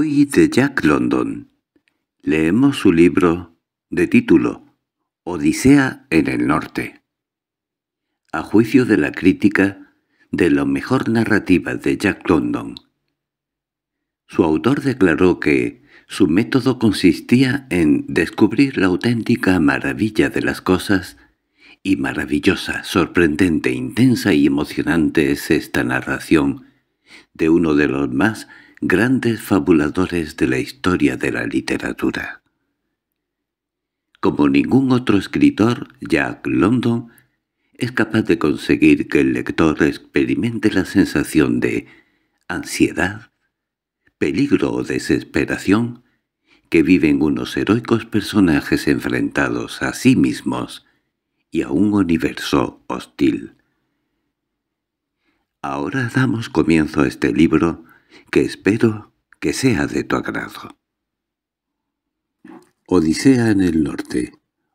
Hoy de Jack London. Leemos su libro de título Odisea en el Norte. A juicio de la crítica, de la mejor narrativa de Jack London. Su autor declaró que su método consistía en descubrir la auténtica maravilla de las cosas y maravillosa, sorprendente, intensa y emocionante es esta narración de uno de los más grandes fabuladores de la historia de la literatura. Como ningún otro escritor, Jack London es capaz de conseguir que el lector experimente la sensación de ansiedad, peligro o desesperación que viven unos heroicos personajes enfrentados a sí mismos y a un universo hostil. Ahora damos comienzo a este libro que espero que sea de tu agrado. Odisea en el norte,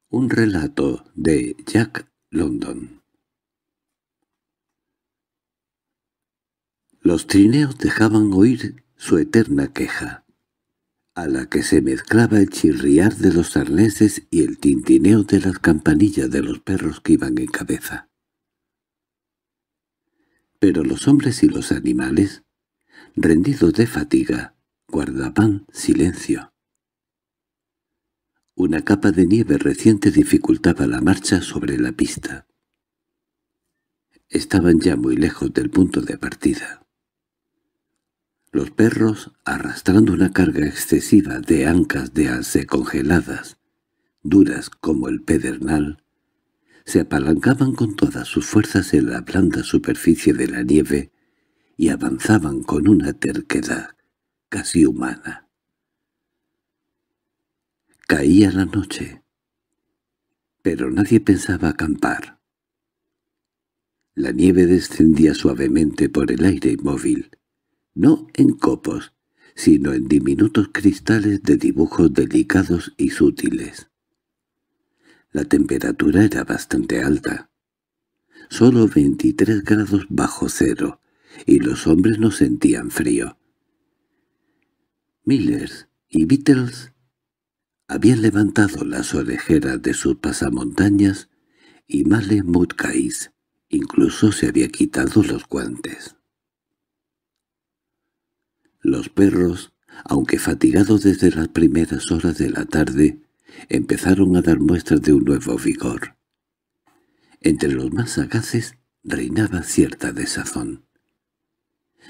un relato de Jack London. Los trineos dejaban oír su eterna queja, a la que se mezclaba el chirriar de los arneses y el tintineo de las campanillas de los perros que iban en cabeza. Pero los hombres y los animales Rendidos de fatiga, guardaban silencio. Una capa de nieve reciente dificultaba la marcha sobre la pista. Estaban ya muy lejos del punto de partida. Los perros, arrastrando una carga excesiva de ancas de alce congeladas, duras como el pedernal, se apalancaban con todas sus fuerzas en la blanda superficie de la nieve y avanzaban con una terquedad casi humana. Caía la noche, pero nadie pensaba acampar. La nieve descendía suavemente por el aire inmóvil, no en copos, sino en diminutos cristales de dibujos delicados y sutiles. La temperatura era bastante alta, solo 23 grados bajo cero, y los hombres no sentían frío. Millers y Beatles habían levantado las orejeras de sus pasamontañas y Male Mutkais incluso se había quitado los guantes. Los perros, aunque fatigados desde las primeras horas de la tarde, empezaron a dar muestras de un nuevo vigor. Entre los más sagaces reinaba cierta desazón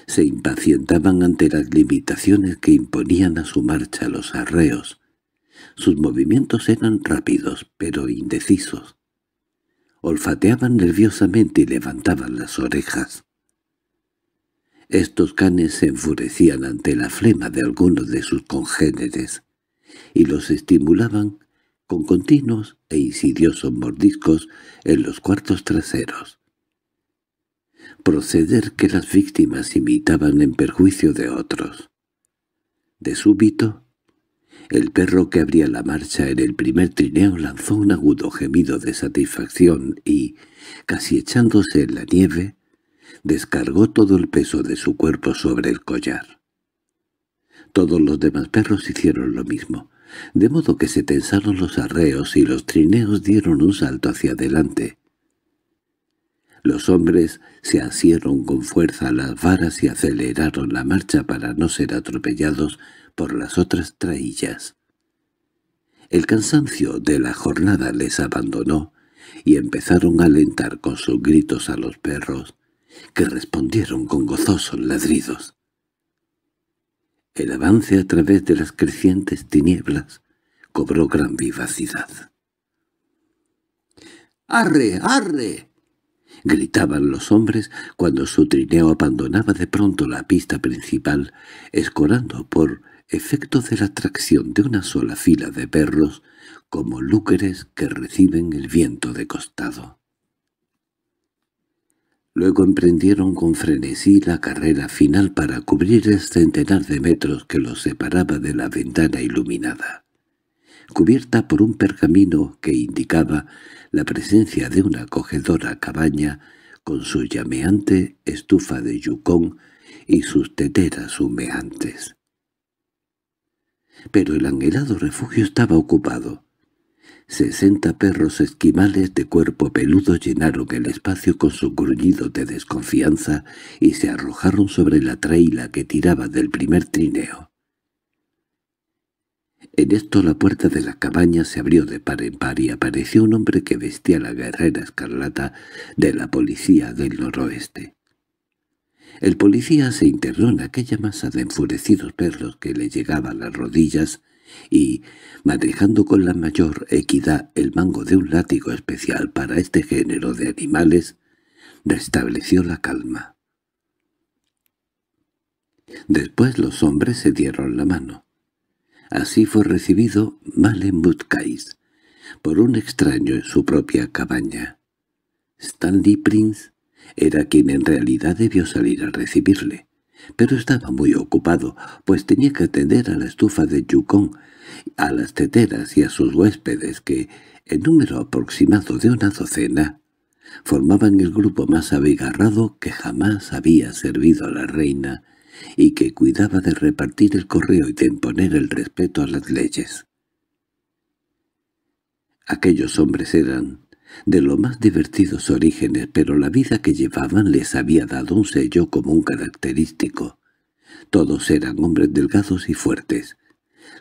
se impacientaban ante las limitaciones que imponían a su marcha los arreos. Sus movimientos eran rápidos, pero indecisos. Olfateaban nerviosamente y levantaban las orejas. Estos canes se enfurecían ante la flema de algunos de sus congéneres y los estimulaban con continuos e insidiosos mordiscos en los cuartos traseros proceder que las víctimas imitaban en perjuicio de otros. De súbito, el perro que abría la marcha en el primer trineo lanzó un agudo gemido de satisfacción y, casi echándose en la nieve, descargó todo el peso de su cuerpo sobre el collar. Todos los demás perros hicieron lo mismo, de modo que se tensaron los arreos y los trineos dieron un salto hacia adelante, los hombres se asieron con fuerza a las varas y aceleraron la marcha para no ser atropellados por las otras traillas. El cansancio de la jornada les abandonó y empezaron a alentar con sus gritos a los perros, que respondieron con gozosos ladridos. El avance a través de las crecientes tinieblas cobró gran vivacidad. —¡Arre, arre! gritaban los hombres cuando su trineo abandonaba de pronto la pista principal, escorando por efecto de la tracción de una sola fila de perros como lúqueres que reciben el viento de costado. Luego emprendieron con frenesí la carrera final para cubrir el centenar de metros que los separaba de la ventana iluminada cubierta por un pergamino que indicaba la presencia de una acogedora cabaña con su llameante estufa de yucón y sus teteras humeantes. Pero el anhelado refugio estaba ocupado. Sesenta perros esquimales de cuerpo peludo llenaron el espacio con su gruñido de desconfianza y se arrojaron sobre la traíla que tiraba del primer trineo. En esto la puerta de la cabaña se abrió de par en par y apareció un hombre que vestía la guerrera escarlata de la policía del noroeste. El policía se internó en aquella masa de enfurecidos perros que le llegaba a las rodillas y, manejando con la mayor equidad el mango de un látigo especial para este género de animales, restableció la calma. Después los hombres se dieron la mano. Así fue recibido Malen por un extraño en su propia cabaña. Stanley Prince era quien en realidad debió salir a recibirle, pero estaba muy ocupado, pues tenía que atender a la estufa de Yukon, a las teteras y a sus huéspedes que, en número aproximado de una docena, formaban el grupo más abigarrado que jamás había servido a la reina y que cuidaba de repartir el correo y de imponer el respeto a las leyes. Aquellos hombres eran de lo más divertidos orígenes, pero la vida que llevaban les había dado un sello común característico. Todos eran hombres delgados y fuertes,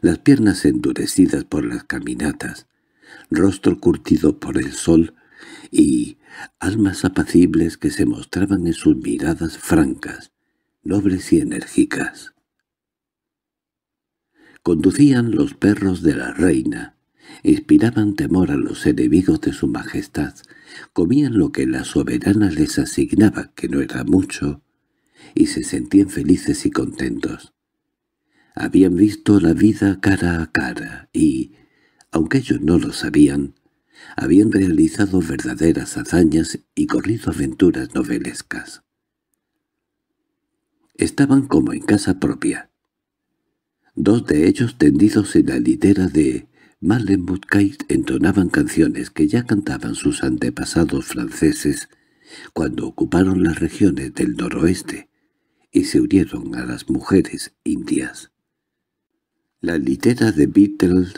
las piernas endurecidas por las caminatas, rostro curtido por el sol y almas apacibles que se mostraban en sus miradas francas, nobles y enérgicas. Conducían los perros de la reina, inspiraban temor a los enemigos de su majestad, comían lo que la soberana les asignaba, que no era mucho, y se sentían felices y contentos. Habían visto la vida cara a cara y, aunque ellos no lo sabían, habían realizado verdaderas hazañas y corrido aventuras novelescas. Estaban como en casa propia. Dos de ellos tendidos en la litera de Malemutkait entonaban canciones que ya cantaban sus antepasados franceses cuando ocuparon las regiones del noroeste y se unieron a las mujeres indias. La litera de Beatles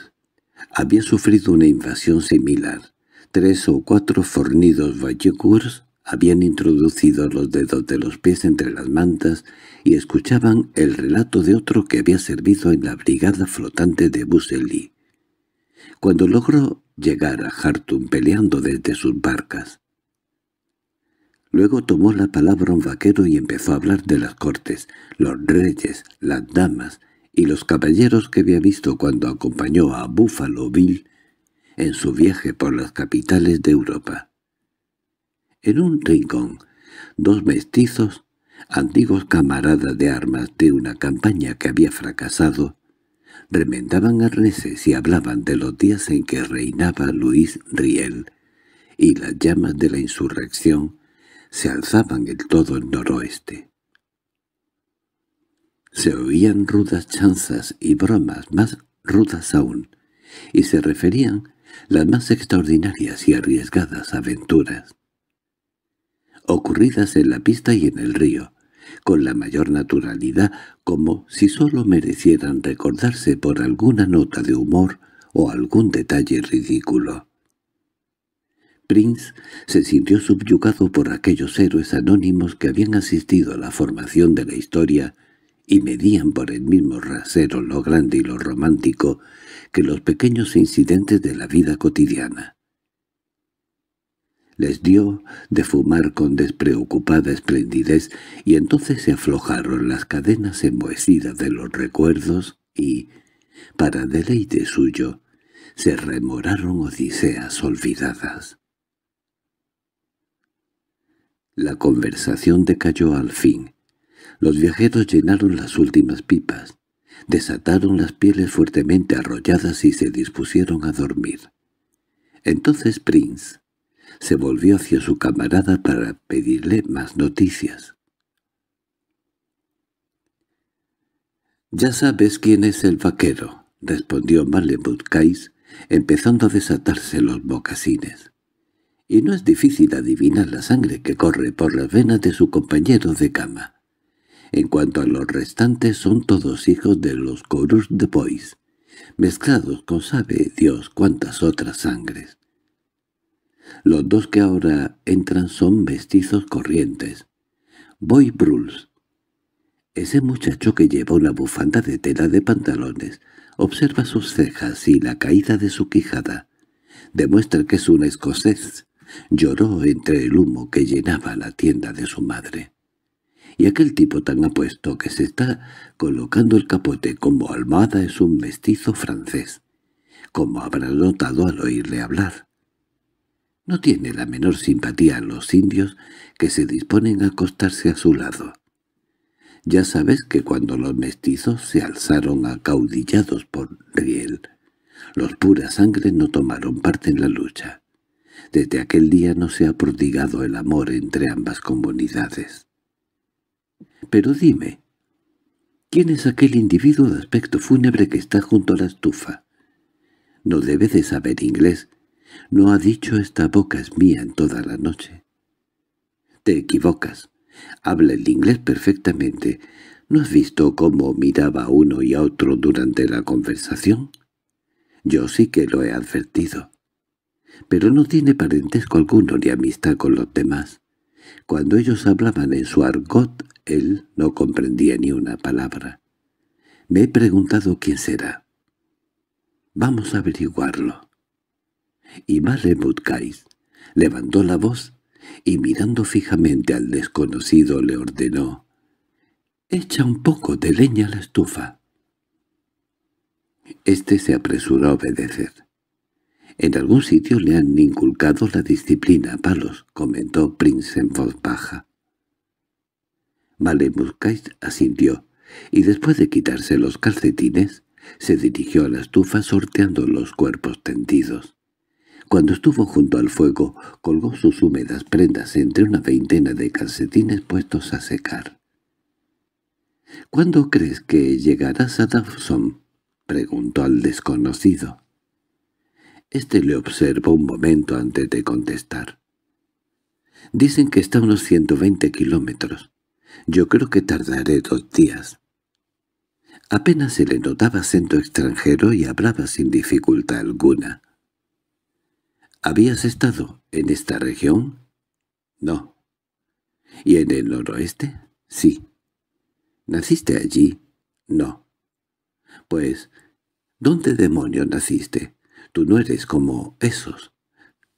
había sufrido una invasión similar. Tres o cuatro fornidos vallecours habían introducido los dedos de los pies entre las mantas y escuchaban el relato de otro que había servido en la brigada flotante de Buseli. Cuando logró llegar a Hartum peleando desde sus barcas. Luego tomó la palabra un vaquero y empezó a hablar de las cortes, los reyes, las damas y los caballeros que había visto cuando acompañó a Buffalo Bill en su viaje por las capitales de Europa. En un rincón, dos mestizos, antiguos camaradas de armas de una campaña que había fracasado, remendaban arneses y hablaban de los días en que reinaba Luis Riel, y las llamas de la insurrección se alzaban en todo el noroeste. Se oían rudas chanzas y bromas más rudas aún, y se referían las más extraordinarias y arriesgadas aventuras ocurridas en la pista y en el río, con la mayor naturalidad como si sólo merecieran recordarse por alguna nota de humor o algún detalle ridículo. Prince se sintió subyugado por aquellos héroes anónimos que habían asistido a la formación de la historia y medían por el mismo rasero lo grande y lo romántico que los pequeños incidentes de la vida cotidiana les dio de fumar con despreocupada esplendidez, y entonces se aflojaron las cadenas enmohecidas de los recuerdos y, para deleite suyo, se remoraron odiseas olvidadas. La conversación decayó al fin. Los viajeros llenaron las últimas pipas, desataron las pieles fuertemente arrolladas y se dispusieron a dormir. Entonces Prince se volvió hacia su camarada para pedirle más noticias. «Ya sabes quién es el vaquero», respondió Malemut empezando a desatarse los bocasines. «Y no es difícil adivinar la sangre que corre por las venas de su compañero de cama. En cuanto a los restantes, son todos hijos de los Corus de Bois, mezclados con sabe Dios cuántas otras sangres. Los dos que ahora entran son mestizos corrientes. Boy Bruls. Ese muchacho que lleva una bufanda de tela de pantalones observa sus cejas y la caída de su quijada. Demuestra que es un escocés. Lloró entre el humo que llenaba la tienda de su madre. Y aquel tipo tan apuesto que se está colocando el capote como almohada es un mestizo francés, como habrá notado al oírle hablar. No tiene la menor simpatía a los indios que se disponen a acostarse a su lado. Ya sabes que cuando los mestizos se alzaron acaudillados por Riel, los pura sangre no tomaron parte en la lucha. Desde aquel día no se ha prodigado el amor entre ambas comunidades. Pero dime, ¿quién es aquel individuo de aspecto fúnebre que está junto a la estufa? No debe de saber inglés, no ha dicho esta boca es mía en toda la noche. Te equivocas. Habla el inglés perfectamente. ¿No has visto cómo miraba a uno y a otro durante la conversación? Yo sí que lo he advertido. Pero no tiene parentesco alguno ni amistad con los demás. Cuando ellos hablaban en su argot, él no comprendía ni una palabra. Me he preguntado quién será. Vamos a averiguarlo y más Levantó la voz y mirando fijamente al desconocido le ordenó. —Echa un poco de leña a la estufa. Este se apresuró a obedecer. —En algún sitio le han inculcado la disciplina a palos —comentó Prince en voz baja. asintió, y después de quitarse los calcetines, se dirigió a la estufa sorteando los cuerpos tendidos. Cuando estuvo junto al fuego, colgó sus húmedas prendas entre una veintena de calcetines puestos a secar. —¿Cuándo crees que llegarás a Dawson? —preguntó al desconocido. Este le observó un momento antes de contestar. —Dicen que está a unos 120 kilómetros. Yo creo que tardaré dos días. Apenas se le notaba acento extranjero y hablaba sin dificultad alguna. ¿Habías estado en esta región? No. ¿Y en el noroeste? Sí. ¿Naciste allí? No. Pues, ¿dónde demonio naciste? Tú no eres como esos.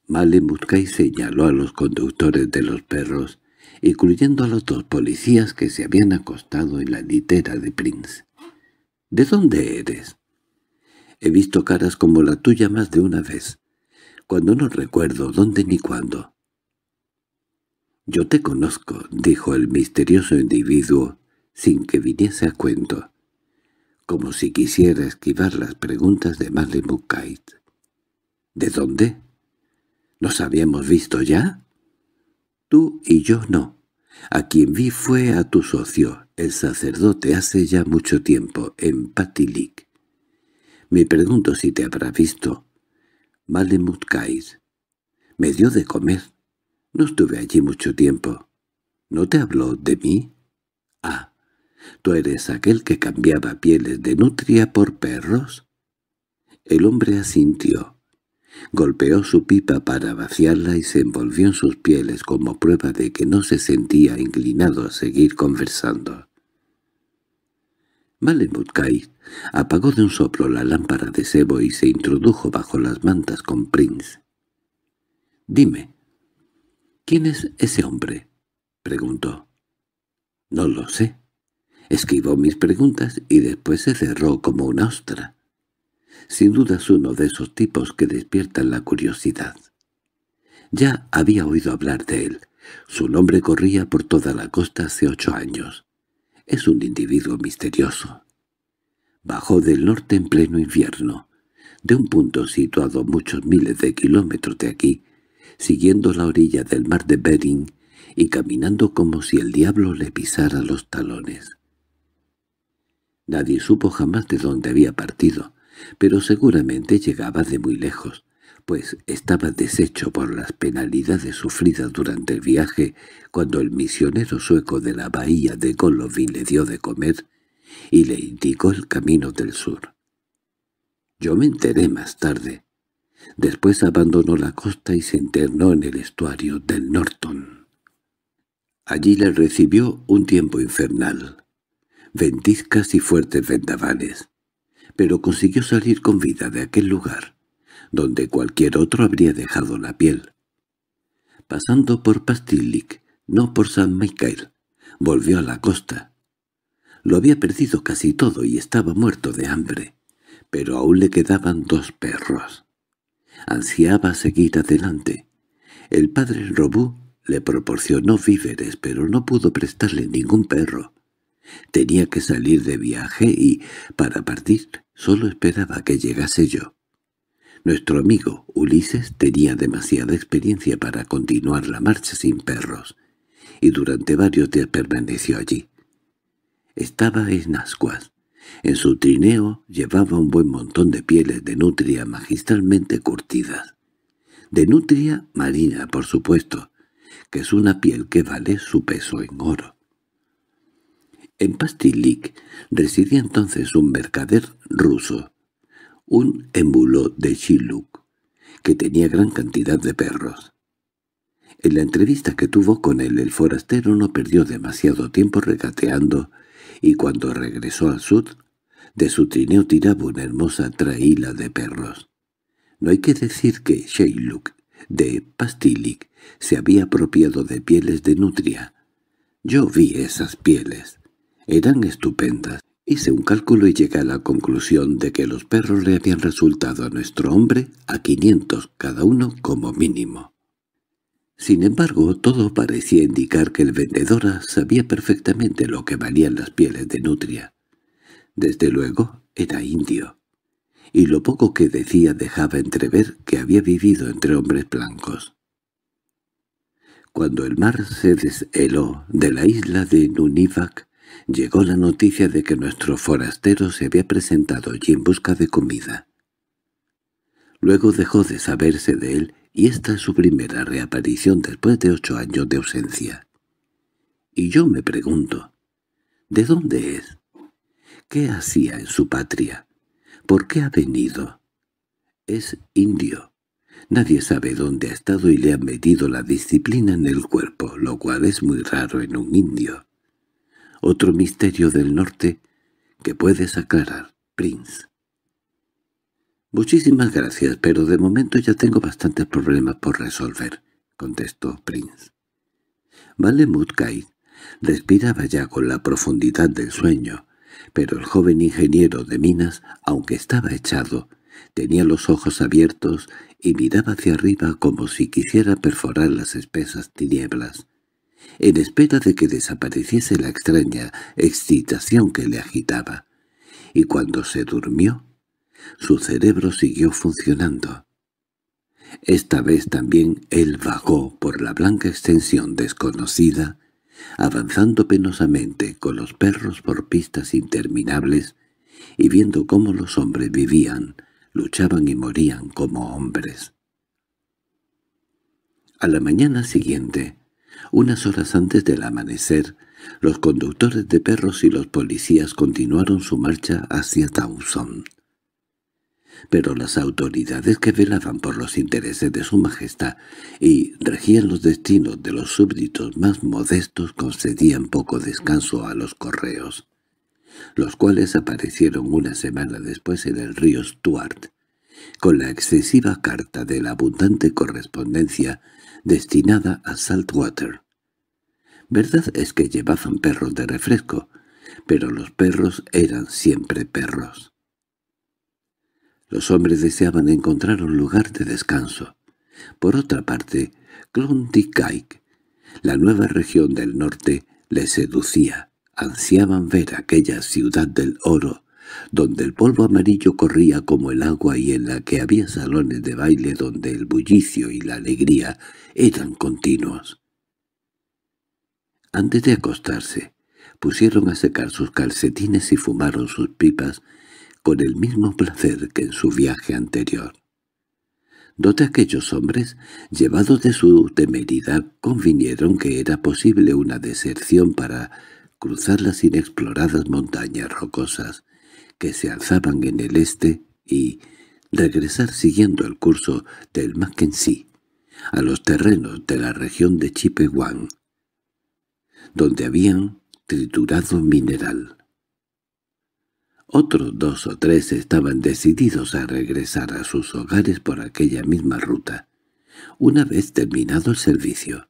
Malen y señaló a los conductores de los perros, incluyendo a los dos policías que se habían acostado en la litera de Prince. —¿De dónde eres? —He visto caras como la tuya más de una vez cuando no recuerdo dónde ni cuándo. «Yo te conozco», dijo el misterioso individuo, sin que viniese a cuento, como si quisiera esquivar las preguntas de Malemukait. «¿De dónde? ¿Nos habíamos visto ya?» «Tú y yo no. A quien vi fue a tu socio, el sacerdote, hace ya mucho tiempo, en Patilic. Me pregunto si te habrá visto». Malemutkais. Me dio de comer. No estuve allí mucho tiempo. ¿No te habló de mí? Ah, ¿tú eres aquel que cambiaba pieles de nutria por perros? El hombre asintió. Golpeó su pipa para vaciarla y se envolvió en sus pieles como prueba de que no se sentía inclinado a seguir conversando. Malemutkai apagó de un soplo la lámpara de sebo y se introdujo bajo las mantas con Prince. —Dime, ¿quién es ese hombre? —preguntó. —No lo sé. Esquivó mis preguntas y después se cerró como una ostra. Sin duda es uno de esos tipos que despiertan la curiosidad. Ya había oído hablar de él. Su nombre corría por toda la costa hace ocho años. Es un individuo misterioso. Bajó del norte en pleno invierno, de un punto situado muchos miles de kilómetros de aquí, siguiendo la orilla del mar de Bering y caminando como si el diablo le pisara los talones. Nadie supo jamás de dónde había partido, pero seguramente llegaba de muy lejos, pues estaba deshecho por las penalidades sufridas durante el viaje cuando el misionero sueco de la bahía de Golovin le dio de comer y le indicó el camino del sur. Yo me enteré más tarde. Después abandonó la costa y se internó en el estuario del Norton. Allí le recibió un tiempo infernal, ventiscas y fuertes vendavales, pero consiguió salir con vida de aquel lugar donde cualquier otro habría dejado la piel. Pasando por Pastilic, no por San Michael, volvió a la costa. Lo había perdido casi todo y estaba muerto de hambre, pero aún le quedaban dos perros. Ansiaba seguir adelante. El padre Robú le proporcionó víveres, pero no pudo prestarle ningún perro. Tenía que salir de viaje y, para partir, solo esperaba que llegase yo. Nuestro amigo Ulises tenía demasiada experiencia para continuar la marcha sin perros, y durante varios días permaneció allí. Estaba en ascuas. En su trineo llevaba un buen montón de pieles de nutria magistralmente curtidas. De nutria marina, por supuesto, que es una piel que vale su peso en oro. En Pastilic residía entonces un mercader ruso, un émulo de Shiluk, que tenía gran cantidad de perros. En la entrevista que tuvo con él el forastero no perdió demasiado tiempo regateando, y cuando regresó al sud, de su trineo tiraba una hermosa traíla de perros. No hay que decir que Sheiluk de Pastilik, se había apropiado de pieles de nutria. Yo vi esas pieles. Eran estupendas. Hice un cálculo y llegué a la conclusión de que los perros le habían resultado a nuestro hombre a 500 cada uno como mínimo. Sin embargo, todo parecía indicar que el vendedor sabía perfectamente lo que valían las pieles de nutria. Desde luego, era indio, y lo poco que decía dejaba entrever que había vivido entre hombres blancos. Cuando el mar se desheló de la isla de Nunivac, llegó la noticia de que nuestro forastero se había presentado allí en busca de comida. Luego dejó de saberse de él y esta es su primera reaparición después de ocho años de ausencia. Y yo me pregunto, ¿de dónde es? ¿Qué hacía en su patria? ¿Por qué ha venido? Es indio. Nadie sabe dónde ha estado y le han metido la disciplina en el cuerpo, lo cual es muy raro en un indio otro misterio del norte que puedes aclarar, Prince. Muchísimas gracias, pero de momento ya tengo bastantes problemas por resolver, contestó Prince. Vale, respiraba ya con la profundidad del sueño, pero el joven ingeniero de minas, aunque estaba echado, tenía los ojos abiertos y miraba hacia arriba como si quisiera perforar las espesas tinieblas en espera de que desapareciese la extraña excitación que le agitaba, y cuando se durmió, su cerebro siguió funcionando. Esta vez también él vagó por la blanca extensión desconocida, avanzando penosamente con los perros por pistas interminables y viendo cómo los hombres vivían, luchaban y morían como hombres. A la mañana siguiente, unas horas antes del amanecer, los conductores de perros y los policías continuaron su marcha hacia Townsend. Pero las autoridades que velaban por los intereses de su majestad y regían los destinos de los súbditos más modestos concedían poco descanso a los correos, los cuales aparecieron una semana después en el río Stuart, con la excesiva carta de la abundante correspondencia destinada a Saltwater. Verdad es que llevaban perros de refresco, pero los perros eran siempre perros. Los hombres deseaban encontrar un lugar de descanso. Por otra parte, Klondike, la nueva región del norte, les seducía. Ansiaban ver aquella ciudad del oro, donde el polvo amarillo corría como el agua y en la que había salones de baile donde el bullicio y la alegría eran continuos. Antes de acostarse, pusieron a secar sus calcetines y fumaron sus pipas con el mismo placer que en su viaje anterior. Dos de aquellos hombres, llevados de su temeridad, convinieron que era posible una deserción para cruzar las inexploradas montañas rocosas, que se alzaban en el este y regresar siguiendo el curso del Mackenzie a los terrenos de la región de Chipewyan, donde habían triturado mineral. Otros dos o tres estaban decididos a regresar a sus hogares por aquella misma ruta, una vez terminado el servicio,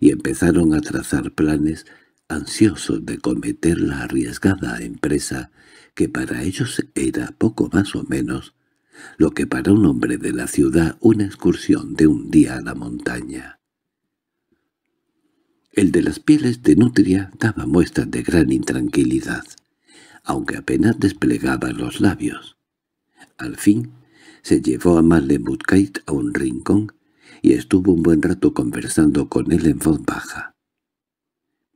y empezaron a trazar planes ansiosos de cometer la arriesgada empresa que para ellos era poco más o menos lo que para un hombre de la ciudad una excursión de un día a la montaña. El de las pieles de nutria daba muestras de gran intranquilidad, aunque apenas desplegaba los labios. Al fin se llevó a Malemutkait a un rincón y estuvo un buen rato conversando con él en voz baja.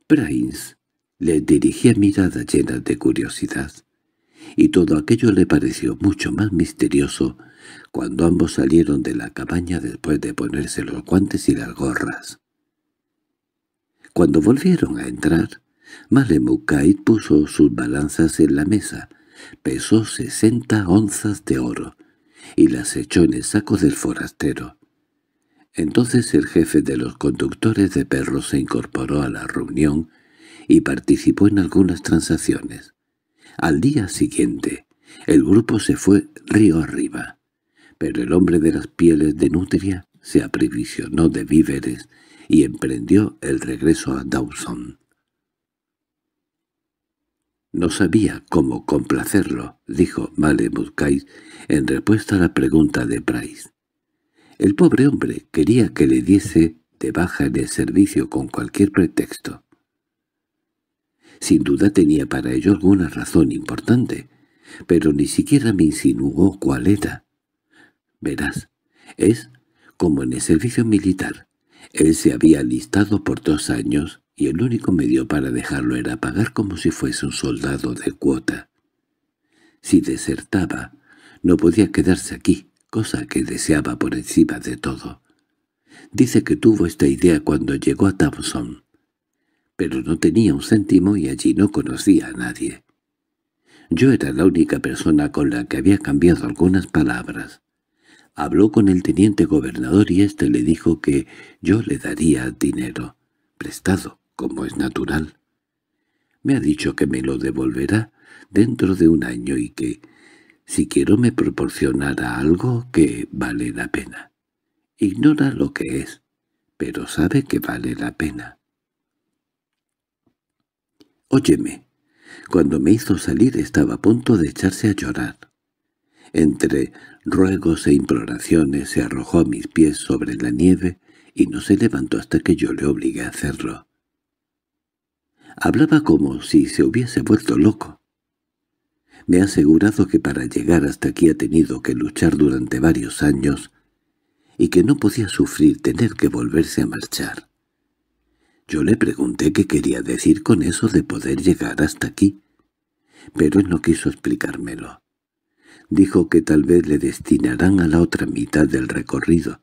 Prince le dirigía mirada llena de curiosidad, y todo aquello le pareció mucho más misterioso cuando ambos salieron de la cabaña después de ponerse los guantes y las gorras. Cuando volvieron a entrar, Malemukait puso sus balanzas en la mesa, pesó sesenta onzas de oro, y las echó en el saco del forastero. Entonces el jefe de los conductores de perros se incorporó a la reunión y participó en algunas transacciones. Al día siguiente, el grupo se fue río arriba, pero el hombre de las pieles de nutria se aprovisionó de víveres y emprendió el regreso a Dawson. No sabía cómo complacerlo, dijo Malemudkais en respuesta a la pregunta de Price. El pobre hombre quería que le diese de baja en el servicio con cualquier pretexto. Sin duda tenía para ello alguna razón importante, pero ni siquiera me insinuó cuál era. Verás, es como en el servicio militar. Él se había alistado por dos años y el único medio para dejarlo era pagar como si fuese un soldado de cuota. Si desertaba, no podía quedarse aquí, cosa que deseaba por encima de todo. Dice que tuvo esta idea cuando llegó a Thompson pero no tenía un céntimo y allí no conocía a nadie. Yo era la única persona con la que había cambiado algunas palabras. Habló con el teniente gobernador y éste le dijo que yo le daría dinero, prestado, como es natural. Me ha dicho que me lo devolverá dentro de un año y que, si quiero me proporcionará algo que vale la pena. Ignora lo que es, pero sabe que vale la pena. «Óyeme». Cuando me hizo salir estaba a punto de echarse a llorar. Entre ruegos e imploraciones se arrojó a mis pies sobre la nieve y no se levantó hasta que yo le obligué a hacerlo. Hablaba como si se hubiese vuelto loco. Me ha asegurado que para llegar hasta aquí ha tenido que luchar durante varios años y que no podía sufrir tener que volverse a marchar. Yo le pregunté qué quería decir con eso de poder llegar hasta aquí, pero él no quiso explicármelo. Dijo que tal vez le destinarán a la otra mitad del recorrido,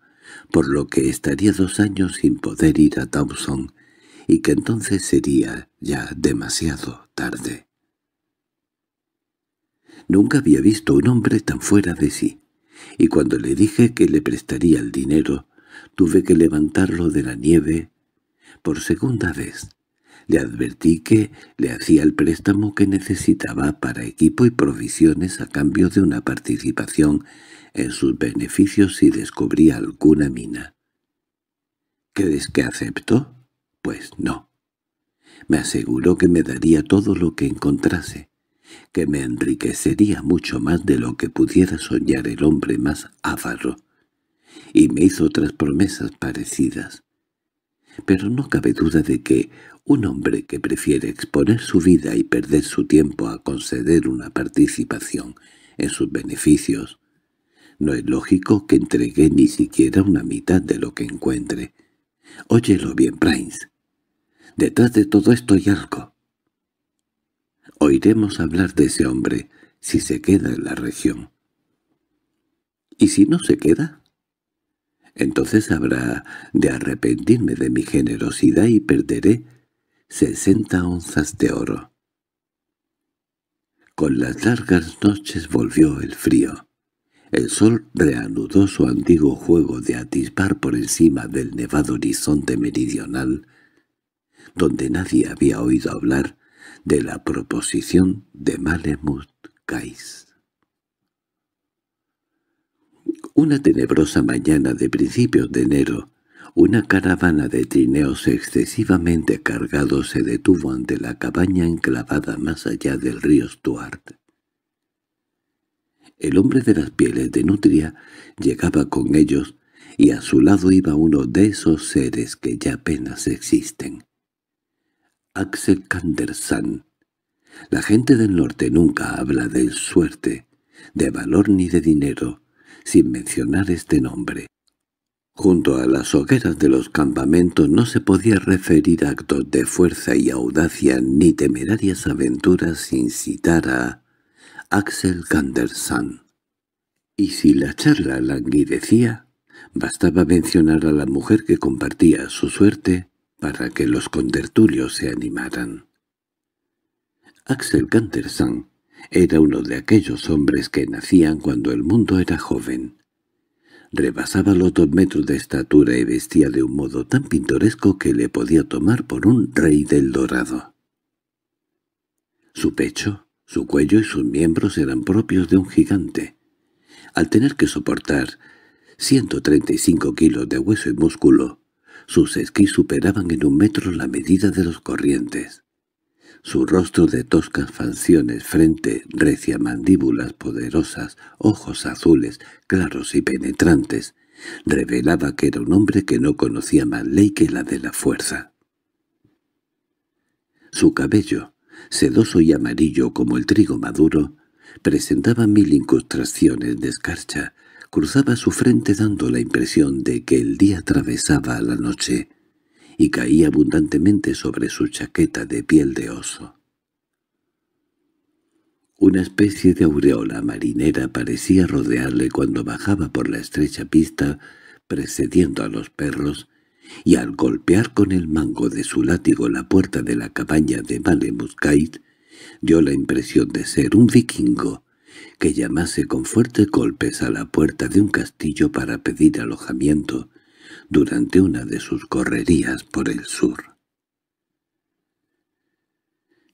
por lo que estaría dos años sin poder ir a Dawson, y que entonces sería ya demasiado tarde. Nunca había visto un hombre tan fuera de sí, y cuando le dije que le prestaría el dinero, tuve que levantarlo de la nieve por segunda vez. Le advertí que le hacía el préstamo que necesitaba para equipo y provisiones a cambio de una participación en sus beneficios si descubría alguna mina. —¿Crees que aceptó? —Pues no. Me aseguró que me daría todo lo que encontrase, que me enriquecería mucho más de lo que pudiera soñar el hombre más avaro, y me hizo otras promesas parecidas pero no cabe duda de que un hombre que prefiere exponer su vida y perder su tiempo a conceder una participación en sus beneficios, no es lógico que entregue ni siquiera una mitad de lo que encuentre. Óyelo bien, Prince. Detrás de todo esto hay algo. Oiremos hablar de ese hombre si se queda en la región. —¿Y si no se queda? Entonces habrá de arrepentirme de mi generosidad y perderé sesenta onzas de oro. Con las largas noches volvió el frío. El sol reanudó su antiguo juego de atisbar por encima del nevado horizonte meridional, donde nadie había oído hablar de la proposición de Malemut Gais. Una tenebrosa mañana de principios de enero, una caravana de trineos excesivamente cargados se detuvo ante la cabaña enclavada más allá del río Stuart. El hombre de las pieles de nutria llegaba con ellos y a su lado iba uno de esos seres que ya apenas existen. Axel Candersan. La gente del norte nunca habla de suerte, de valor ni de dinero, sin mencionar este nombre. Junto a las hogueras de los campamentos no se podía referir actos de fuerza y audacia ni temerarias aventuras sin citar a Axel Gandersan. Y si la charla languidecía, bastaba mencionar a la mujer que compartía su suerte para que los contertulios se animaran. Axel Gandersan era uno de aquellos hombres que nacían cuando el mundo era joven. Rebasaba los dos metros de estatura y vestía de un modo tan pintoresco que le podía tomar por un rey del dorado. Su pecho, su cuello y sus miembros eran propios de un gigante. Al tener que soportar 135 kilos de hueso y músculo, sus esquís superaban en un metro la medida de los corrientes su rostro de toscas facciones, frente recia, mandíbulas poderosas, ojos azules, claros y penetrantes, revelaba que era un hombre que no conocía más ley que la de la fuerza. Su cabello, sedoso y amarillo como el trigo maduro, presentaba mil incrustaciones de escarcha, cruzaba su frente dando la impresión de que el día atravesaba la noche, y caía abundantemente sobre su chaqueta de piel de oso. Una especie de aureola marinera parecía rodearle cuando bajaba por la estrecha pista precediendo a los perros, y al golpear con el mango de su látigo la puerta de la cabaña de Malemuskait, dio la impresión de ser un vikingo que llamase con fuertes golpes a la puerta de un castillo para pedir alojamiento durante una de sus correrías por el sur.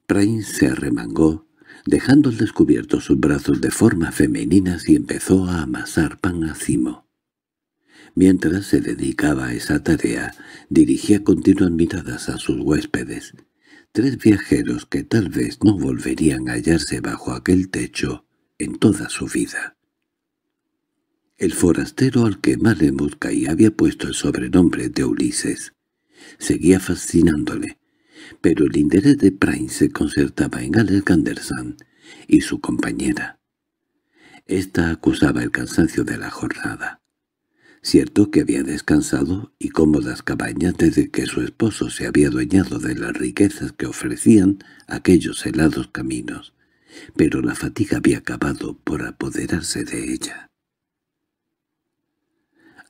Prain se arremangó, dejando al descubierto sus brazos de forma femenina y empezó a amasar pan a cimo. Mientras se dedicaba a esa tarea, dirigía continuas miradas a sus huéspedes, tres viajeros que tal vez no volverían a hallarse bajo aquel techo en toda su vida el forastero al que Malemuscay y había puesto el sobrenombre de Ulises. Seguía fascinándole, pero el interés de Prime se concertaba en Alex Ganderson y su compañera. Esta acusaba el cansancio de la jornada. Cierto que había descansado y cómodas cabañas desde que su esposo se había adueñado de las riquezas que ofrecían aquellos helados caminos, pero la fatiga había acabado por apoderarse de ella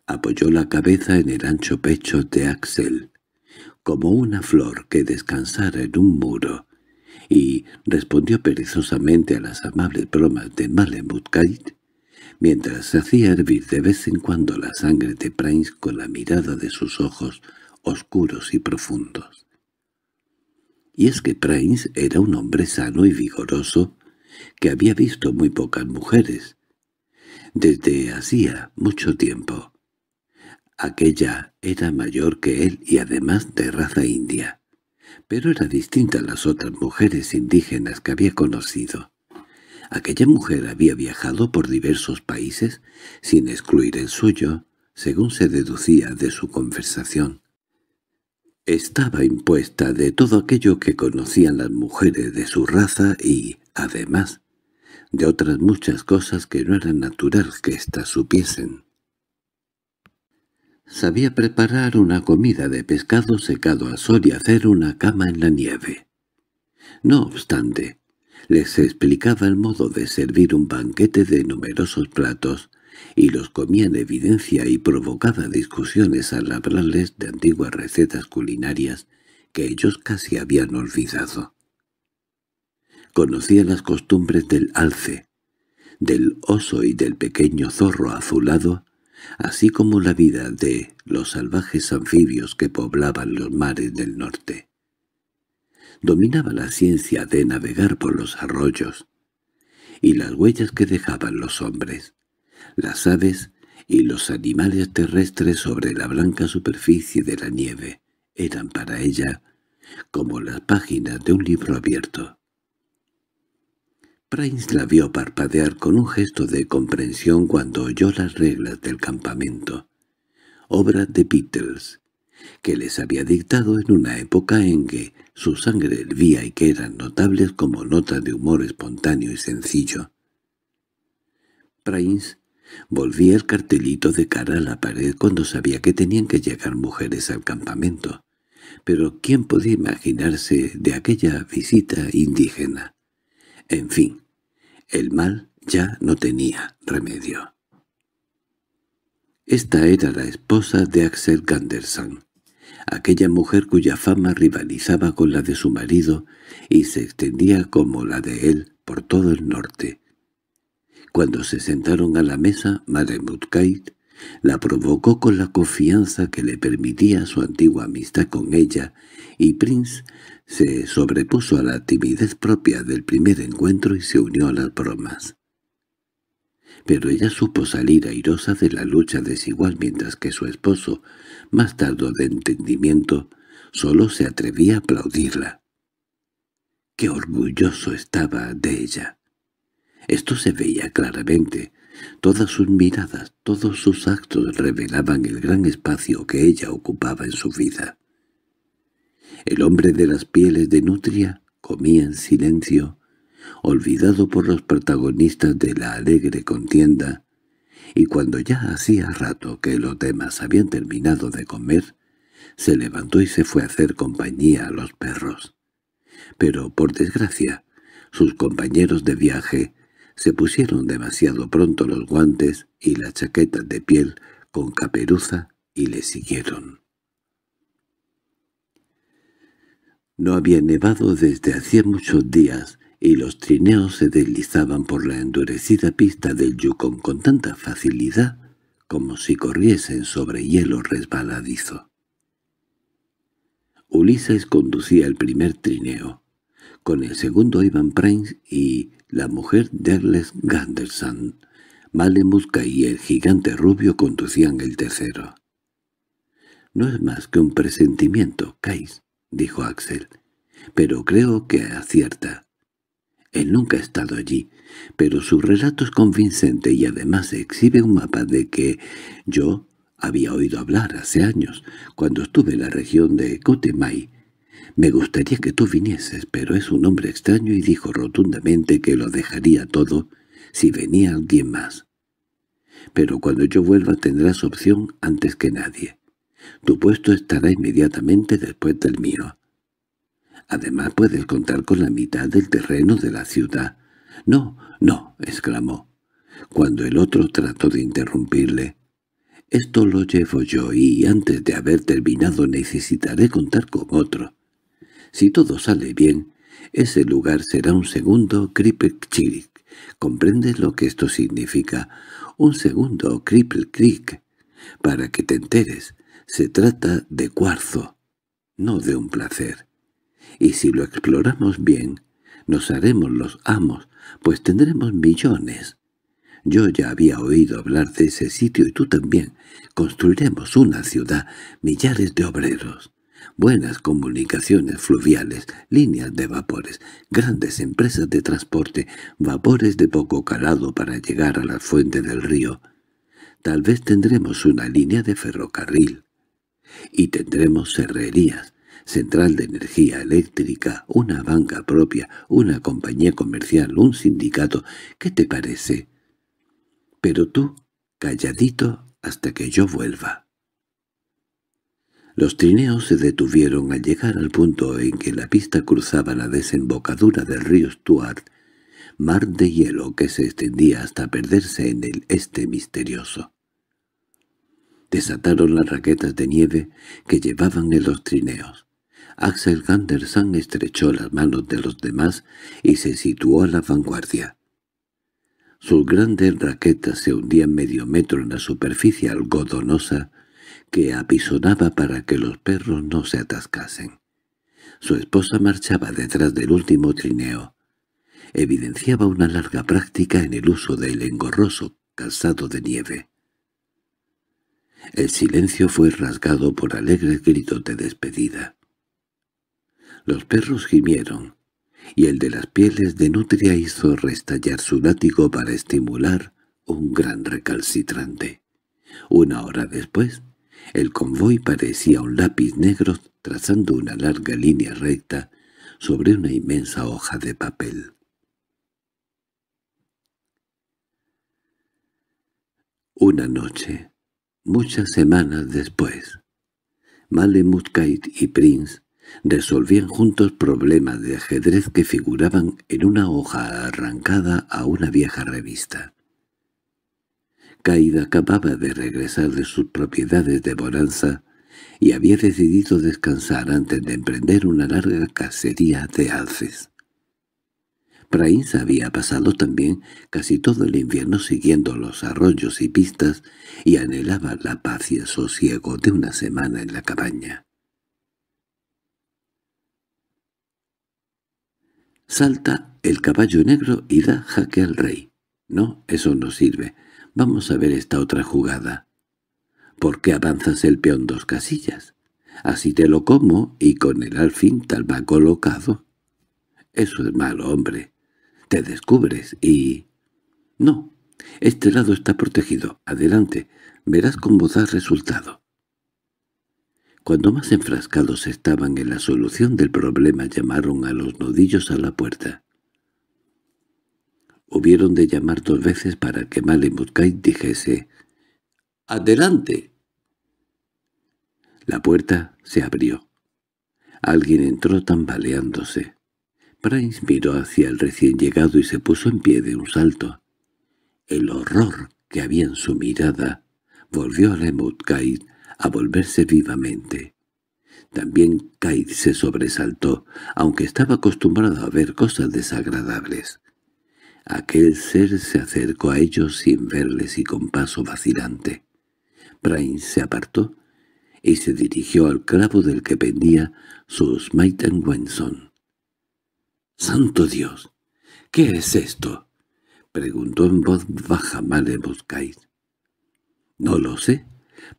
apoyó la cabeza en el ancho pecho de Axel, como una flor que descansara en un muro, y respondió perezosamente a las amables bromas de Malemutkait, mientras hacía hervir de vez en cuando la sangre de Prince con la mirada de sus ojos oscuros y profundos. Y es que Prince era un hombre sano y vigoroso, que había visto muy pocas mujeres, desde hacía mucho tiempo, Aquella era mayor que él y además de raza india, pero era distinta a las otras mujeres indígenas que había conocido. Aquella mujer había viajado por diversos países, sin excluir el suyo, según se deducía de su conversación. Estaba impuesta de todo aquello que conocían las mujeres de su raza y, además, de otras muchas cosas que no era natural que éstas supiesen. Sabía preparar una comida de pescado secado a sol y hacer una cama en la nieve. No obstante, les explicaba el modo de servir un banquete de numerosos platos, y los comía en evidencia y provocaba discusiones al hablarles de antiguas recetas culinarias que ellos casi habían olvidado. Conocía las costumbres del alce, del oso y del pequeño zorro azulado, así como la vida de los salvajes anfibios que poblaban los mares del norte. Dominaba la ciencia de navegar por los arroyos y las huellas que dejaban los hombres, las aves y los animales terrestres sobre la blanca superficie de la nieve eran para ella como las páginas de un libro abierto. Prince la vio parpadear con un gesto de comprensión cuando oyó las reglas del campamento, obra de Beatles, que les había dictado en una época en que su sangre hervía y que eran notables como nota de humor espontáneo y sencillo. Prince volvía el cartelito de cara a la pared cuando sabía que tenían que llegar mujeres al campamento. Pero ¿quién podía imaginarse de aquella visita indígena? En fin, el mal ya no tenía remedio. Esta era la esposa de Axel Gandersen, aquella mujer cuya fama rivalizaba con la de su marido y se extendía como la de él por todo el norte. Cuando se sentaron a la mesa, Madame la provocó con la confianza que le permitía su antigua amistad con ella, y Prince se sobrepuso a la timidez propia del primer encuentro y se unió a las bromas. Pero ella supo salir airosa de la lucha desigual mientras que su esposo, más tardo de entendimiento, solo se atrevía a aplaudirla. ¡Qué orgulloso estaba de ella! Esto se veía claramente. Todas sus miradas, todos sus actos revelaban el gran espacio que ella ocupaba en su vida. El hombre de las pieles de nutria comía en silencio, olvidado por los protagonistas de la alegre contienda, y cuando ya hacía rato que los demás habían terminado de comer, se levantó y se fue a hacer compañía a los perros. Pero, por desgracia, sus compañeros de viaje se pusieron demasiado pronto los guantes y las chaquetas de piel con caperuza y le siguieron. No había nevado desde hacía muchos días, y los trineos se deslizaban por la endurecida pista del Yukon con tanta facilidad como si corriesen sobre hielo resbaladizo. Ulises conducía el primer trineo. Con el segundo Ivan Prince y la mujer Derles Ganderson. Musca y el gigante rubio conducían el tercero. No es más que un presentimiento, Kais, —dijo Axel—, pero creo que acierta. Él nunca ha estado allí, pero su relato es convincente y además exhibe un mapa de que yo había oído hablar hace años, cuando estuve en la región de Cotemay. Me gustaría que tú vinieses, pero es un hombre extraño y dijo rotundamente que lo dejaría todo si venía alguien más. Pero cuando yo vuelva tendrás opción antes que nadie. Tu puesto estará inmediatamente después del mío. Además puedes contar con la mitad del terreno de la ciudad. —No, no —exclamó, cuando el otro trató de interrumpirle—. Esto lo llevo yo y antes de haber terminado necesitaré contar con otro. Si todo sale bien, ese lugar será un segundo Kripelchirik. ¿Comprendes lo que esto significa? Un segundo Cripple Para que te enteres, se trata de cuarzo, no de un placer. Y si lo exploramos bien, nos haremos los amos, pues tendremos millones. Yo ya había oído hablar de ese sitio y tú también. Construiremos una ciudad, millares de obreros, buenas comunicaciones fluviales, líneas de vapores, grandes empresas de transporte, vapores de poco calado para llegar a la fuente del río. Tal vez tendremos una línea de ferrocarril y tendremos serrerías, central de energía eléctrica, una banca propia, una compañía comercial, un sindicato. ¿Qué te parece? Pero tú, calladito hasta que yo vuelva. Los trineos se detuvieron al llegar al punto en que la pista cruzaba la desembocadura del río Stuart, mar de hielo que se extendía hasta perderse en el este misterioso. Desataron las raquetas de nieve que llevaban en los trineos. Axel Ganderson estrechó las manos de los demás y se situó a la vanguardia. Sus grandes raquetas se hundían medio metro en la superficie algodonosa que apisonaba para que los perros no se atascasen. Su esposa marchaba detrás del último trineo. Evidenciaba una larga práctica en el uso del engorroso calzado de nieve. El silencio fue rasgado por alegres gritos de despedida. Los perros gimieron, y el de las pieles de nutria hizo restallar su látigo para estimular un gran recalcitrante. Una hora después, el convoy parecía un lápiz negro trazando una larga línea recta sobre una inmensa hoja de papel. Una noche, Muchas semanas después, Malemut y Prince resolvían juntos problemas de ajedrez que figuraban en una hoja arrancada a una vieja revista. Kite acababa de regresar de sus propiedades de Bonanza y había decidido descansar antes de emprender una larga cacería de alces. Prains había pasado también casi todo el invierno siguiendo los arroyos y pistas y anhelaba la paz y el sosiego de una semana en la cabaña. Salta el caballo negro y da jaque al rey. No, eso no sirve. Vamos a ver esta otra jugada. ¿Por qué avanzas el peón dos casillas? Así te lo como y con el alfín tal va colocado. Eso es malo, hombre descubres y... No, este lado está protegido. Adelante, verás cómo da resultado. Cuando más enfrascados estaban en la solución del problema llamaron a los nodillos a la puerta. Hubieron de llamar dos veces para que Malemutkait dijese «¡Adelante!». La puerta se abrió. Alguien entró tambaleándose. Price miró hacia el recién llegado y se puso en pie de un salto. El horror que había en su mirada volvió a Lemut a volverse vivamente. También Kaid se sobresaltó, aunque estaba acostumbrado a ver cosas desagradables. Aquel ser se acercó a ellos sin verles y con paso vacilante. Brain se apartó y se dirigió al clavo del que pendía sus Maiten Wenson. —¡Santo Dios! ¿Qué es esto? —preguntó en voz baja Kite. —No lo sé.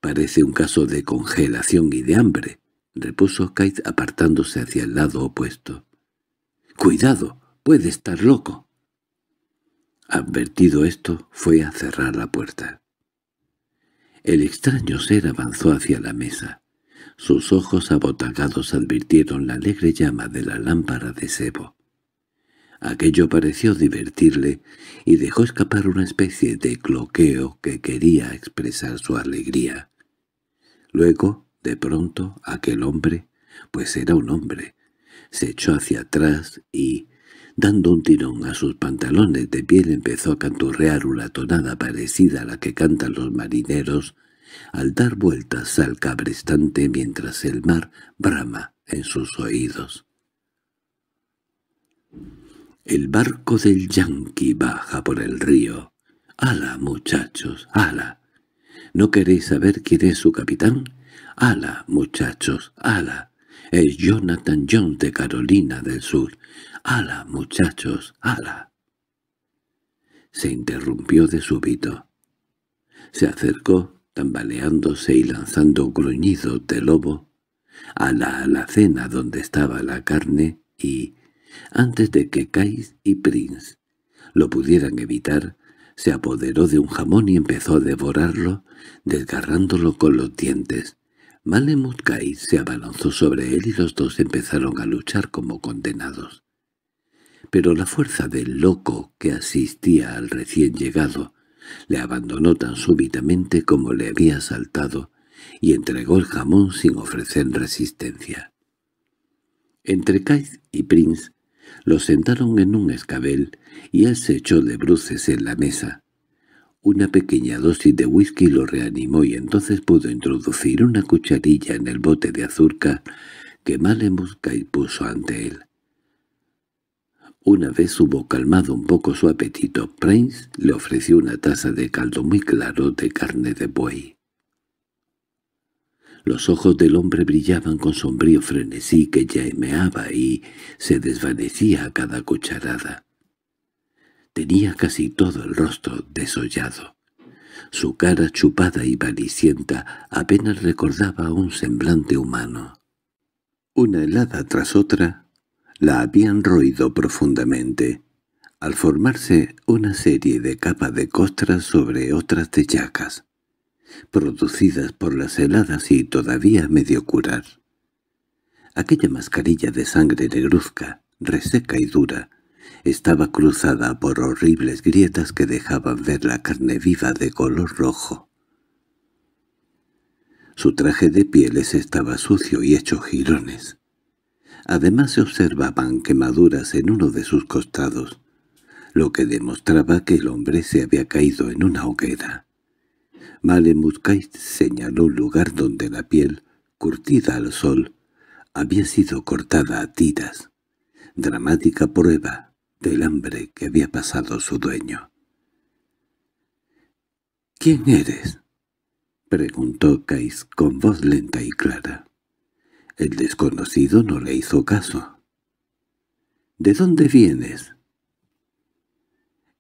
Parece un caso de congelación y de hambre —repuso Kait apartándose hacia el lado opuesto. —¡Cuidado! ¡Puede estar loco! Advertido esto, fue a cerrar la puerta. El extraño ser avanzó hacia la mesa. Sus ojos abotagados advirtieron la alegre llama de la lámpara de sebo. Aquello pareció divertirle y dejó escapar una especie de cloqueo que quería expresar su alegría. Luego, de pronto, aquel hombre, pues era un hombre, se echó hacia atrás y, dando un tirón a sus pantalones de piel, empezó a canturrear una tonada parecida a la que cantan los marineros al dar vueltas al cabrestante mientras el mar brama en sus oídos. El barco del Yankee baja por el río. —¡Hala, muchachos, hala! ¿No queréis saber quién es su capitán? —¡Hala, muchachos, hala! Es Jonathan John de Carolina del Sur. —¡Hala, muchachos, hala! Se interrumpió de súbito. Se acercó, tambaleándose y lanzando gruñidos de lobo, a la alacena donde estaba la carne y, antes de que Kais y Prince lo pudieran evitar, se apoderó de un jamón y empezó a devorarlo, desgarrándolo con los dientes. Malemut Kais se abalanzó sobre él y los dos empezaron a luchar como condenados. Pero la fuerza del loco que asistía al recién llegado le abandonó tan súbitamente como le había asaltado y entregó el jamón sin ofrecer resistencia. Entre Kais y Prince lo sentaron en un escabel y él se echó de bruces en la mesa. Una pequeña dosis de whisky lo reanimó y entonces pudo introducir una cucharilla en el bote de azurca que y puso ante él. Una vez hubo calmado un poco su apetito, Prince le ofreció una taza de caldo muy claro de carne de buey. Los ojos del hombre brillaban con sombrío frenesí que llameaba y se desvanecía a cada cucharada. Tenía casi todo el rostro desollado. Su cara chupada y valicienta apenas recordaba un semblante humano. Una helada tras otra la habían roído profundamente, al formarse una serie de capas de costras sobre otras de yacas producidas por las heladas y todavía medio curar. Aquella mascarilla de sangre negruzca, reseca y dura, estaba cruzada por horribles grietas que dejaban ver la carne viva de color rojo. Su traje de pieles estaba sucio y hecho jirones. Además se observaban quemaduras en uno de sus costados, lo que demostraba que el hombre se había caído en una hoguera muscais señaló un lugar donde la piel, curtida al sol, había sido cortada a tiras, dramática prueba del hambre que había pasado su dueño. —¿Quién eres? —preguntó Kais con voz lenta y clara. El desconocido no le hizo caso. —¿De dónde vienes?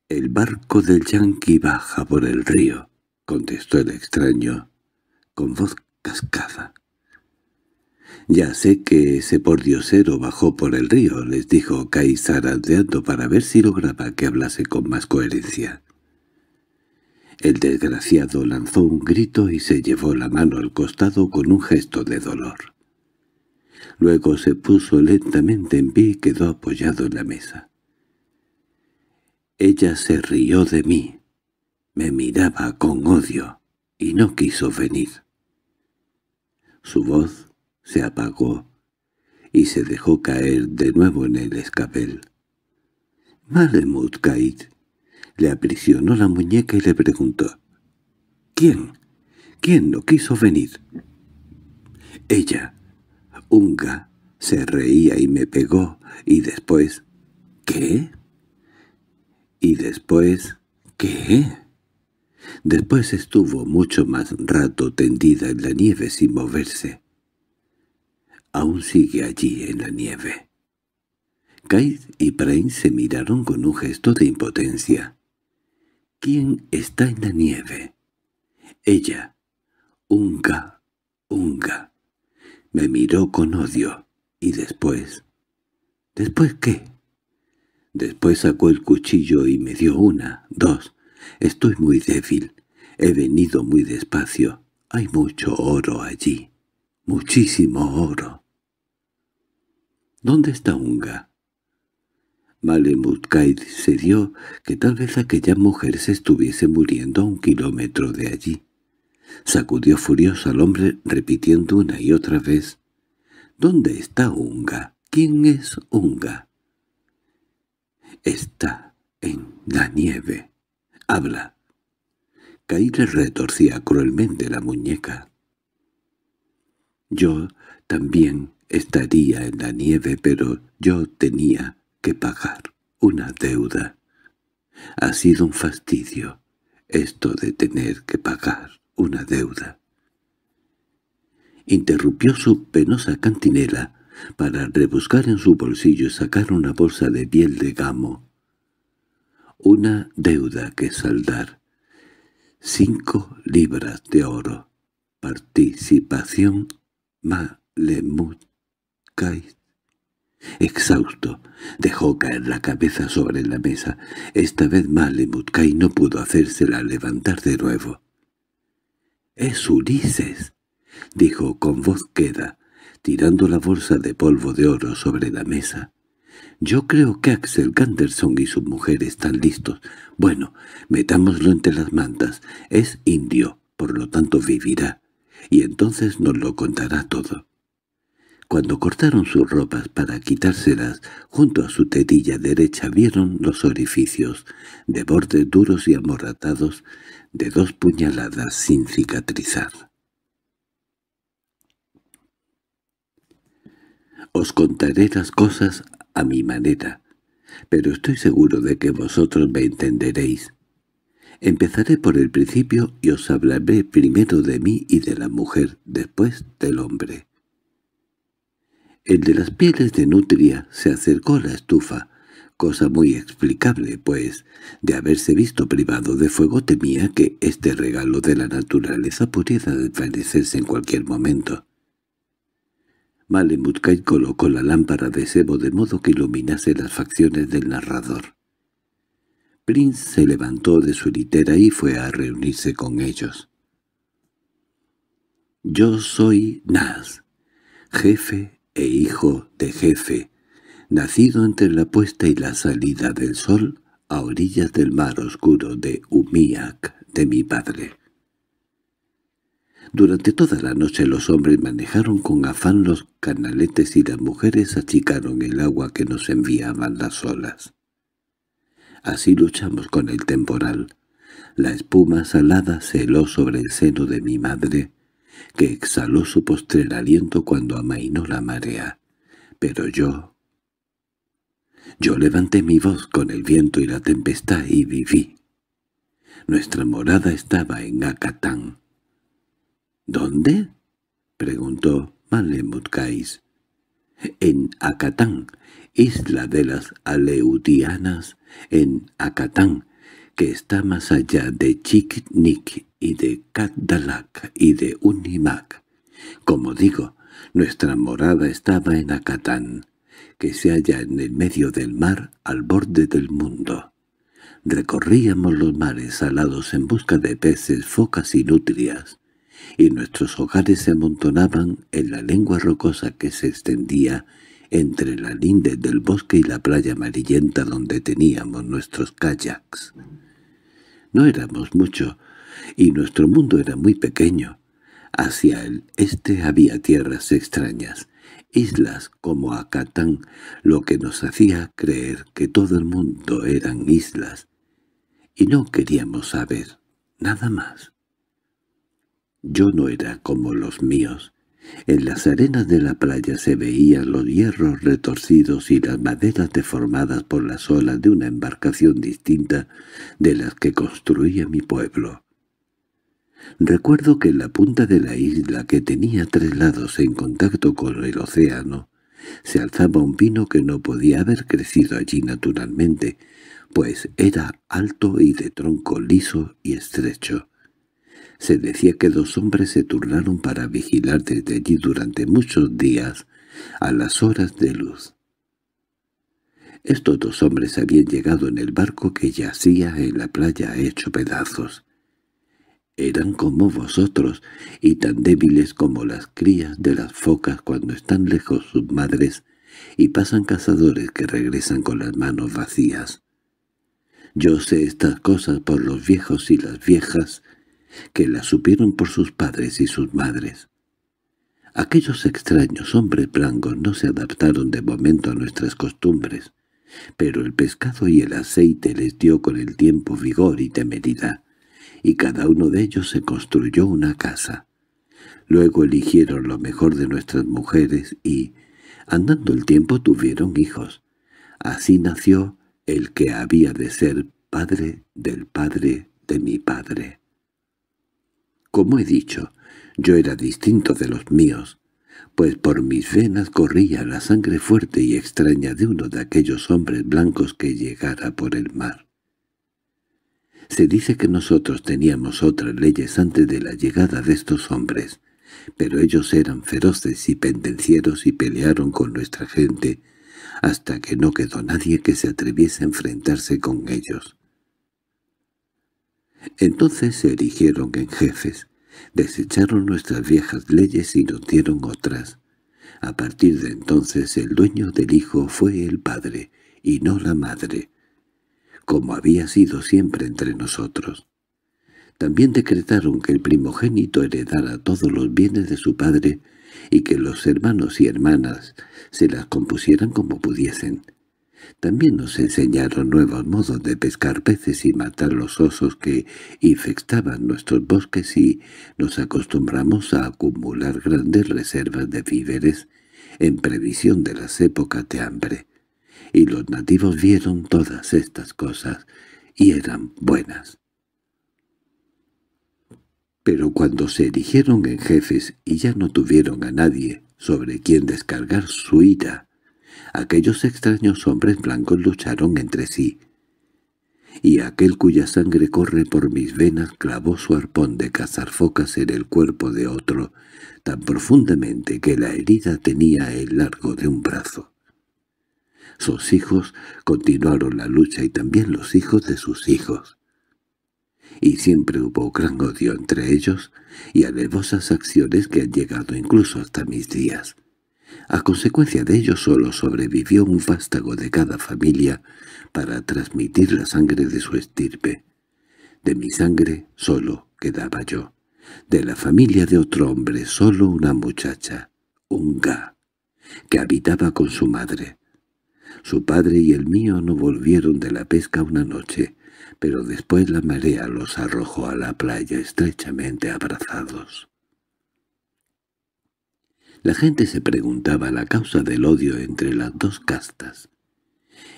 —El barco del yanqui baja por el río —contestó el extraño, con voz cascada. —Ya sé que ese pordiosero bajó por el río —les dijo de aldeando para ver si lograba que hablase con más coherencia. El desgraciado lanzó un grito y se llevó la mano al costado con un gesto de dolor. Luego se puso lentamente en pie y quedó apoyado en la mesa. Ella se rió de mí. Me miraba con odio y no quiso venir. Su voz se apagó y se dejó caer de nuevo en el escapel. Malemut Kaid le aprisionó la muñeca y le preguntó, «¿Quién? ¿Quién no quiso venir?» Ella, Unga, se reía y me pegó, y después, «¿Qué?» Y después, «¿Qué?» Después estuvo mucho más rato tendida en la nieve sin moverse. Aún sigue allí en la nieve. Kate y Prain se miraron con un gesto de impotencia. ¿Quién está en la nieve? Ella. Unga, unga. Me miró con odio. ¿Y después? ¿Después qué? Después sacó el cuchillo y me dio una, dos, Estoy muy débil. He venido muy despacio. Hay mucho oro allí. Muchísimo oro. ¿Dónde está Unga? Malemutkaid se dio que tal vez aquella mujer se estuviese muriendo a un kilómetro de allí. Sacudió furioso al hombre repitiendo una y otra vez. —¿Dónde está Unga? ¿Quién es Unga? —Está en la nieve Habla. Caí retorcía cruelmente la muñeca. Yo también estaría en la nieve, pero yo tenía que pagar una deuda. Ha sido un fastidio esto de tener que pagar una deuda. Interrumpió su penosa cantinela para rebuscar en su bolsillo y sacar una bolsa de piel de gamo una deuda que saldar. Cinco libras de oro. Participación Malemutkait. Exhausto, dejó caer la cabeza sobre la mesa. Esta vez Malemutkai no pudo hacérsela levantar de nuevo. —¡Es Ulises! —dijo con voz queda, tirando la bolsa de polvo de oro sobre la mesa. Yo creo que Axel Ganderson y su mujer están listos. Bueno, metámoslo entre las mantas. Es indio, por lo tanto vivirá, y entonces nos lo contará todo. Cuando cortaron sus ropas para quitárselas, junto a su tetilla derecha vieron los orificios, de bordes duros y amorratados, de dos puñaladas sin cicatrizar. Os contaré las cosas a mi manera, pero estoy seguro de que vosotros me entenderéis. Empezaré por el principio y os hablaré primero de mí y de la mujer, después del hombre. El de las pieles de nutria se acercó a la estufa, cosa muy explicable, pues, de haberse visto privado de fuego temía que este regalo de la naturaleza pudiera desvanecerse en cualquier momento. Malemutkai colocó la lámpara de sebo de modo que iluminase las facciones del narrador. Prince se levantó de su litera y fue a reunirse con ellos. «Yo soy Nas, jefe e hijo de jefe, nacido entre la puesta y la salida del sol a orillas del mar oscuro de Umiak de mi padre». Durante toda la noche los hombres manejaron con afán los canaletes y las mujeres achicaron el agua que nos enviaban las olas. Así luchamos con el temporal. La espuma salada se heló sobre el seno de mi madre, que exhaló su postrer aliento cuando amainó la marea. Pero yo... Yo levanté mi voz con el viento y la tempestad y viví. Nuestra morada estaba en Acatán. —¿Dónde? —preguntó Malemutkais. —En Acatán, isla de las Aleutianas, en Acatán, que está más allá de Chiknik y de Katdalak y de Unimak. Como digo, nuestra morada estaba en Acatán, que se halla en el medio del mar al borde del mundo. Recorríamos los mares salados en busca de peces, focas y nutrias y nuestros hogares se amontonaban en la lengua rocosa que se extendía entre la linde del bosque y la playa amarillenta donde teníamos nuestros kayaks. No éramos mucho, y nuestro mundo era muy pequeño. Hacia el este había tierras extrañas, islas como Acatán, lo que nos hacía creer que todo el mundo eran islas, y no queríamos saber nada más. Yo no era como los míos. En las arenas de la playa se veían los hierros retorcidos y las maderas deformadas por las olas de una embarcación distinta de las que construía mi pueblo. Recuerdo que en la punta de la isla, que tenía tres lados en contacto con el océano, se alzaba un pino que no podía haber crecido allí naturalmente, pues era alto y de tronco liso y estrecho. Se decía que dos hombres se turnaron para vigilar desde allí durante muchos días a las horas de luz. Estos dos hombres habían llegado en el barco que yacía en la playa hecho pedazos. Eran como vosotros, y tan débiles como las crías de las focas cuando están lejos sus madres, y pasan cazadores que regresan con las manos vacías. Yo sé estas cosas por los viejos y las viejas que la supieron por sus padres y sus madres. Aquellos extraños hombres blancos no se adaptaron de momento a nuestras costumbres, pero el pescado y el aceite les dio con el tiempo vigor y temeridad, y cada uno de ellos se construyó una casa. Luego eligieron lo mejor de nuestras mujeres y, andando el tiempo, tuvieron hijos. Así nació el que había de ser padre del padre de mi padre. Como he dicho, yo era distinto de los míos, pues por mis venas corría la sangre fuerte y extraña de uno de aquellos hombres blancos que llegara por el mar. Se dice que nosotros teníamos otras leyes antes de la llegada de estos hombres, pero ellos eran feroces y pendencieros y pelearon con nuestra gente, hasta que no quedó nadie que se atreviese a enfrentarse con ellos. Entonces se erigieron en jefes, desecharon nuestras viejas leyes y nos dieron otras. A partir de entonces el dueño del hijo fue el padre y no la madre, como había sido siempre entre nosotros. También decretaron que el primogénito heredara todos los bienes de su padre y que los hermanos y hermanas se las compusieran como pudiesen. También nos enseñaron nuevos modos de pescar peces y matar los osos que infectaban nuestros bosques y nos acostumbramos a acumular grandes reservas de víveres en previsión de las épocas de hambre. Y los nativos vieron todas estas cosas y eran buenas. Pero cuando se erigieron en jefes y ya no tuvieron a nadie sobre quien descargar su ira, Aquellos extraños hombres blancos lucharon entre sí, y aquel cuya sangre corre por mis venas clavó su arpón de cazar focas en el cuerpo de otro, tan profundamente que la herida tenía el largo de un brazo. Sus hijos continuaron la lucha y también los hijos de sus hijos. Y siempre hubo gran odio entre ellos y alevosas acciones que han llegado incluso hasta mis días. A consecuencia de ello solo sobrevivió un vástago de cada familia para transmitir la sangre de su estirpe. De mi sangre solo quedaba yo. De la familia de otro hombre solo una muchacha, un ga, que habitaba con su madre. Su padre y el mío no volvieron de la pesca una noche, pero después la marea los arrojó a la playa estrechamente abrazados. La gente se preguntaba la causa del odio entre las dos castas,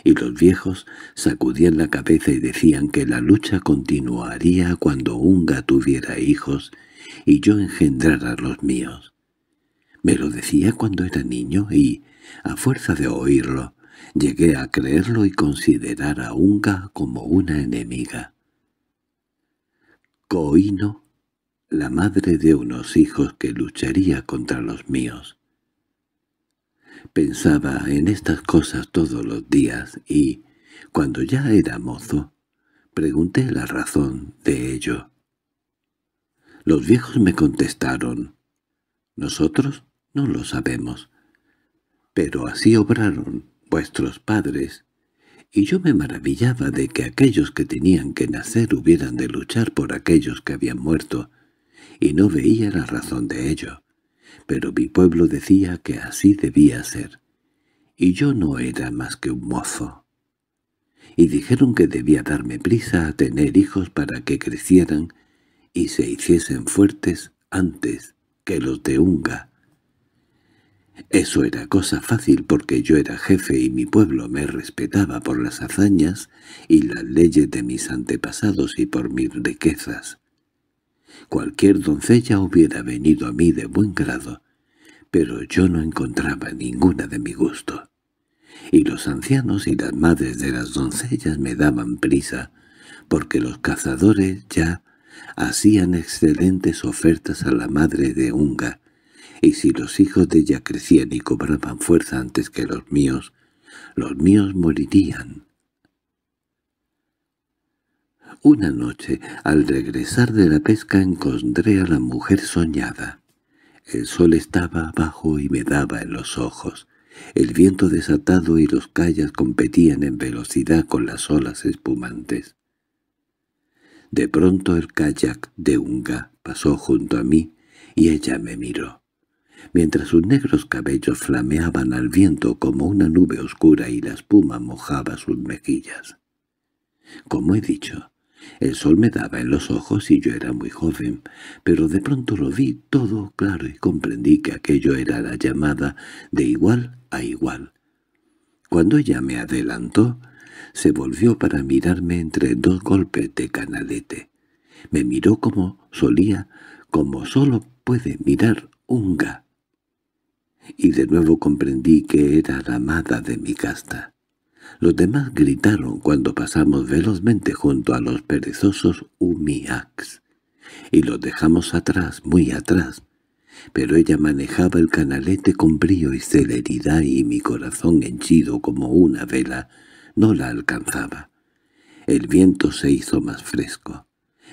y los viejos sacudían la cabeza y decían que la lucha continuaría cuando Unga tuviera hijos y yo engendrara los míos. Me lo decía cuando era niño y, a fuerza de oírlo, llegué a creerlo y considerar a Unga como una enemiga. Coino la madre de unos hijos que lucharía contra los míos. Pensaba en estas cosas todos los días y, cuando ya era mozo, pregunté la razón de ello. Los viejos me contestaron, «Nosotros no lo sabemos, pero así obraron vuestros padres, y yo me maravillaba de que aquellos que tenían que nacer hubieran de luchar por aquellos que habían muerto, y no veía la razón de ello. Pero mi pueblo decía que así debía ser, y yo no era más que un mozo. Y dijeron que debía darme prisa a tener hijos para que crecieran y se hiciesen fuertes antes que los de Unga. Eso era cosa fácil porque yo era jefe y mi pueblo me respetaba por las hazañas y las leyes de mis antepasados y por mis riquezas. Cualquier doncella hubiera venido a mí de buen grado, pero yo no encontraba ninguna de mi gusto. Y los ancianos y las madres de las doncellas me daban prisa, porque los cazadores ya hacían excelentes ofertas a la madre de Unga, y si los hijos de ella crecían y cobraban fuerza antes que los míos, los míos morirían. Una noche, al regresar de la pesca, encontré a la mujer soñada. El sol estaba abajo y me daba en los ojos. El viento desatado y los callas competían en velocidad con las olas espumantes. De pronto el kayak de Unga pasó junto a mí y ella me miró. Mientras sus negros cabellos flameaban al viento como una nube oscura y la espuma mojaba sus mejillas. Como he dicho, el sol me daba en los ojos y yo era muy joven, pero de pronto lo vi todo claro y comprendí que aquello era la llamada de igual a igual. Cuando ella me adelantó, se volvió para mirarme entre dos golpes de canalete. Me miró como solía, como solo puede mirar un ga. Y de nuevo comprendí que era la amada de mi casta. Los demás gritaron cuando pasamos velozmente junto a los perezosos humiacs, y los dejamos atrás, muy atrás. Pero ella manejaba el canalete con brío y celeridad y mi corazón henchido como una vela no la alcanzaba. El viento se hizo más fresco,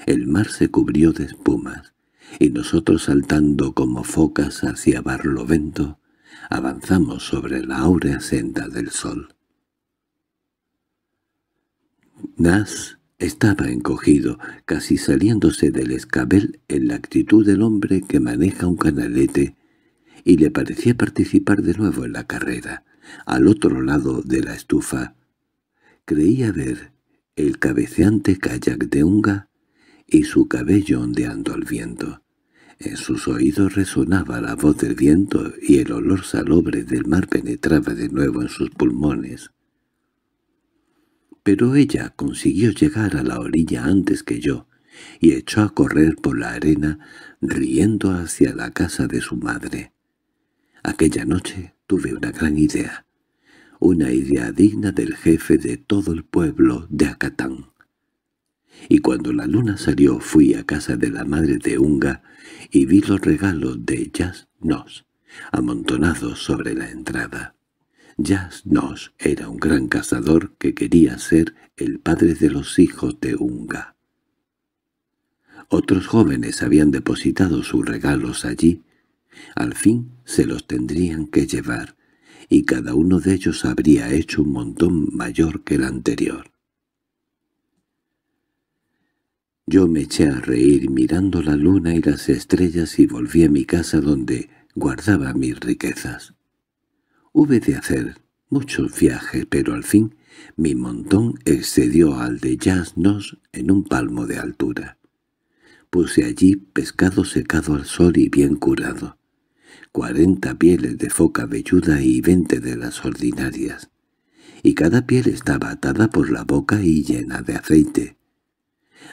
el mar se cubrió de espumas, y nosotros saltando como focas hacia Barlovento, avanzamos sobre la áurea senda del sol. Nas estaba encogido, casi saliéndose del escabel en la actitud del hombre que maneja un canalete, y le parecía participar de nuevo en la carrera, al otro lado de la estufa. Creía ver el cabeceante kayak de Unga y su cabello ondeando al viento. En sus oídos resonaba la voz del viento y el olor salobre del mar penetraba de nuevo en sus pulmones pero ella consiguió llegar a la orilla antes que yo, y echó a correr por la arena, riendo hacia la casa de su madre. Aquella noche tuve una gran idea, una idea digna del jefe de todo el pueblo de Acatán. Y cuando la luna salió fui a casa de la madre de Unga y vi los regalos de ellas nos, amontonados sobre la entrada. Jas era un gran cazador que quería ser el padre de los hijos de Unga. Otros jóvenes habían depositado sus regalos allí. Al fin se los tendrían que llevar, y cada uno de ellos habría hecho un montón mayor que el anterior. Yo me eché a reír mirando la luna y las estrellas y volví a mi casa donde guardaba mis riquezas. Hube de hacer muchos viajes, pero al fin mi montón excedió al de Jasnos en un palmo de altura. Puse allí pescado secado al sol y bien curado, cuarenta pieles de foca velluda y veinte de las ordinarias, y cada piel estaba atada por la boca y llena de aceite.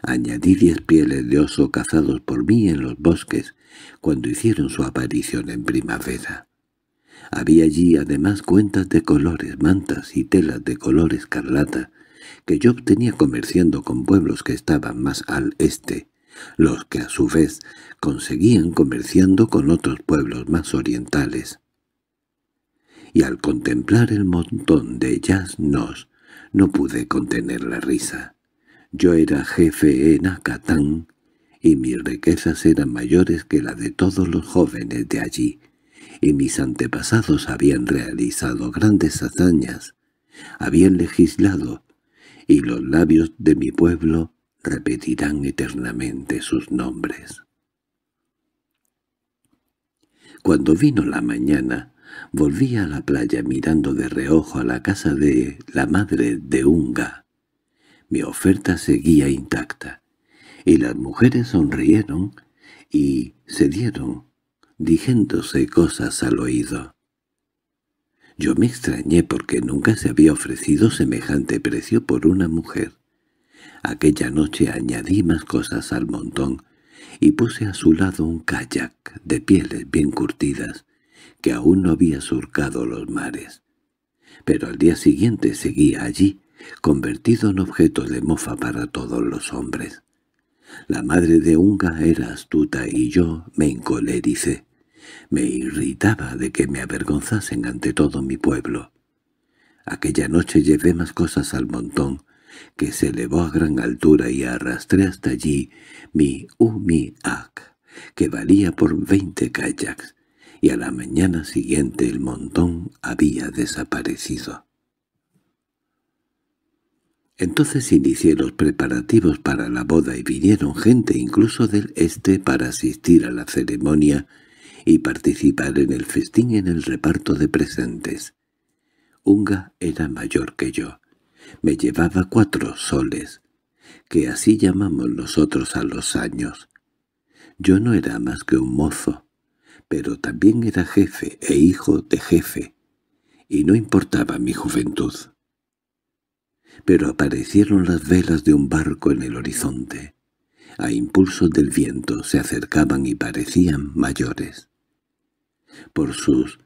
Añadí diez pieles de oso cazados por mí en los bosques, cuando hicieron su aparición en primavera. Había allí además cuentas de colores, mantas y telas de color escarlata, que yo obtenía comerciando con pueblos que estaban más al este, los que a su vez conseguían comerciando con otros pueblos más orientales. Y al contemplar el montón de yasnos, no pude contener la risa. Yo era jefe en Acatán, y mis riquezas eran mayores que la de todos los jóvenes de allí, y mis antepasados habían realizado grandes hazañas, habían legislado, y los labios de mi pueblo repetirán eternamente sus nombres. Cuando vino la mañana, volví a la playa mirando de reojo a la casa de la madre de Unga. Mi oferta seguía intacta, y las mujeres sonrieron y se dieron dijéndose cosas al oído. Yo me extrañé porque nunca se había ofrecido semejante precio por una mujer. Aquella noche añadí más cosas al montón y puse a su lado un kayak de pieles bien curtidas que aún no había surcado los mares. Pero al día siguiente seguía allí, convertido en objeto de mofa para todos los hombres. La madre de Unga era astuta y yo me encolericé. Me irritaba de que me avergonzasen ante todo mi pueblo. Aquella noche llevé más cosas al montón, que se elevó a gran altura y arrastré hasta allí mi umiak, que valía por veinte kayaks, y a la mañana siguiente el montón había desaparecido. Entonces inicié los preparativos para la boda y vinieron gente incluso del este para asistir a la ceremonia y participar en el festín y en el reparto de presentes. Unga era mayor que yo. Me llevaba cuatro soles, que así llamamos nosotros a los años. Yo no era más que un mozo, pero también era jefe e hijo de jefe, y no importaba mi juventud. Pero aparecieron las velas de un barco en el horizonte. A impulsos del viento se acercaban y parecían mayores. Por sus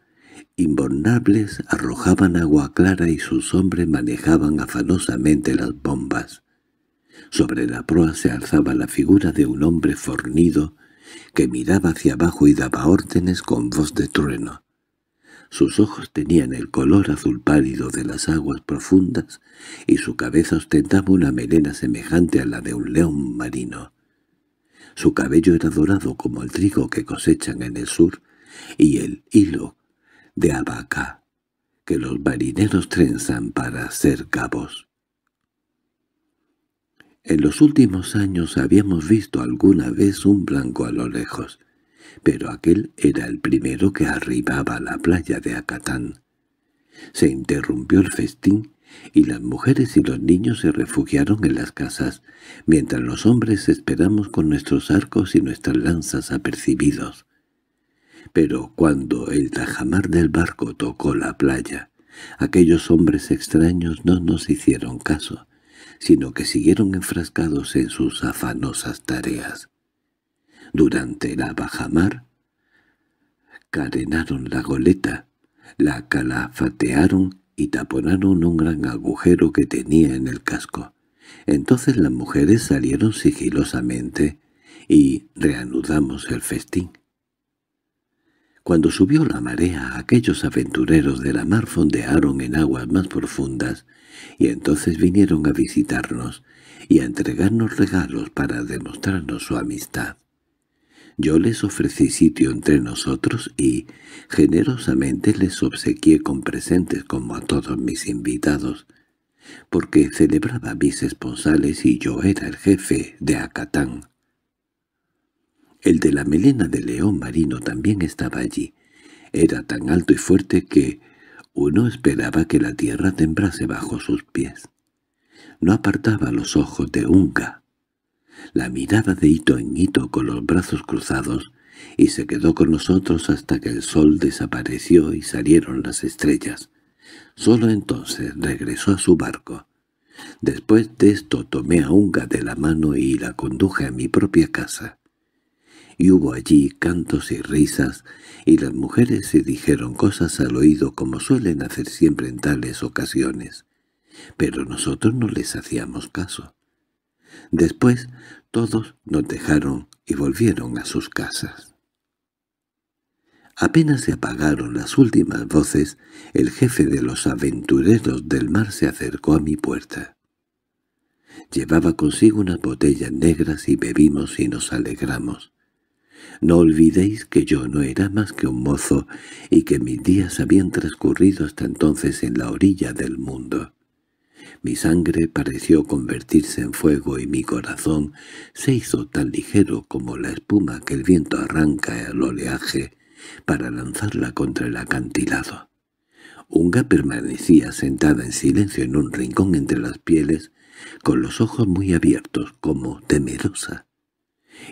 inbornables arrojaban agua clara y sus hombres manejaban afanosamente las bombas. Sobre la proa se alzaba la figura de un hombre fornido que miraba hacia abajo y daba órdenes con voz de trueno. Sus ojos tenían el color azul pálido de las aguas profundas y su cabeza ostentaba una melena semejante a la de un león marino. Su cabello era dorado como el trigo que cosechan en el sur y el hilo de abaca que los marineros trenzan para hacer cabos. En los últimos años habíamos visto alguna vez un blanco a lo lejos, pero aquel era el primero que arribaba a la playa de Acatán. Se interrumpió el festín y las mujeres y los niños se refugiaron en las casas, mientras los hombres esperamos con nuestros arcos y nuestras lanzas apercibidos. Pero cuando el tajamar del barco tocó la playa, aquellos hombres extraños no nos hicieron caso, sino que siguieron enfrascados en sus afanosas tareas. Durante la bajamar, carenaron la goleta, la calafatearon y taponaron un gran agujero que tenía en el casco. Entonces las mujeres salieron sigilosamente y reanudamos el festín. Cuando subió la marea, aquellos aventureros de la mar fondearon en aguas más profundas y entonces vinieron a visitarnos y a entregarnos regalos para demostrarnos su amistad. Yo les ofrecí sitio entre nosotros y, generosamente, les obsequié con presentes como a todos mis invitados, porque celebraba mis esponsales y yo era el jefe de Acatán. El de la melena de león marino también estaba allí. Era tan alto y fuerte que uno esperaba que la tierra tembrase bajo sus pies. No apartaba los ojos de Unga. La miraba de hito en hito con los brazos cruzados y se quedó con nosotros hasta que el sol desapareció y salieron las estrellas. Solo entonces regresó a su barco. Después de esto tomé a Unga de la mano y la conduje a mi propia casa y hubo allí cantos y risas, y las mujeres se dijeron cosas al oído como suelen hacer siempre en tales ocasiones, pero nosotros no les hacíamos caso. Después todos nos dejaron y volvieron a sus casas. Apenas se apagaron las últimas voces, el jefe de los aventureros del mar se acercó a mi puerta. Llevaba consigo unas botellas negras y bebimos y nos alegramos. No olvidéis que yo no era más que un mozo y que mis días habían transcurrido hasta entonces en la orilla del mundo. Mi sangre pareció convertirse en fuego y mi corazón se hizo tan ligero como la espuma que el viento arranca al oleaje para lanzarla contra el acantilado. Unga permanecía sentada en silencio en un rincón entre las pieles, con los ojos muy abiertos como temerosa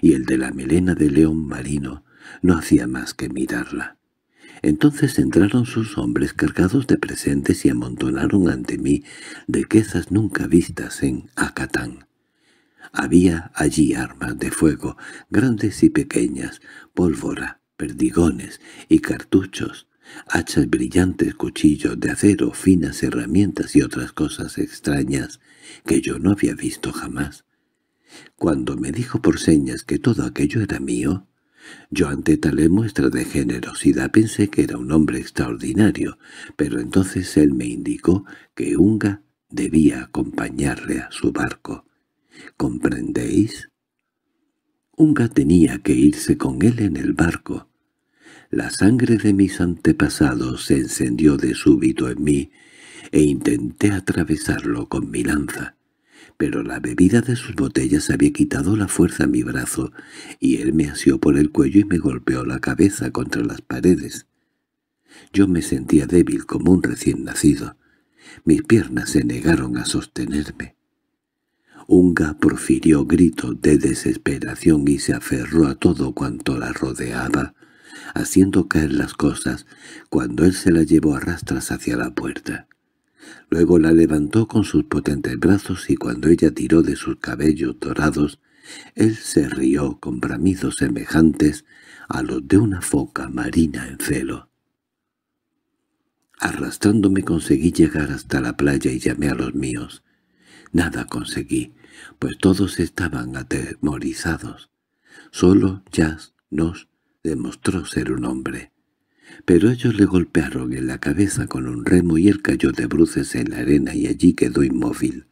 y el de la melena de león marino no hacía más que mirarla. Entonces entraron sus hombres cargados de presentes y amontonaron ante mí de riquezas nunca vistas en Acatán. Había allí armas de fuego, grandes y pequeñas, pólvora, perdigones y cartuchos, hachas brillantes, cuchillos de acero, finas herramientas y otras cosas extrañas que yo no había visto jamás. Cuando me dijo por señas que todo aquello era mío, yo ante tal muestra de generosidad pensé que era un hombre extraordinario, pero entonces él me indicó que Unga debía acompañarle a su barco. ¿Comprendéis? Unga tenía que irse con él en el barco. La sangre de mis antepasados se encendió de súbito en mí e intenté atravesarlo con mi lanza pero la bebida de sus botellas había quitado la fuerza a mi brazo, y él me asió por el cuello y me golpeó la cabeza contra las paredes. Yo me sentía débil como un recién nacido. Mis piernas se negaron a sostenerme. Unga profirió gritos de desesperación y se aferró a todo cuanto la rodeaba, haciendo caer las cosas cuando él se la llevó a rastras hacia la puerta. Luego la levantó con sus potentes brazos y cuando ella tiró de sus cabellos dorados, él se rió con bramidos semejantes a los de una foca marina en celo. Arrastrándome conseguí llegar hasta la playa y llamé a los míos. Nada conseguí, pues todos estaban atemorizados. Solo Jazz nos demostró ser un hombre pero ellos le golpearon en la cabeza con un remo y él cayó de bruces en la arena y allí quedó inmóvil.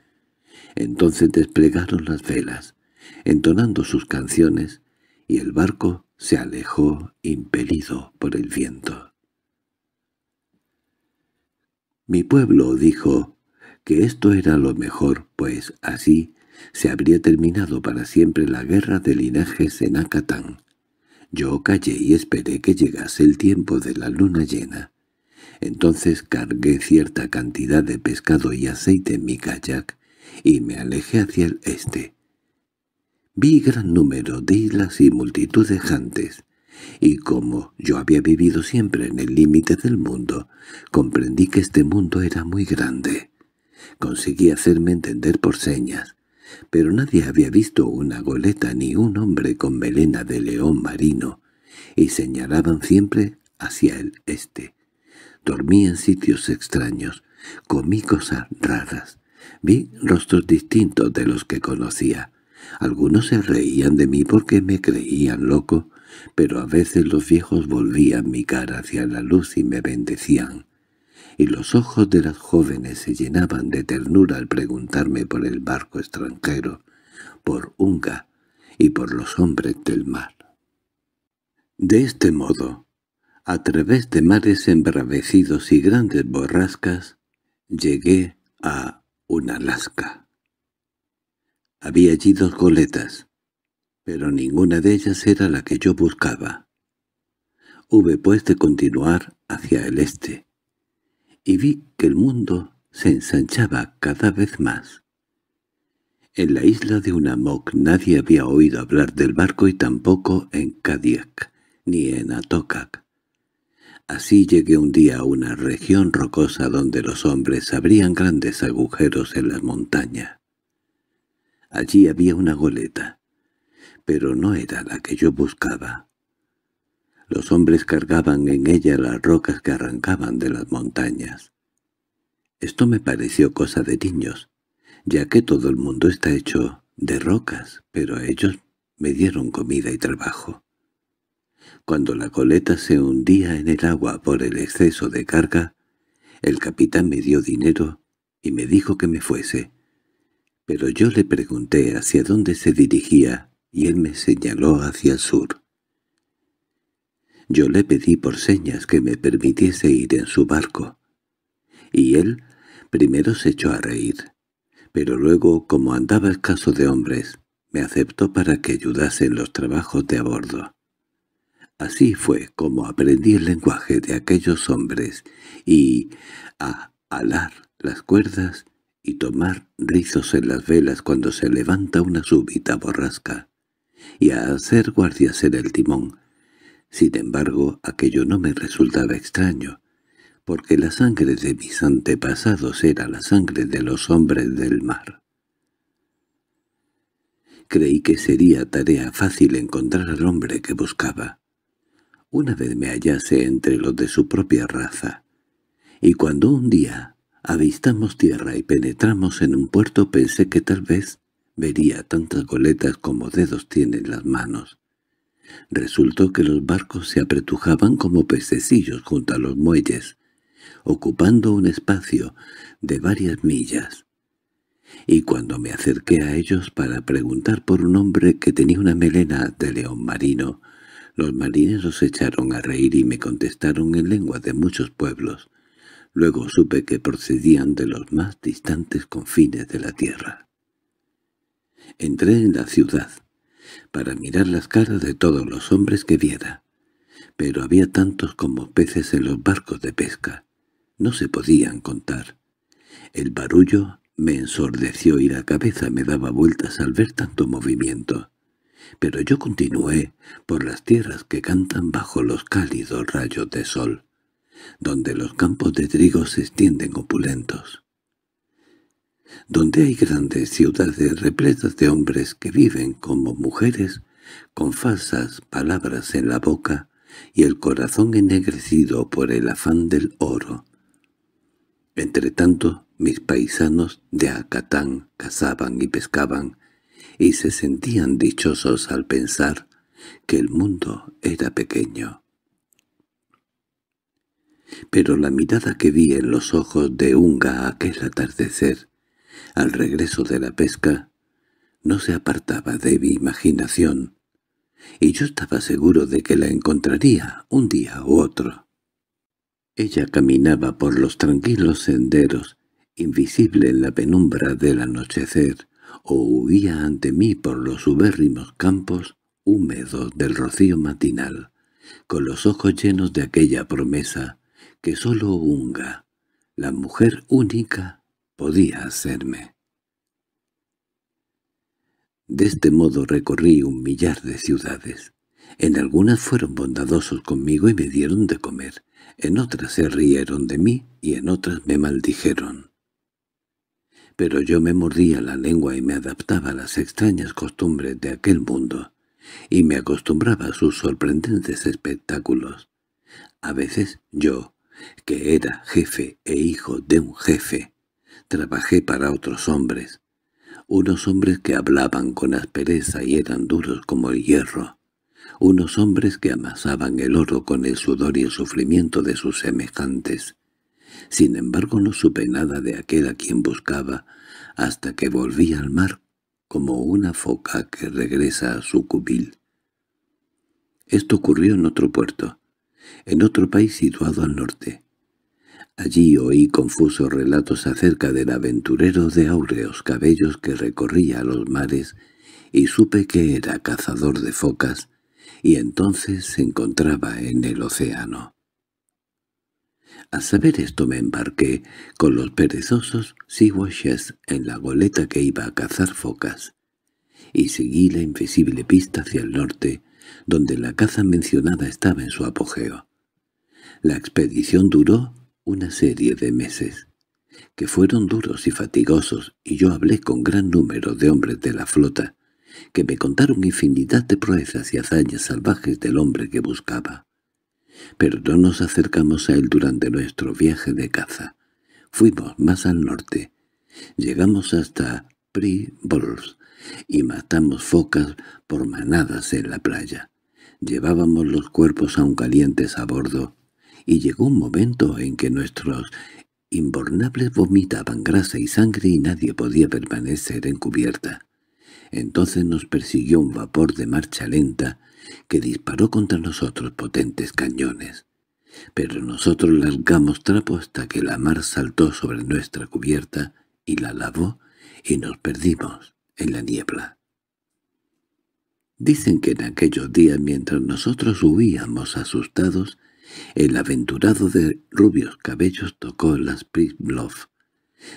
Entonces desplegaron las velas, entonando sus canciones, y el barco se alejó impelido por el viento. Mi pueblo dijo que esto era lo mejor, pues así se habría terminado para siempre la guerra de linajes en Acatán. Yo callé y esperé que llegase el tiempo de la luna llena. Entonces cargué cierta cantidad de pescado y aceite en mi kayak y me alejé hacia el este. Vi gran número de islas y multitud de jantes, y como yo había vivido siempre en el límite del mundo, comprendí que este mundo era muy grande. Conseguí hacerme entender por señas, pero nadie había visto una goleta ni un hombre con melena de león marino, y señalaban siempre hacia el este. Dormí en sitios extraños, comí cosas raras, vi rostros distintos de los que conocía. Algunos se reían de mí porque me creían loco, pero a veces los viejos volvían mi cara hacia la luz y me bendecían y los ojos de las jóvenes se llenaban de ternura al preguntarme por el barco extranjero, por Unga y por los hombres del mar. De este modo, a través de mares embravecidos y grandes borrascas, llegué a Unalaska. Había allí dos goletas, pero ninguna de ellas era la que yo buscaba. Hube pues de continuar hacia el este, y vi que el mundo se ensanchaba cada vez más. En la isla de Unamok nadie había oído hablar del barco y tampoco en Kadiak ni en Atokak. Así llegué un día a una región rocosa donde los hombres abrían grandes agujeros en la montaña. Allí había una goleta, pero no era la que yo buscaba. Los hombres cargaban en ella las rocas que arrancaban de las montañas. Esto me pareció cosa de niños, ya que todo el mundo está hecho de rocas, pero a ellos me dieron comida y trabajo. Cuando la coleta se hundía en el agua por el exceso de carga, el capitán me dio dinero y me dijo que me fuese. Pero yo le pregunté hacia dónde se dirigía y él me señaló hacia el sur. Yo le pedí por señas que me permitiese ir en su barco. Y él primero se echó a reír, pero luego, como andaba escaso de hombres, me aceptó para que ayudase en los trabajos de a bordo. Así fue como aprendí el lenguaje de aquellos hombres y a alar las cuerdas y tomar rizos en las velas cuando se levanta una súbita borrasca, y a hacer guardias en el timón, sin embargo, aquello no me resultaba extraño, porque la sangre de mis antepasados era la sangre de los hombres del mar. Creí que sería tarea fácil encontrar al hombre que buscaba. Una vez me hallase entre los de su propia raza, y cuando un día avistamos tierra y penetramos en un puerto pensé que tal vez vería tantas goletas como dedos tienen las manos, Resultó que los barcos se apretujaban como pececillos junto a los muelles, ocupando un espacio de varias millas. Y cuando me acerqué a ellos para preguntar por un hombre que tenía una melena de león marino, los marineros se echaron a reír y me contestaron en lengua de muchos pueblos. Luego supe que procedían de los más distantes confines de la tierra. Entré en la ciudad para mirar las caras de todos los hombres que viera. Pero había tantos como peces en los barcos de pesca. No se podían contar. El barullo me ensordeció y la cabeza me daba vueltas al ver tanto movimiento. Pero yo continué por las tierras que cantan bajo los cálidos rayos de sol, donde los campos de trigo se extienden opulentos donde hay grandes ciudades repletas de hombres que viven como mujeres, con falsas palabras en la boca y el corazón ennegrecido por el afán del oro. Entretanto, mis paisanos de Acatán cazaban y pescaban, y se sentían dichosos al pensar que el mundo era pequeño. Pero la mirada que vi en los ojos de Unga aquel atardecer al regreso de la pesca, no se apartaba de mi imaginación, y yo estaba seguro de que la encontraría un día u otro. Ella caminaba por los tranquilos senderos, invisible en la penumbra del anochecer, o huía ante mí por los subérrimos campos húmedos del rocío matinal, con los ojos llenos de aquella promesa que sólo Unga, la mujer única, podía hacerme. De este modo recorrí un millar de ciudades. En algunas fueron bondadosos conmigo y me dieron de comer, en otras se rieron de mí y en otras me maldijeron. Pero yo me mordía la lengua y me adaptaba a las extrañas costumbres de aquel mundo, y me acostumbraba a sus sorprendentes espectáculos. A veces yo, que era jefe e hijo de un jefe, Trabajé para otros hombres, unos hombres que hablaban con aspereza y eran duros como el hierro, unos hombres que amasaban el oro con el sudor y el sufrimiento de sus semejantes. Sin embargo no supe nada de aquel a quien buscaba hasta que volví al mar como una foca que regresa a su cubil. Esto ocurrió en otro puerto, en otro país situado al norte. Allí oí confusos relatos acerca del aventurero de áureos cabellos que recorría los mares y supe que era cazador de focas y entonces se encontraba en el océano. Al saber esto me embarqué con los perezosos Siguaches en la goleta que iba a cazar focas, y seguí la invisible pista hacia el norte, donde la caza mencionada estaba en su apogeo. La expedición duró una serie de meses, que fueron duros y fatigosos, y yo hablé con gran número de hombres de la flota, que me contaron infinidad de proezas y hazañas salvajes del hombre que buscaba. Pero no nos acercamos a él durante nuestro viaje de caza. Fuimos más al norte. Llegamos hasta Pribols y matamos focas por manadas en la playa. Llevábamos los cuerpos aún calientes a bordo y llegó un momento en que nuestros inbornables vomitaban grasa y sangre y nadie podía permanecer en cubierta. Entonces nos persiguió un vapor de marcha lenta que disparó contra nosotros potentes cañones. Pero nosotros largamos trapo hasta que la mar saltó sobre nuestra cubierta y la lavó y nos perdimos en la niebla. Dicen que en aquellos días mientras nosotros huíamos asustados, el aventurado de rubios cabellos tocó las Bluff,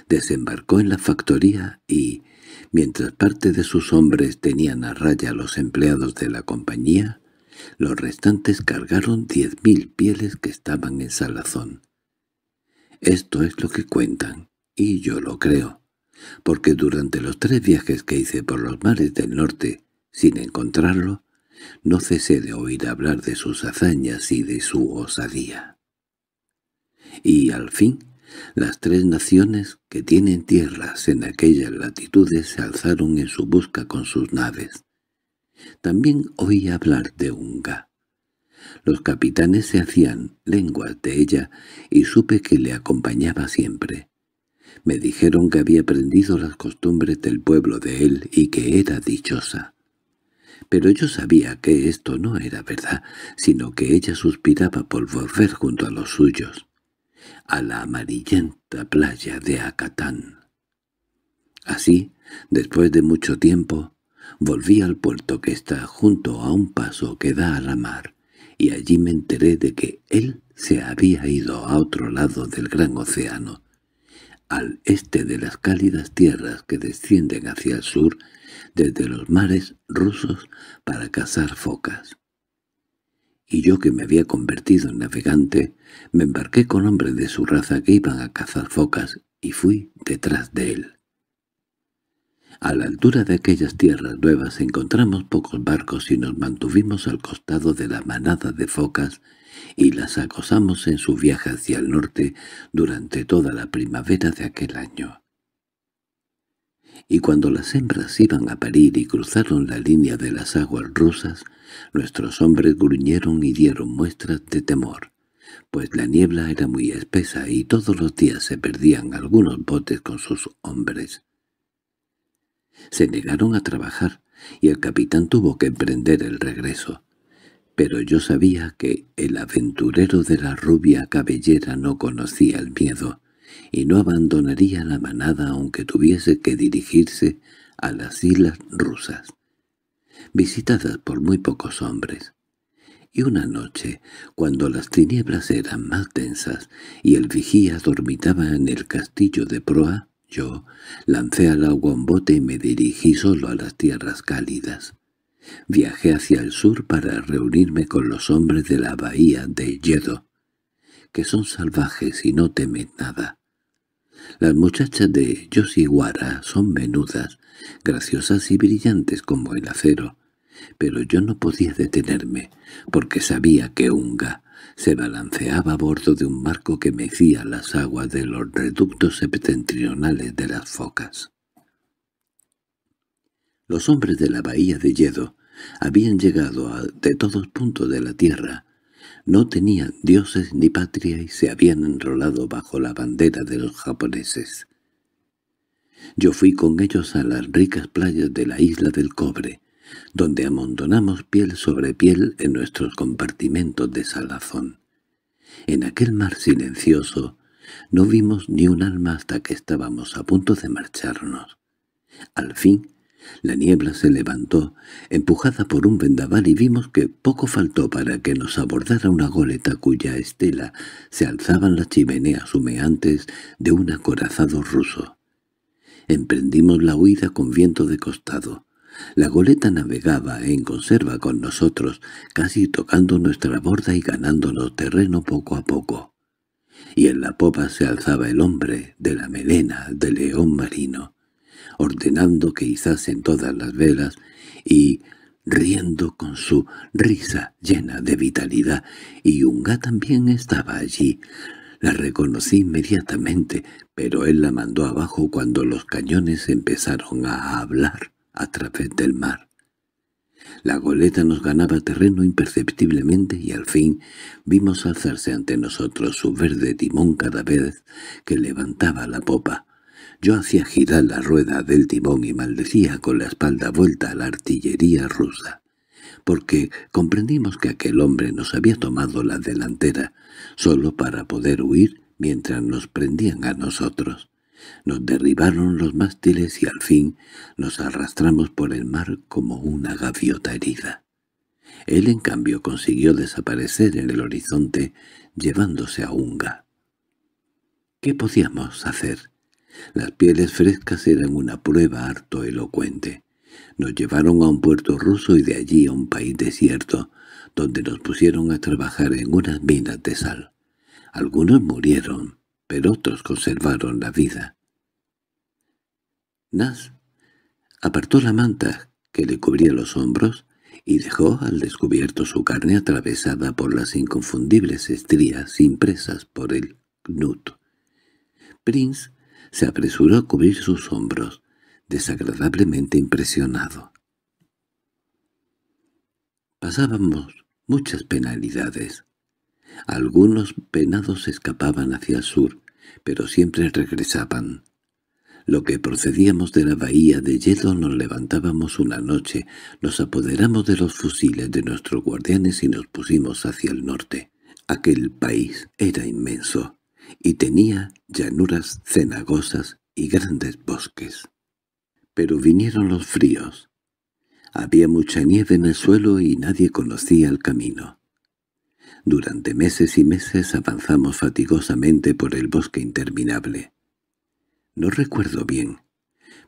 desembarcó en la factoría y, mientras parte de sus hombres tenían a raya a los empleados de la compañía, los restantes cargaron diez mil pieles que estaban en salazón. Esto es lo que cuentan, y yo lo creo, porque durante los tres viajes que hice por los mares del norte, sin encontrarlo, no cesé de oír hablar de sus hazañas y de su osadía. Y al fin, las tres naciones que tienen tierras en aquellas latitudes se alzaron en su busca con sus naves. También oí hablar de Unga. Los capitanes se hacían lenguas de ella y supe que le acompañaba siempre. Me dijeron que había aprendido las costumbres del pueblo de él y que era dichosa. Pero yo sabía que esto no era verdad, sino que ella suspiraba por volver junto a los suyos, a la amarillenta playa de Acatán. Así, después de mucho tiempo, volví al puerto que está junto a un paso que da a la mar, y allí me enteré de que él se había ido a otro lado del gran océano, al este de las cálidas tierras que descienden hacia el sur desde los mares rusos para cazar focas. Y yo que me había convertido en navegante, me embarqué con hombres de su raza que iban a cazar focas y fui detrás de él. A la altura de aquellas tierras nuevas encontramos pocos barcos y nos mantuvimos al costado de la manada de focas y las acosamos en su viaje hacia el norte durante toda la primavera de aquel año y cuando las hembras iban a parir y cruzaron la línea de las aguas rusas, nuestros hombres gruñeron y dieron muestras de temor, pues la niebla era muy espesa y todos los días se perdían algunos botes con sus hombres. Se negaron a trabajar y el capitán tuvo que emprender el regreso, pero yo sabía que el aventurero de la rubia cabellera no conocía el miedo, y no abandonaría la manada aunque tuviese que dirigirse a las islas rusas, visitadas por muy pocos hombres. Y una noche, cuando las tinieblas eran más densas y el vigía dormitaba en el castillo de proa, yo lancé al agua y me dirigí solo a las tierras cálidas. Viajé hacia el sur para reunirme con los hombres de la bahía de Yedo, que son salvajes y no temen nada. Las muchachas de Yoshiwara son menudas, graciosas y brillantes como el acero, pero yo no podía detenerme, porque sabía que Unga se balanceaba a bordo de un marco que mecía las aguas de los reductos septentrionales de las focas. Los hombres de la bahía de Yedo habían llegado de todos puntos de la tierra no tenían dioses ni patria y se habían enrolado bajo la bandera de los japoneses. Yo fui con ellos a las ricas playas de la isla del cobre, donde amontonamos piel sobre piel en nuestros compartimentos de salazón. En aquel mar silencioso no vimos ni un alma hasta que estábamos a punto de marcharnos. Al fin la niebla se levantó, empujada por un vendaval, y vimos que poco faltó para que nos abordara una goleta cuya estela se alzaban las chimeneas humeantes de un acorazado ruso. Emprendimos la huida con viento de costado. La goleta navegaba en conserva con nosotros, casi tocando nuestra borda y ganándonos terreno poco a poco. Y en la popa se alzaba el hombre de la melena de león marino, ordenando que izasen todas las velas y riendo con su risa llena de vitalidad, y Unga también estaba allí. La reconocí inmediatamente, pero él la mandó abajo cuando los cañones empezaron a hablar a través del mar. La goleta nos ganaba terreno imperceptiblemente y al fin vimos alzarse ante nosotros su verde timón cada vez que levantaba la popa. Yo hacía girar la rueda del timón y maldecía con la espalda vuelta a la artillería rusa, porque comprendimos que aquel hombre nos había tomado la delantera solo para poder huir mientras nos prendían a nosotros. Nos derribaron los mástiles y al fin nos arrastramos por el mar como una gaviota herida. Él, en cambio, consiguió desaparecer en el horizonte, llevándose a Unga. ¿Qué podíamos hacer? Las pieles frescas eran una prueba harto elocuente. Nos llevaron a un puerto ruso y de allí a un país desierto, donde nos pusieron a trabajar en unas minas de sal. Algunos murieron, pero otros conservaron la vida. Nas apartó la manta que le cubría los hombros y dejó al descubierto su carne atravesada por las inconfundibles estrías impresas por el knut. Prince se apresuró a cubrir sus hombros, desagradablemente impresionado. Pasábamos muchas penalidades. Algunos penados escapaban hacia el sur, pero siempre regresaban. Lo que procedíamos de la bahía de Yedo nos levantábamos una noche, nos apoderamos de los fusiles de nuestros guardianes y nos pusimos hacia el norte. Aquel país era inmenso y tenía llanuras cenagosas y grandes bosques. Pero vinieron los fríos. Había mucha nieve en el suelo y nadie conocía el camino. Durante meses y meses avanzamos fatigosamente por el bosque interminable. No recuerdo bien,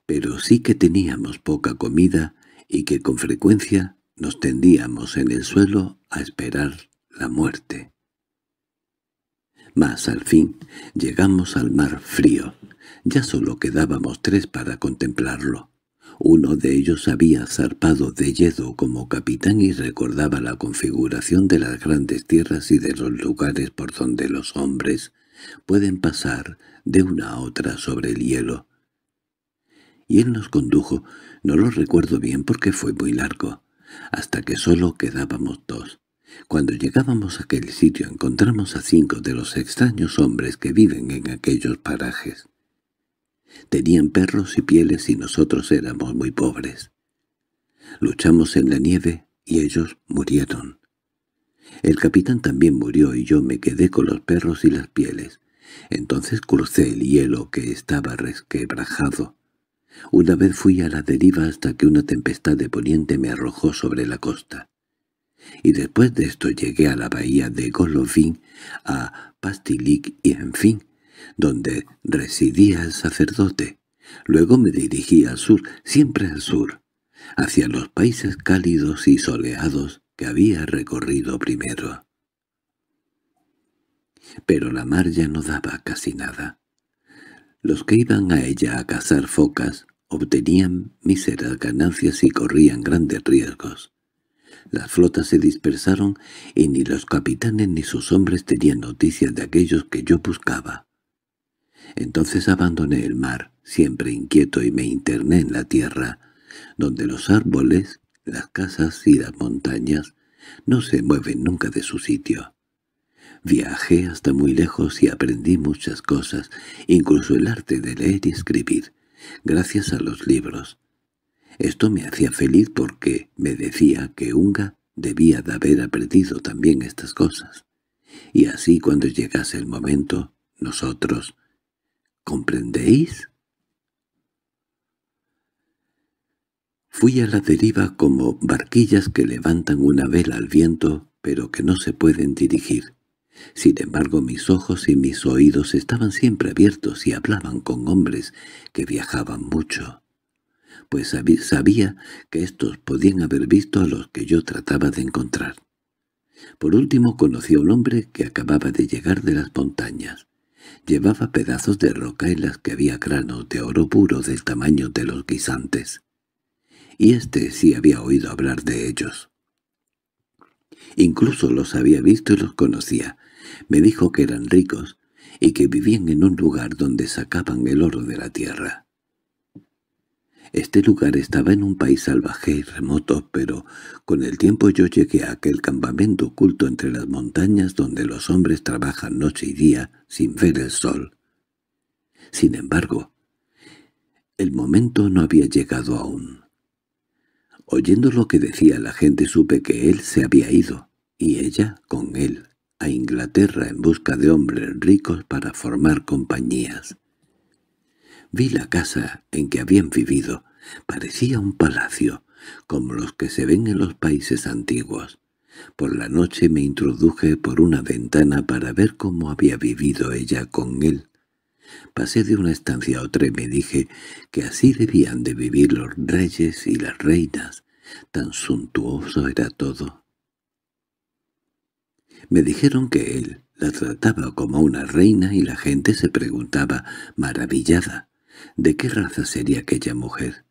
pero sí que teníamos poca comida y que con frecuencia nos tendíamos en el suelo a esperar la muerte. Mas al fin llegamos al mar frío. Ya solo quedábamos tres para contemplarlo. Uno de ellos había zarpado de Yedo como capitán y recordaba la configuración de las grandes tierras y de los lugares por donde los hombres pueden pasar de una a otra sobre el hielo. Y él nos condujo, no lo recuerdo bien porque fue muy largo, hasta que solo quedábamos dos. Cuando llegábamos a aquel sitio encontramos a cinco de los extraños hombres que viven en aquellos parajes. Tenían perros y pieles y nosotros éramos muy pobres. Luchamos en la nieve y ellos murieron. El capitán también murió y yo me quedé con los perros y las pieles. Entonces crucé el hielo que estaba resquebrajado. Una vez fui a la deriva hasta que una tempestad de poniente me arrojó sobre la costa y después de esto llegué a la bahía de Golovin, a Pastilic y en fin, donde residía el sacerdote. Luego me dirigí al sur, siempre al sur, hacia los países cálidos y soleados que había recorrido primero. Pero la mar ya no daba casi nada. Los que iban a ella a cazar focas obtenían míseras ganancias y corrían grandes riesgos. Las flotas se dispersaron y ni los capitanes ni sus hombres tenían noticias de aquellos que yo buscaba. Entonces abandoné el mar, siempre inquieto, y me interné en la tierra, donde los árboles, las casas y las montañas no se mueven nunca de su sitio. Viajé hasta muy lejos y aprendí muchas cosas, incluso el arte de leer y escribir, gracias a los libros. Esto me hacía feliz porque me decía que Unga debía de haber aprendido también estas cosas. Y así cuando llegase el momento, nosotros... ¿Comprendéis? Fui a la deriva como barquillas que levantan una vela al viento, pero que no se pueden dirigir. Sin embargo, mis ojos y mis oídos estaban siempre abiertos y hablaban con hombres que viajaban mucho pues sabía que estos podían haber visto a los que yo trataba de encontrar. Por último conocí a un hombre que acababa de llegar de las montañas. Llevaba pedazos de roca en las que había granos de oro puro del tamaño de los guisantes. Y este sí había oído hablar de ellos. Incluso los había visto y los conocía. Me dijo que eran ricos y que vivían en un lugar donde sacaban el oro de la tierra. Este lugar estaba en un país salvaje y remoto, pero con el tiempo yo llegué a aquel campamento oculto entre las montañas donde los hombres trabajan noche y día sin ver el sol. Sin embargo, el momento no había llegado aún. Oyendo lo que decía la gente supe que él se había ido, y ella con él, a Inglaterra en busca de hombres ricos para formar compañías. Vi la casa en que habían vivido. Parecía un palacio, como los que se ven en los países antiguos. Por la noche me introduje por una ventana para ver cómo había vivido ella con él. Pasé de una estancia a otra y me dije que así debían de vivir los reyes y las reinas. Tan suntuoso era todo. Me dijeron que él la trataba como una reina y la gente se preguntaba, maravillada, ¿De qué raza sería aquella mujer?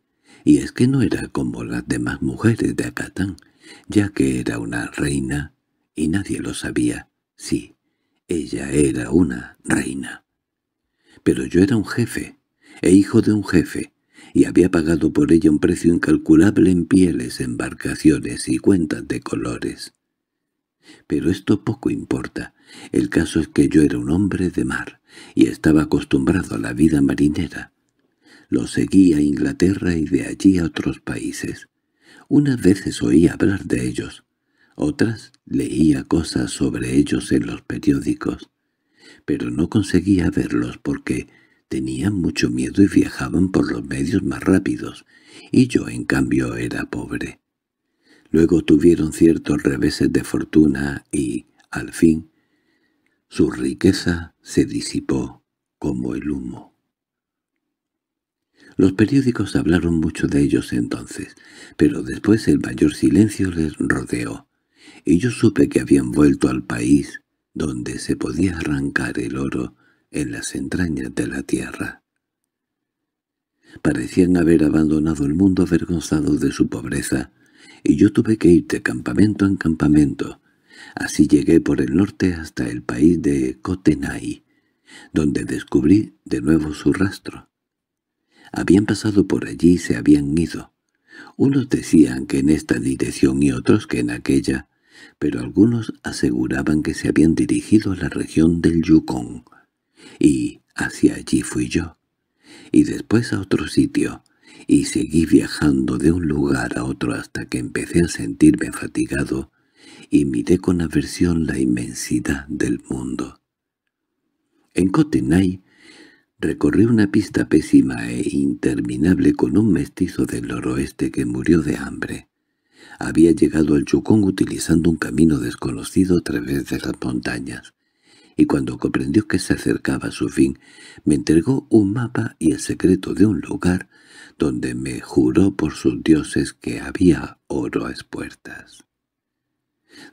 Y es que no era como las demás mujeres de Acatán, ya que era una reina, y nadie lo sabía. Sí, ella era una reina. Pero yo era un jefe, e hijo de un jefe, y había pagado por ella un precio incalculable en pieles, embarcaciones y cuentas de colores. Pero esto poco importa. El caso es que yo era un hombre de mar, y estaba acostumbrado a la vida marinera. Los seguí a Inglaterra y de allí a otros países. Unas veces oía hablar de ellos, otras leía cosas sobre ellos en los periódicos, pero no conseguía verlos porque tenían mucho miedo y viajaban por los medios más rápidos, y yo en cambio era pobre. Luego tuvieron ciertos reveses de fortuna y, al fin, su riqueza se disipó como el humo. Los periódicos hablaron mucho de ellos entonces, pero después el mayor silencio les rodeó, y yo supe que habían vuelto al país donde se podía arrancar el oro en las entrañas de la tierra. Parecían haber abandonado el mundo avergonzado de su pobreza, y yo tuve que ir de campamento en campamento. Así llegué por el norte hasta el país de Cotenay, donde descubrí de nuevo su rastro. Habían pasado por allí y se habían ido. Unos decían que en esta dirección y otros que en aquella, pero algunos aseguraban que se habían dirigido a la región del Yukon. Y hacia allí fui yo. Y después a otro sitio y seguí viajando de un lugar a otro hasta que empecé a sentirme fatigado y miré con aversión la inmensidad del mundo. En Cotenay Recorrí una pista pésima e interminable con un mestizo del noroeste que murió de hambre. Había llegado al Chucón utilizando un camino desconocido a través de las montañas, y cuando comprendió que se acercaba su fin, me entregó un mapa y el secreto de un lugar donde me juró por sus dioses que había oro a espuertas.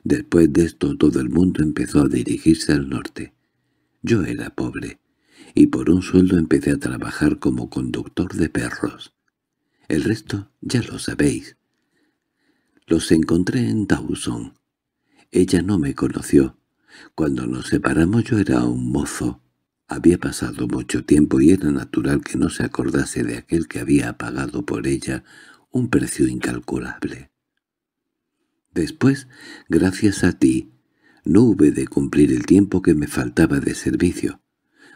Después de esto todo el mundo empezó a dirigirse al norte. Yo era pobre, y por un sueldo empecé a trabajar como conductor de perros. El resto ya lo sabéis. Los encontré en Dawson. Ella no me conoció. Cuando nos separamos yo era un mozo. Había pasado mucho tiempo y era natural que no se acordase de aquel que había pagado por ella un precio incalculable. Después, gracias a ti, no hube de cumplir el tiempo que me faltaba de servicio.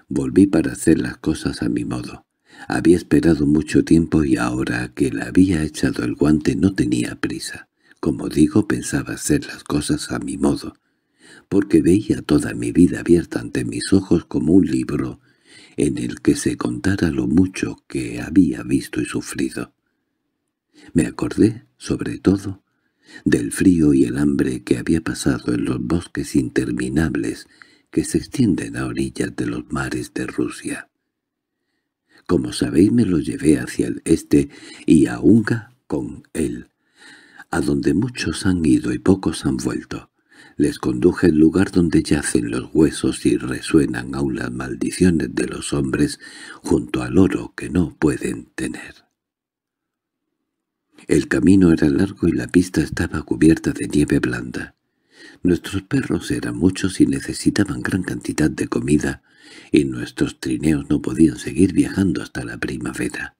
Volví para hacer las cosas a mi modo. Había esperado mucho tiempo y ahora que le había echado el guante no tenía prisa. Como digo, pensaba hacer las cosas a mi modo, porque veía toda mi vida abierta ante mis ojos como un libro en el que se contara lo mucho que había visto y sufrido. Me acordé, sobre todo, del frío y el hambre que había pasado en los bosques interminables que se extienden a orillas de los mares de Rusia. Como sabéis me lo llevé hacia el este y a Unga con él, a donde muchos han ido y pocos han vuelto. Les conduje al lugar donde yacen los huesos y resuenan aún las maldiciones de los hombres junto al oro que no pueden tener. El camino era largo y la pista estaba cubierta de nieve blanda. Nuestros perros eran muchos y necesitaban gran cantidad de comida, y nuestros trineos no podían seguir viajando hasta la primavera.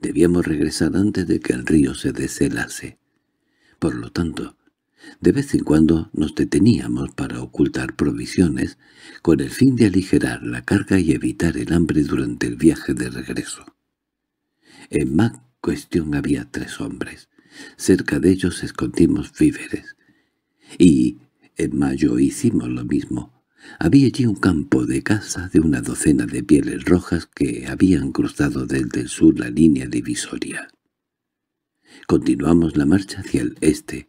Debíamos regresar antes de que el río se deshelase. Por lo tanto, de vez en cuando nos deteníamos para ocultar provisiones, con el fin de aligerar la carga y evitar el hambre durante el viaje de regreso. En más cuestión había tres hombres. Cerca de ellos escondimos víveres y en mayo hicimos lo mismo. Había allí un campo de caza de una docena de pieles rojas que habían cruzado desde el sur la línea divisoria. Continuamos la marcha hacia el este,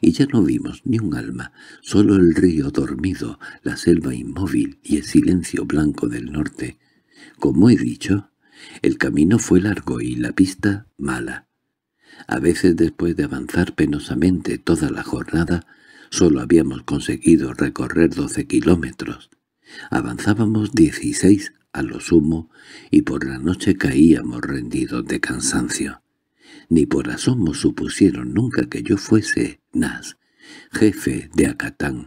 y ya no vimos ni un alma, solo el río dormido, la selva inmóvil y el silencio blanco del norte. Como he dicho, el camino fue largo y la pista mala. A veces después de avanzar penosamente toda la jornada, Solo habíamos conseguido recorrer doce kilómetros. Avanzábamos dieciséis a lo sumo y por la noche caíamos rendidos de cansancio. Ni por asomo supusieron nunca que yo fuese Nas, jefe de Acatán,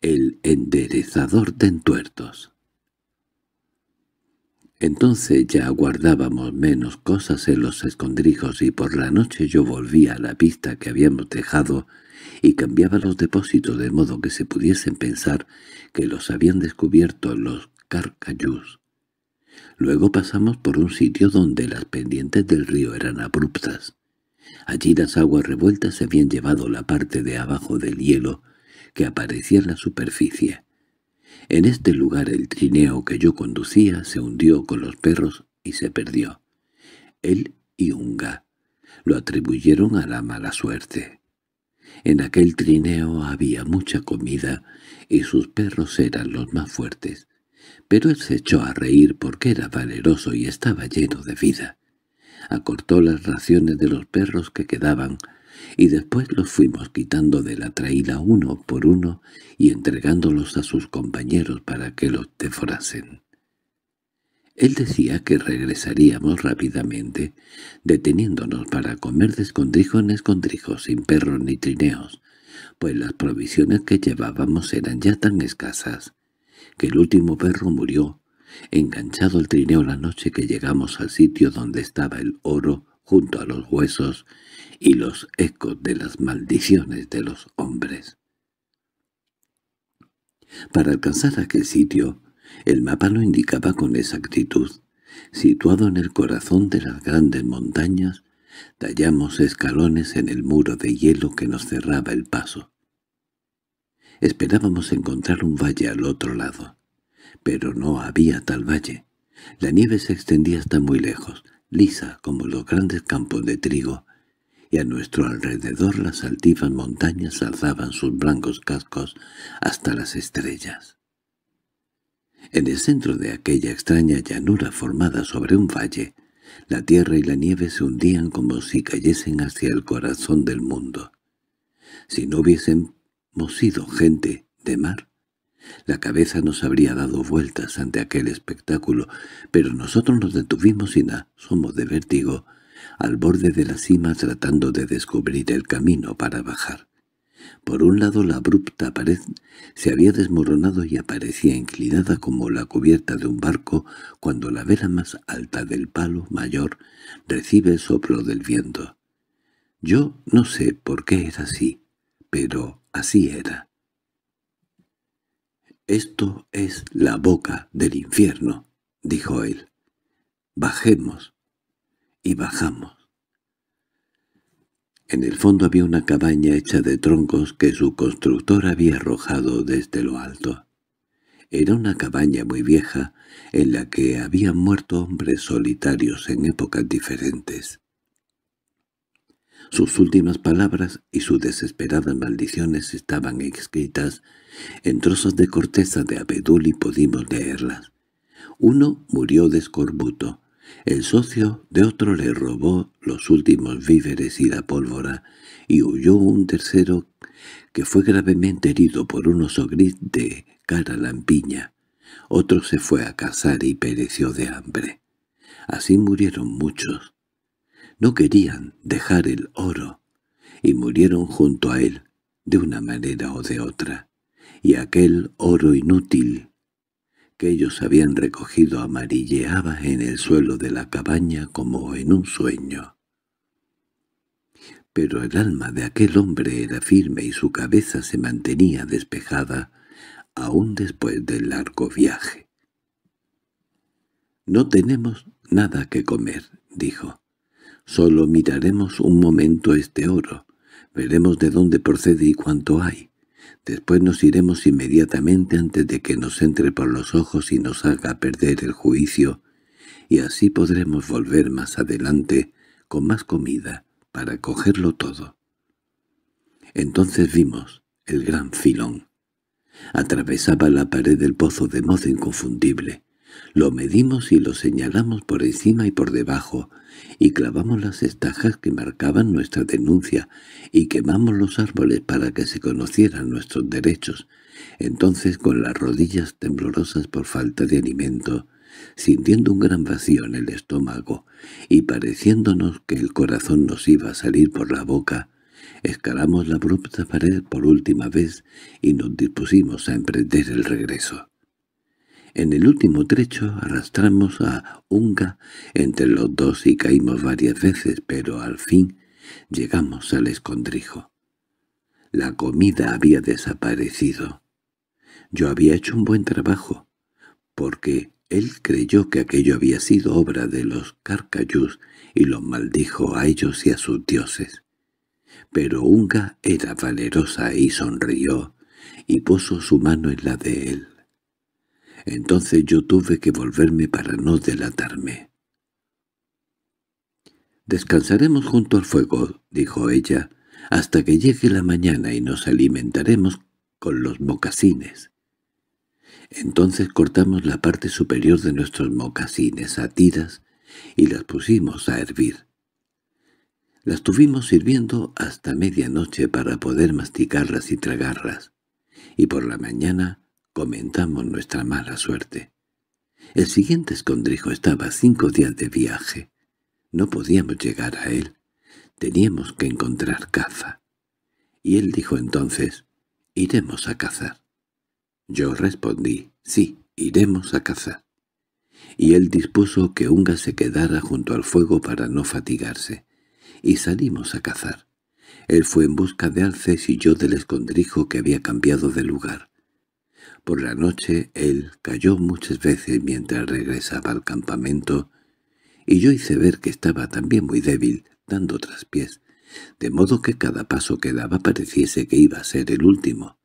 el enderezador de entuertos. Entonces ya guardábamos menos cosas en los escondrijos y por la noche yo volví a la pista que habíamos dejado y cambiaba los depósitos de modo que se pudiesen pensar que los habían descubierto los carcayús. Luego pasamos por un sitio donde las pendientes del río eran abruptas. Allí las aguas revueltas se habían llevado la parte de abajo del hielo que aparecía en la superficie. En este lugar el trineo que yo conducía se hundió con los perros y se perdió. Él y Unga lo atribuyeron a la mala suerte. En aquel trineo había mucha comida y sus perros eran los más fuertes, pero él se echó a reír porque era valeroso y estaba lleno de vida. Acortó las raciones de los perros que quedaban y después los fuimos quitando de la traída uno por uno y entregándolos a sus compañeros para que los devorasen. Él decía que regresaríamos rápidamente, deteniéndonos para comer de escondrijo en escondrijo sin perros ni trineos, pues las provisiones que llevábamos eran ya tan escasas, que el último perro murió, enganchado al trineo la noche que llegamos al sitio donde estaba el oro junto a los huesos y los ecos de las maldiciones de los hombres. Para alcanzar aquel sitio, el mapa lo indicaba con exactitud. Situado en el corazón de las grandes montañas, tallamos escalones en el muro de hielo que nos cerraba el paso. Esperábamos encontrar un valle al otro lado, pero no había tal valle. La nieve se extendía hasta muy lejos, lisa como los grandes campos de trigo, y a nuestro alrededor las altivas montañas alzaban sus blancos cascos hasta las estrellas. En el centro de aquella extraña llanura formada sobre un valle, la tierra y la nieve se hundían como si cayesen hacia el corazón del mundo. Si no hubiésemos sido gente de mar, la cabeza nos habría dado vueltas ante aquel espectáculo, pero nosotros nos detuvimos sin asomo de vértigo, al borde de la cima tratando de descubrir el camino para bajar. Por un lado la abrupta pared se había desmoronado y aparecía inclinada como la cubierta de un barco cuando la vela más alta del palo mayor recibe el soplo del viento. Yo no sé por qué era así, pero así era. «Esto es la boca del infierno», dijo él. «Bajemos». Y bajamos. En el fondo había una cabaña hecha de troncos que su constructor había arrojado desde lo alto. Era una cabaña muy vieja en la que habían muerto hombres solitarios en épocas diferentes. Sus últimas palabras y sus desesperadas maldiciones estaban escritas en trozos de corteza de abedul y pudimos leerlas. Uno murió de escorbuto, el socio de otro le robó los últimos víveres y la pólvora, y huyó un tercero que fue gravemente herido por un oso gris de cara lampiña. Otro se fue a cazar y pereció de hambre. Así murieron muchos. No querían dejar el oro, y murieron junto a él, de una manera o de otra. Y aquel oro inútil que ellos habían recogido amarilleaba en el suelo de la cabaña como en un sueño. Pero el alma de aquel hombre era firme y su cabeza se mantenía despejada aún después del largo viaje. «No tenemos nada que comer», dijo. «Solo miraremos un momento este oro. Veremos de dónde procede y cuánto hay. Después nos iremos inmediatamente antes de que nos entre por los ojos y nos haga perder el juicio, y así podremos volver más adelante con más comida para cogerlo todo. Entonces vimos el gran filón. Atravesaba la pared del pozo de modo inconfundible. Lo medimos y lo señalamos por encima y por debajo, y clavamos las estajas que marcaban nuestra denuncia, y quemamos los árboles para que se conocieran nuestros derechos. Entonces, con las rodillas temblorosas por falta de alimento, sintiendo un gran vacío en el estómago, y pareciéndonos que el corazón nos iba a salir por la boca, escalamos la abrupta pared por última vez y nos dispusimos a emprender el regreso. En el último trecho arrastramos a Unga entre los dos y caímos varias veces, pero al fin llegamos al escondrijo. La comida había desaparecido. Yo había hecho un buen trabajo, porque él creyó que aquello había sido obra de los carcayús y los maldijo a ellos y a sus dioses. Pero Unga era valerosa y sonrió, y puso su mano en la de él. Entonces yo tuve que volverme para no delatarme. «Descansaremos junto al fuego», dijo ella, «hasta que llegue la mañana y nos alimentaremos con los mocasines». Entonces cortamos la parte superior de nuestros mocasines a tiras y las pusimos a hervir. Las tuvimos sirviendo hasta medianoche para poder masticarlas y tragarlas, y por la mañana Comentamos nuestra mala suerte. El siguiente escondrijo estaba cinco días de viaje. No podíamos llegar a él. Teníamos que encontrar caza. Y él dijo entonces, «Iremos a cazar». Yo respondí, «Sí, iremos a cazar». Y él dispuso que Unga se quedara junto al fuego para no fatigarse. Y salimos a cazar. Él fue en busca de alces y yo del escondrijo que había cambiado de lugar. Por la noche él cayó muchas veces mientras regresaba al campamento, y yo hice ver que estaba también muy débil, dando traspiés, de modo que cada paso que daba pareciese que iba a ser el último.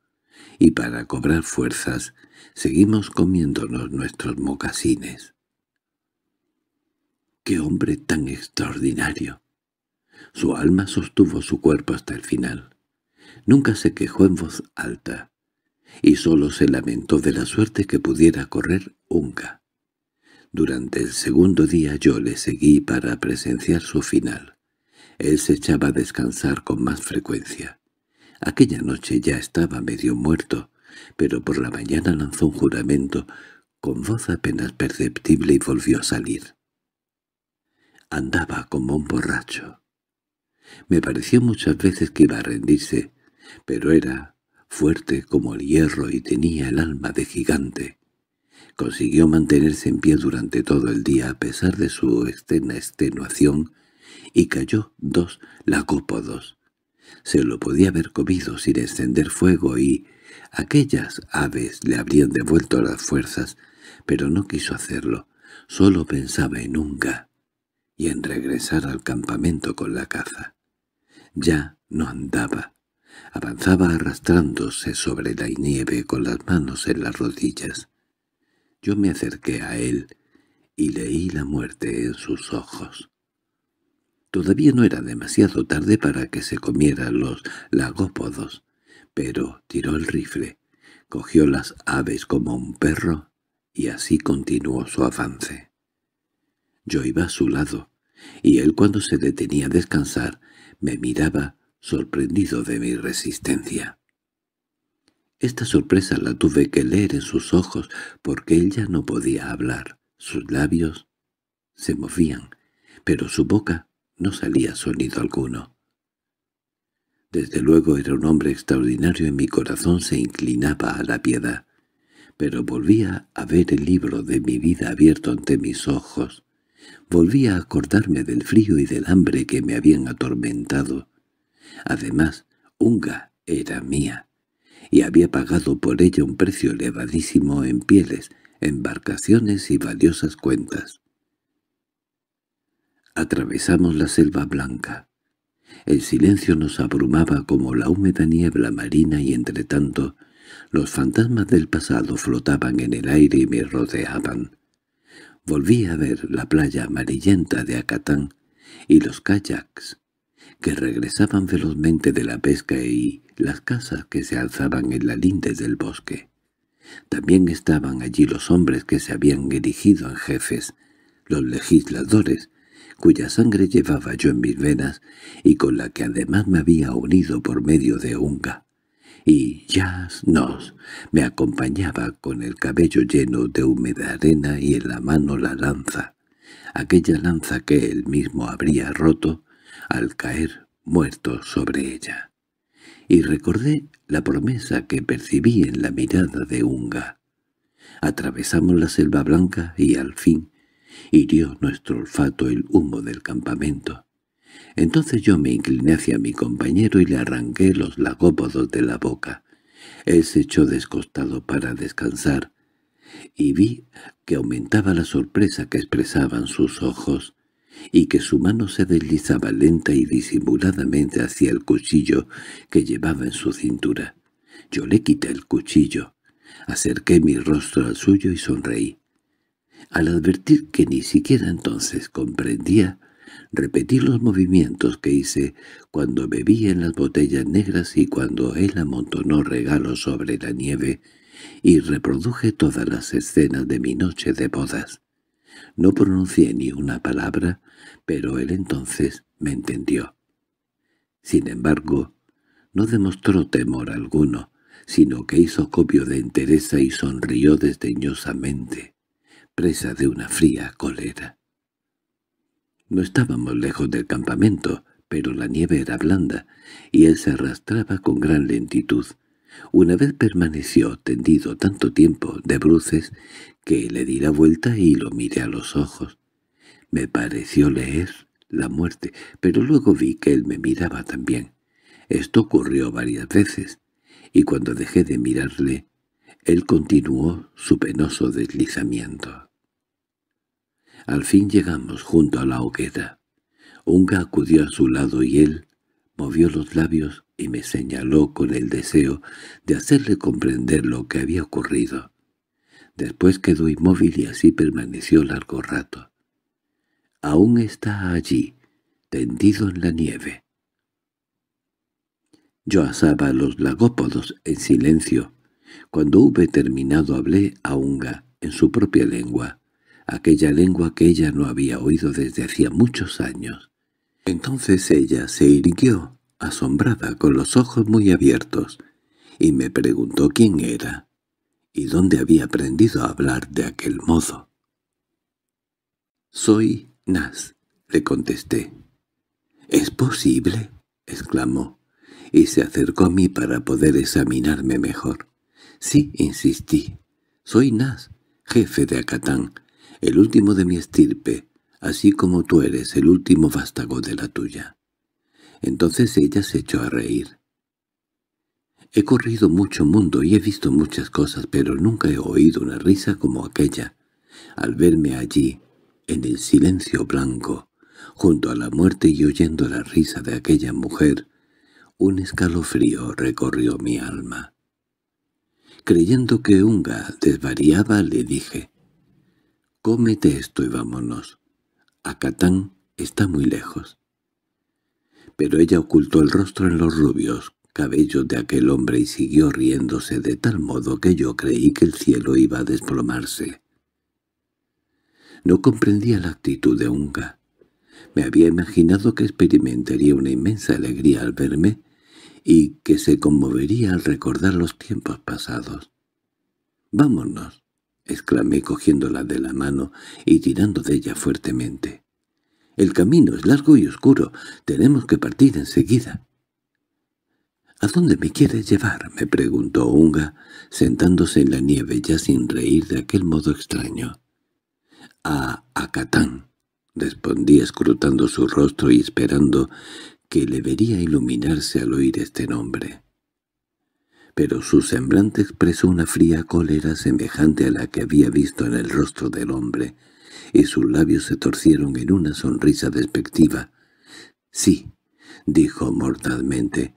Y para cobrar fuerzas, seguimos comiéndonos nuestros mocasines. ¡Qué hombre tan extraordinario! Su alma sostuvo su cuerpo hasta el final. Nunca se quejó en voz alta, y solo se lamentó de la suerte que pudiera correr Unga. Durante el segundo día yo le seguí para presenciar su final. Él se echaba a descansar con más frecuencia. Aquella noche ya estaba medio muerto, pero por la mañana lanzó un juramento con voz apenas perceptible y volvió a salir. Andaba como un borracho. Me pareció muchas veces que iba a rendirse, pero era fuerte como el hierro y tenía el alma de gigante. Consiguió mantenerse en pie durante todo el día a pesar de su externa extenuación y cayó dos lagópodos. Se lo podía haber comido sin encender fuego y aquellas aves le habrían devuelto las fuerzas, pero no quiso hacerlo, solo pensaba en Unga y en regresar al campamento con la caza. Ya no andaba, Avanzaba arrastrándose sobre la nieve con las manos en las rodillas. Yo me acerqué a él y leí la muerte en sus ojos. Todavía no era demasiado tarde para que se comieran los lagópodos, pero tiró el rifle, cogió las aves como un perro y así continuó su avance. Yo iba a su lado, y él cuando se detenía a descansar me miraba sorprendido de mi resistencia. Esta sorpresa la tuve que leer en sus ojos, porque ella no podía hablar. Sus labios se movían, pero su boca no salía sonido alguno. Desde luego era un hombre extraordinario y mi corazón se inclinaba a la piedad, pero volvía a ver el libro de mi vida abierto ante mis ojos. Volvía a acordarme del frío y del hambre que me habían atormentado, Además, Unga era mía, y había pagado por ella un precio elevadísimo en pieles, embarcaciones y valiosas cuentas. Atravesamos la selva blanca. El silencio nos abrumaba como la húmeda niebla marina y entre tanto los fantasmas del pasado flotaban en el aire y me rodeaban. Volví a ver la playa amarillenta de Acatán y los kayaks que regresaban velozmente de la pesca y las casas que se alzaban en la linde del bosque. También estaban allí los hombres que se habían erigido en jefes, los legisladores, cuya sangre llevaba yo en mis venas y con la que además me había unido por medio de unga. Y ya Nos me acompañaba con el cabello lleno de húmeda arena y en la mano la lanza, aquella lanza que él mismo habría roto al caer muerto sobre ella. Y recordé la promesa que percibí en la mirada de Unga. Atravesamos la selva blanca y al fin hirió nuestro olfato el humo del campamento. Entonces yo me incliné hacia mi compañero y le arranqué los lagópodos de la boca. Él se echó descostado para descansar, y vi que aumentaba la sorpresa que expresaban sus ojos y que su mano se deslizaba lenta y disimuladamente hacia el cuchillo que llevaba en su cintura. Yo le quité el cuchillo, acerqué mi rostro al suyo y sonreí. Al advertir que ni siquiera entonces comprendía, repetí los movimientos que hice cuando bebí en las botellas negras y cuando él amontonó regalos sobre la nieve, y reproduje todas las escenas de mi noche de bodas. No pronuncié ni una palabra, pero él entonces me entendió. Sin embargo, no demostró temor alguno, sino que hizo copio de entereza y sonrió desdeñosamente, presa de una fría cólera. No estábamos lejos del campamento, pero la nieve era blanda, y él se arrastraba con gran lentitud. Una vez permaneció tendido tanto tiempo de bruces que le di la vuelta y lo miré a los ojos. Me pareció leer la muerte, pero luego vi que él me miraba también. Esto ocurrió varias veces, y cuando dejé de mirarle, él continuó su penoso deslizamiento. Al fin llegamos junto a la hoguera. Unga acudió a su lado y él movió los labios y me señaló con el deseo de hacerle comprender lo que había ocurrido. Después quedó inmóvil y así permaneció largo rato. Aún está allí, tendido en la nieve. Yo asaba los lagópodos en silencio. Cuando hube terminado hablé a Unga en su propia lengua, aquella lengua que ella no había oído desde hacía muchos años. Entonces ella se irguió asombrada, con los ojos muy abiertos, y me preguntó quién era y dónde había aprendido a hablar de aquel modo. «Soy Nas», le contesté. «¿Es posible?» exclamó, y se acercó a mí para poder examinarme mejor. «Sí», insistí, «soy Nas, jefe de Acatán, el último de mi estirpe, así como tú eres el último vástago de la tuya. Entonces ella se echó a reír. He corrido mucho mundo y he visto muchas cosas, pero nunca he oído una risa como aquella. Al verme allí, en el silencio blanco, junto a la muerte y oyendo la risa de aquella mujer, un escalofrío recorrió mi alma. Creyendo que Unga desvariaba, le dije, «Cómete esto y vámonos. Acatán está muy lejos. Pero ella ocultó el rostro en los rubios cabellos de aquel hombre y siguió riéndose de tal modo que yo creí que el cielo iba a desplomarse. No comprendía la actitud de Unga. Me había imaginado que experimentaría una inmensa alegría al verme y que se conmovería al recordar los tiempos pasados. —¡Vámonos! —exclamé cogiéndola de la mano y tirando de ella fuertemente. El camino es largo y oscuro. Tenemos que partir enseguida. —¿A dónde me quieres llevar? —me preguntó Unga, sentándose en la nieve ya sin reír de aquel modo extraño. —A Acatán —respondí escrutando su rostro y esperando que le vería iluminarse al oír este nombre. Pero su semblante expresó una fría cólera semejante a la que había visto en el rostro del hombre y sus labios se torcieron en una sonrisa despectiva. —Sí —dijo mortalmente—,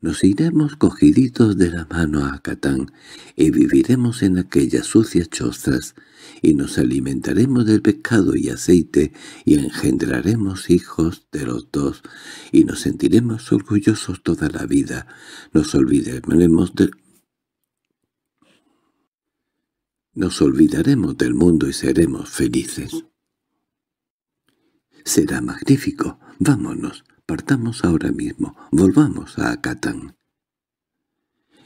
nos iremos cogiditos de la mano a Catán y viviremos en aquellas sucias chostras y nos alimentaremos del pescado y aceite y engendraremos hijos de los dos y nos sentiremos orgullosos toda la vida. Nos olvidaremos de, Nos olvidaremos del mundo y seremos felices. Será magnífico. Vámonos, partamos ahora mismo, volvamos a Acatán.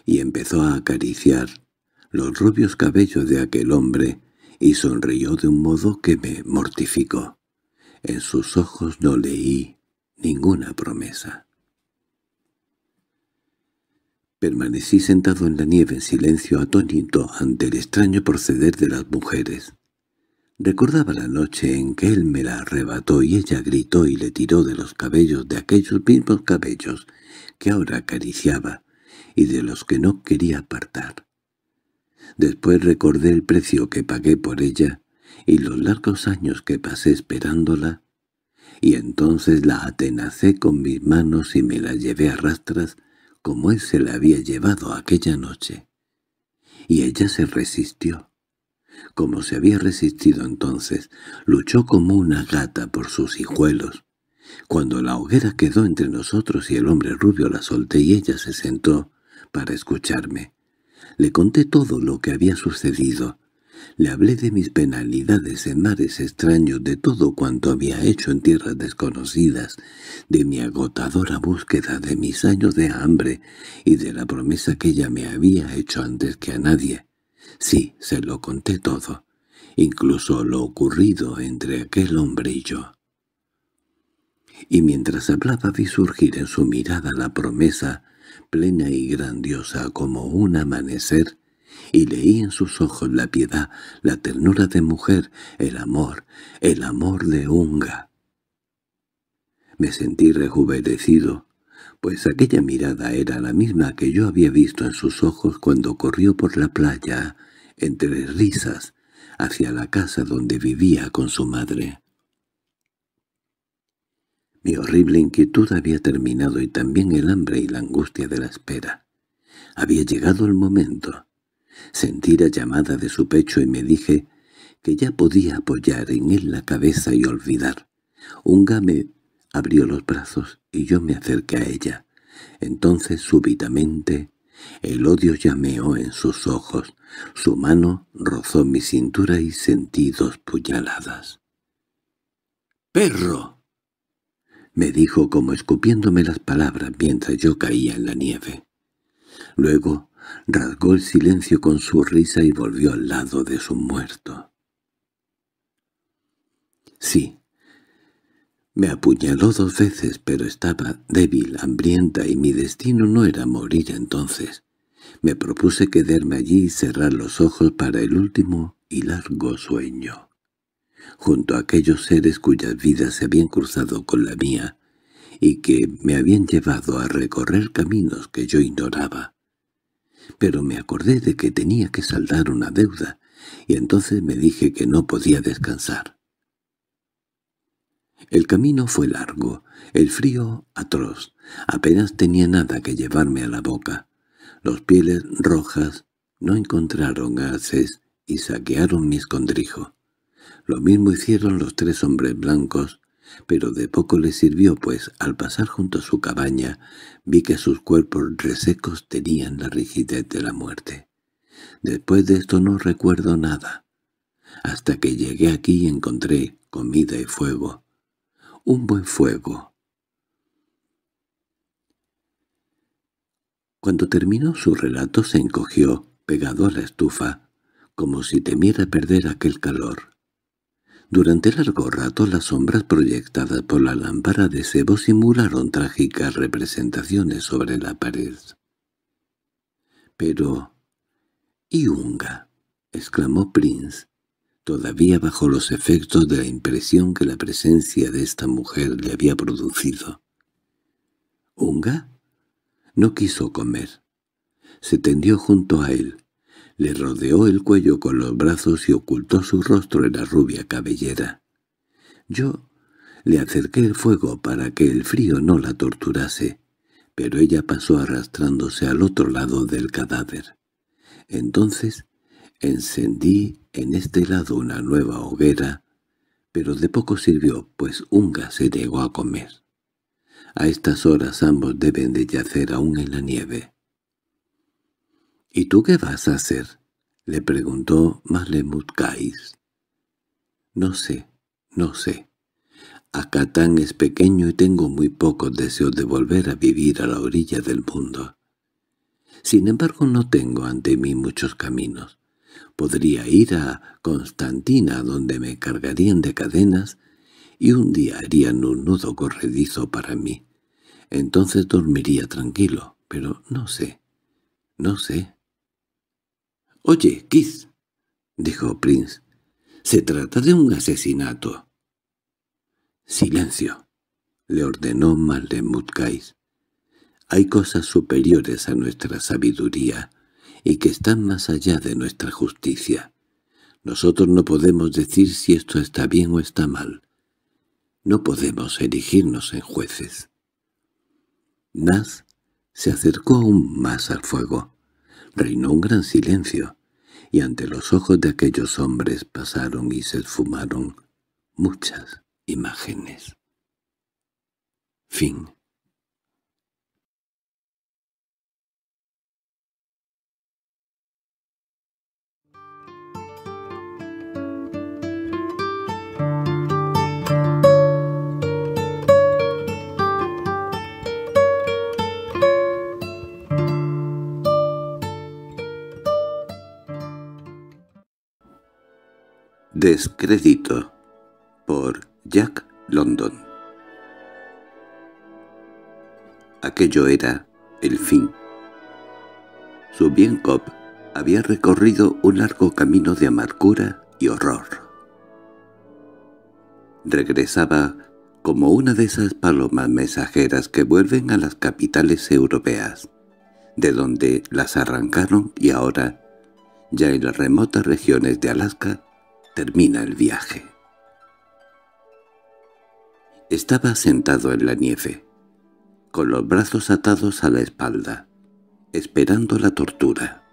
Y empezó a acariciar los rubios cabellos de aquel hombre y sonrió de un modo que me mortificó. En sus ojos no leí ninguna promesa. Permanecí sentado en la nieve en silencio atónito ante el extraño proceder de las mujeres. Recordaba la noche en que él me la arrebató y ella gritó y le tiró de los cabellos de aquellos mismos cabellos que ahora acariciaba y de los que no quería apartar. Después recordé el precio que pagué por ella y los largos años que pasé esperándola, y entonces la atenacé con mis manos y me la llevé a rastras como él se la había llevado aquella noche. Y ella se resistió. Como se había resistido entonces, luchó como una gata por sus hijuelos. Cuando la hoguera quedó entre nosotros y el hombre rubio la solté y ella se sentó para escucharme. Le conté todo lo que había sucedido. Le hablé de mis penalidades en mares extraños, de todo cuanto había hecho en tierras desconocidas, de mi agotadora búsqueda, de mis años de hambre y de la promesa que ella me había hecho antes que a nadie. Sí, se lo conté todo, incluso lo ocurrido entre aquel hombre y yo. Y mientras hablaba vi surgir en su mirada la promesa, plena y grandiosa como un amanecer, y leí en sus ojos la piedad, la ternura de mujer, el amor, el amor de Unga. Me sentí rejuvenecido, pues aquella mirada era la misma que yo había visto en sus ojos cuando corrió por la playa, entre risas, hacia la casa donde vivía con su madre. Mi horrible inquietud había terminado y también el hambre y la angustia de la espera. Había llegado el momento. Sentí la llamada de su pecho y me dije que ya podía apoyar en él la cabeza y olvidar. Un game abrió los brazos y yo me acerqué a ella. Entonces, súbitamente, el odio llameó en sus ojos, su mano rozó mi cintura y sentí dos puñaladas. —¡Perro! —me dijo como escupiéndome las palabras mientras yo caía en la nieve. Luego rasgó el silencio con su risa y volvió al lado de su muerto. Sí, me apuñaló dos veces, pero estaba débil, hambrienta, y mi destino no era morir entonces. Me propuse quedarme allí y cerrar los ojos para el último y largo sueño. Junto a aquellos seres cuyas vidas se habían cruzado con la mía, y que me habían llevado a recorrer caminos que yo ignoraba pero me acordé de que tenía que saldar una deuda, y entonces me dije que no podía descansar. El camino fue largo, el frío atroz, apenas tenía nada que llevarme a la boca. Los pieles rojas no encontraron haces y saquearon mi escondrijo. Lo mismo hicieron los tres hombres blancos pero de poco le sirvió, pues al pasar junto a su cabaña vi que sus cuerpos resecos tenían la rigidez de la muerte. Después de esto no recuerdo nada, hasta que llegué aquí y encontré comida y fuego. Un buen fuego. Cuando terminó su relato se encogió, pegado a la estufa, como si temiera perder aquel calor. Durante largo rato las sombras proyectadas por la lámpara de cebo simularon trágicas representaciones sobre la pared. —Pero... ¿y Unga?» —exclamó Prince, todavía bajo los efectos de la impresión que la presencia de esta mujer le había producido. —¿Unga? No quiso comer. Se tendió junto a él, le rodeó el cuello con los brazos y ocultó su rostro en la rubia cabellera. Yo le acerqué el fuego para que el frío no la torturase, pero ella pasó arrastrándose al otro lado del cadáver. Entonces encendí en este lado una nueva hoguera, pero de poco sirvió, pues Unga se llegó a comer. A estas horas ambos deben de yacer aún en la nieve. —¿Y tú qué vas a hacer? —le preguntó Malemut —No sé, no sé. Acatán es pequeño y tengo muy pocos deseos de volver a vivir a la orilla del mundo. Sin embargo, no tengo ante mí muchos caminos. Podría ir a Constantina, donde me cargarían de cadenas, y un día harían un nudo corredizo para mí. Entonces dormiría tranquilo, pero no sé, no sé. —Oye, Keith —dijo Prince—, se trata de un asesinato. —Silencio —le ordenó Malemutgais. Hay cosas superiores a nuestra sabiduría y que están más allá de nuestra justicia. Nosotros no podemos decir si esto está bien o está mal. No podemos erigirnos en jueces. Naz se acercó aún más al fuego. Reinó un gran silencio, y ante los ojos de aquellos hombres pasaron y se esfumaron muchas imágenes. Fin Descrédito por Jack London Aquello era el fin. Su bien cop había recorrido un largo camino de amargura y horror. Regresaba como una de esas palomas mensajeras que vuelven a las capitales europeas, de donde las arrancaron y ahora, ya en las remotas regiones de Alaska, termina el viaje. Estaba sentado en la nieve, con los brazos atados a la espalda, esperando la tortura.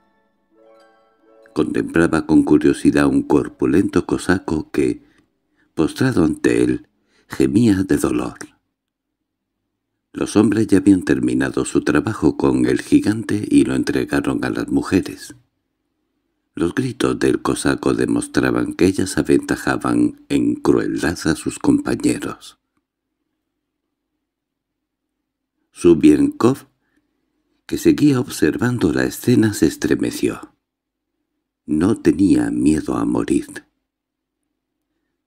Contemplaba con curiosidad un corpulento cosaco que, postrado ante él, gemía de dolor. Los hombres ya habían terminado su trabajo con el gigante y lo entregaron a las mujeres. Los gritos del cosaco demostraban que ellas aventajaban en crueldad a sus compañeros. Subienkov, que seguía observando la escena, se estremeció. No tenía miedo a morir.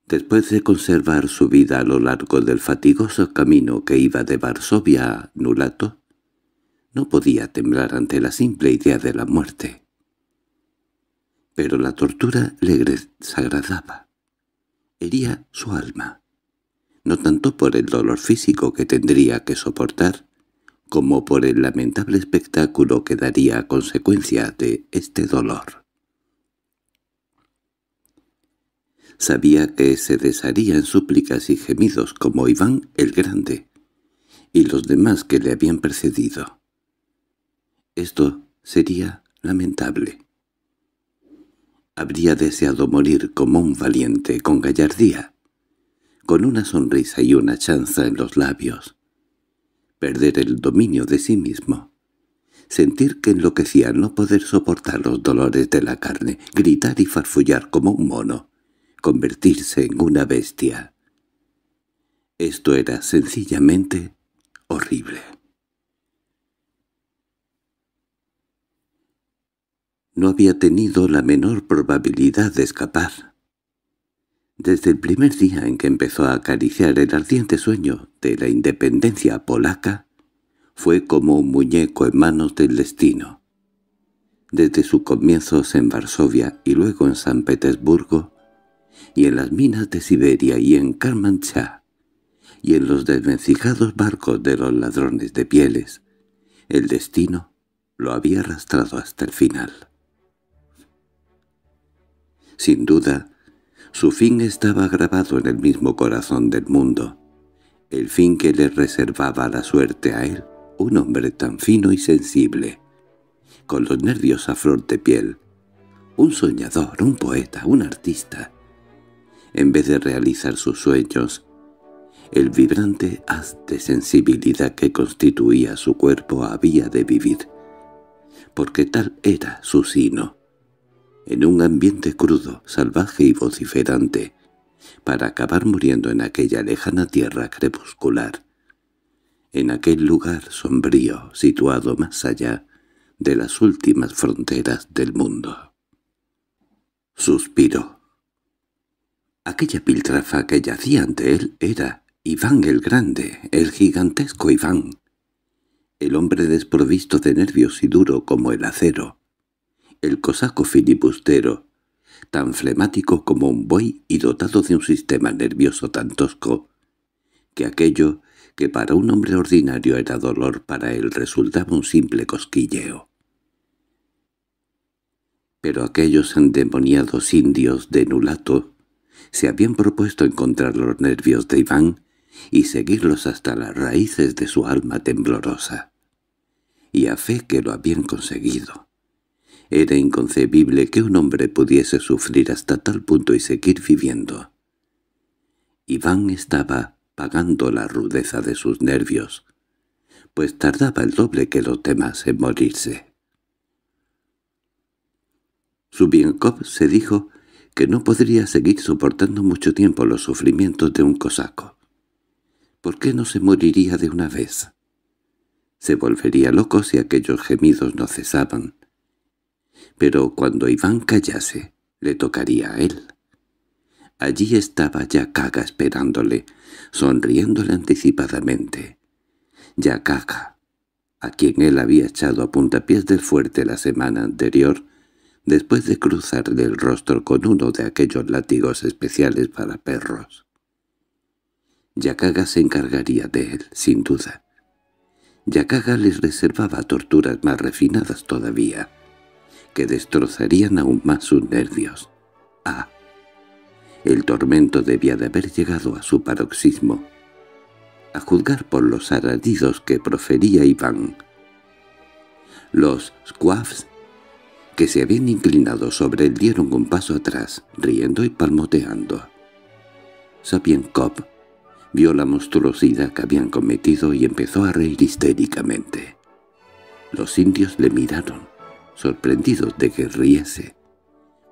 Después de conservar su vida a lo largo del fatigoso camino que iba de Varsovia a Nulato, no podía temblar ante la simple idea de la muerte pero la tortura le desagradaba. Hería su alma, no tanto por el dolor físico que tendría que soportar, como por el lamentable espectáculo que daría a consecuencia de este dolor. Sabía que se desharía en súplicas y gemidos como Iván el Grande y los demás que le habían precedido. Esto sería lamentable habría deseado morir como un valiente con gallardía, con una sonrisa y una chanza en los labios, perder el dominio de sí mismo, sentir que enloquecía no poder soportar los dolores de la carne, gritar y farfullar como un mono, convertirse en una bestia. Esto era sencillamente horrible. no había tenido la menor probabilidad de escapar. Desde el primer día en que empezó a acariciar el ardiente sueño de la independencia polaca, fue como un muñeco en manos del destino. Desde sus comienzos en Varsovia y luego en San Petersburgo, y en las minas de Siberia y en Karmanchá, y en los desvencijados barcos de los ladrones de pieles, el destino lo había arrastrado hasta el final. Sin duda, su fin estaba grabado en el mismo corazón del mundo, el fin que le reservaba la suerte a él, un hombre tan fino y sensible, con los nervios a flor de piel, un soñador, un poeta, un artista. En vez de realizar sus sueños, el vibrante haz de sensibilidad que constituía su cuerpo había de vivir, porque tal era su sino en un ambiente crudo, salvaje y vociferante, para acabar muriendo en aquella lejana tierra crepuscular, en aquel lugar sombrío situado más allá de las últimas fronteras del mundo. Suspiró. Aquella piltrafa que yacía ante él era Iván el Grande, el gigantesco Iván, el hombre desprovisto de nervios y duro como el acero, el cosaco filibustero, tan flemático como un buey y dotado de un sistema nervioso tan tosco, que aquello que para un hombre ordinario era dolor para él resultaba un simple cosquilleo. Pero aquellos endemoniados indios de Nulato se habían propuesto encontrar los nervios de Iván y seguirlos hasta las raíces de su alma temblorosa, y a fe que lo habían conseguido. Era inconcebible que un hombre pudiese sufrir hasta tal punto y seguir viviendo. Iván estaba pagando la rudeza de sus nervios, pues tardaba el doble que los demás en morirse. Subienkov se dijo que no podría seguir soportando mucho tiempo los sufrimientos de un cosaco. ¿Por qué no se moriría de una vez? Se volvería loco si aquellos gemidos no cesaban pero cuando Iván callase, le tocaría a él. Allí estaba Yakaga esperándole, sonriéndole anticipadamente. Yakaga, a quien él había echado a puntapiés del fuerte la semana anterior, después de cruzarle el rostro con uno de aquellos látigos especiales para perros. Yacaga se encargaría de él, sin duda. Yacaga les reservaba torturas más refinadas todavía que destrozarían aún más sus nervios. Ah, el tormento debía de haber llegado a su paroxismo. A juzgar por los aradidos que profería Iván. Los squaffs que se habían inclinado sobre él dieron un paso atrás, riendo y palmoteando. Cobb vio la monstruosidad que habían cometido y empezó a reír histéricamente. Los indios le miraron, sorprendido de que riese,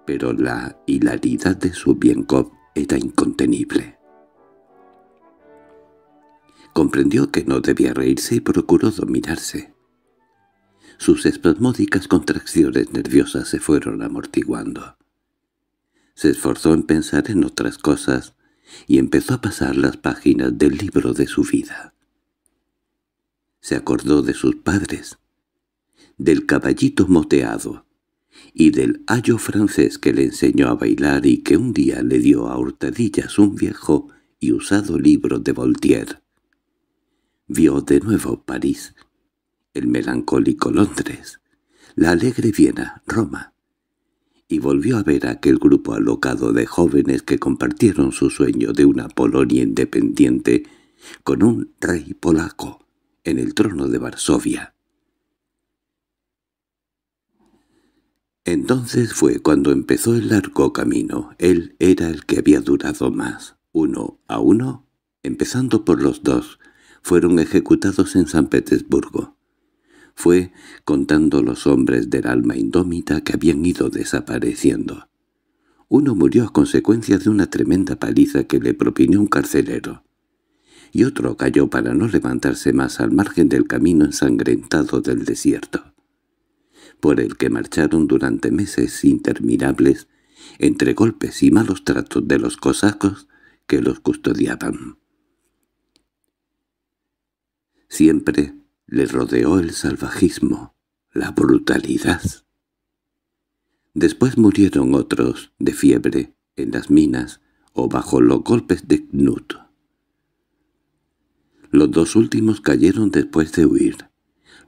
pero la hilaridad de su cop era incontenible. Comprendió que no debía reírse y procuró dominarse. Sus espasmódicas contracciones nerviosas se fueron amortiguando. Se esforzó en pensar en otras cosas y empezó a pasar las páginas del libro de su vida. Se acordó de sus padres, del caballito moteado y del ayo francés que le enseñó a bailar y que un día le dio a hurtadillas un viejo y usado libro de Voltaire. Vio de nuevo París, el melancólico Londres, la alegre Viena, Roma, y volvió a ver aquel grupo alocado de jóvenes que compartieron su sueño de una Polonia independiente con un rey polaco en el trono de Varsovia. Entonces fue cuando empezó el largo camino. Él era el que había durado más, uno a uno, empezando por los dos. Fueron ejecutados en San Petersburgo. Fue contando los hombres del alma indómita que habían ido desapareciendo. Uno murió a consecuencia de una tremenda paliza que le propinó un carcelero, y otro cayó para no levantarse más al margen del camino ensangrentado del desierto por el que marcharon durante meses interminables entre golpes y malos tratos de los cosacos que los custodiaban. Siempre le rodeó el salvajismo, la brutalidad. Después murieron otros de fiebre en las minas o bajo los golpes de Knut. Los dos últimos cayeron después de huir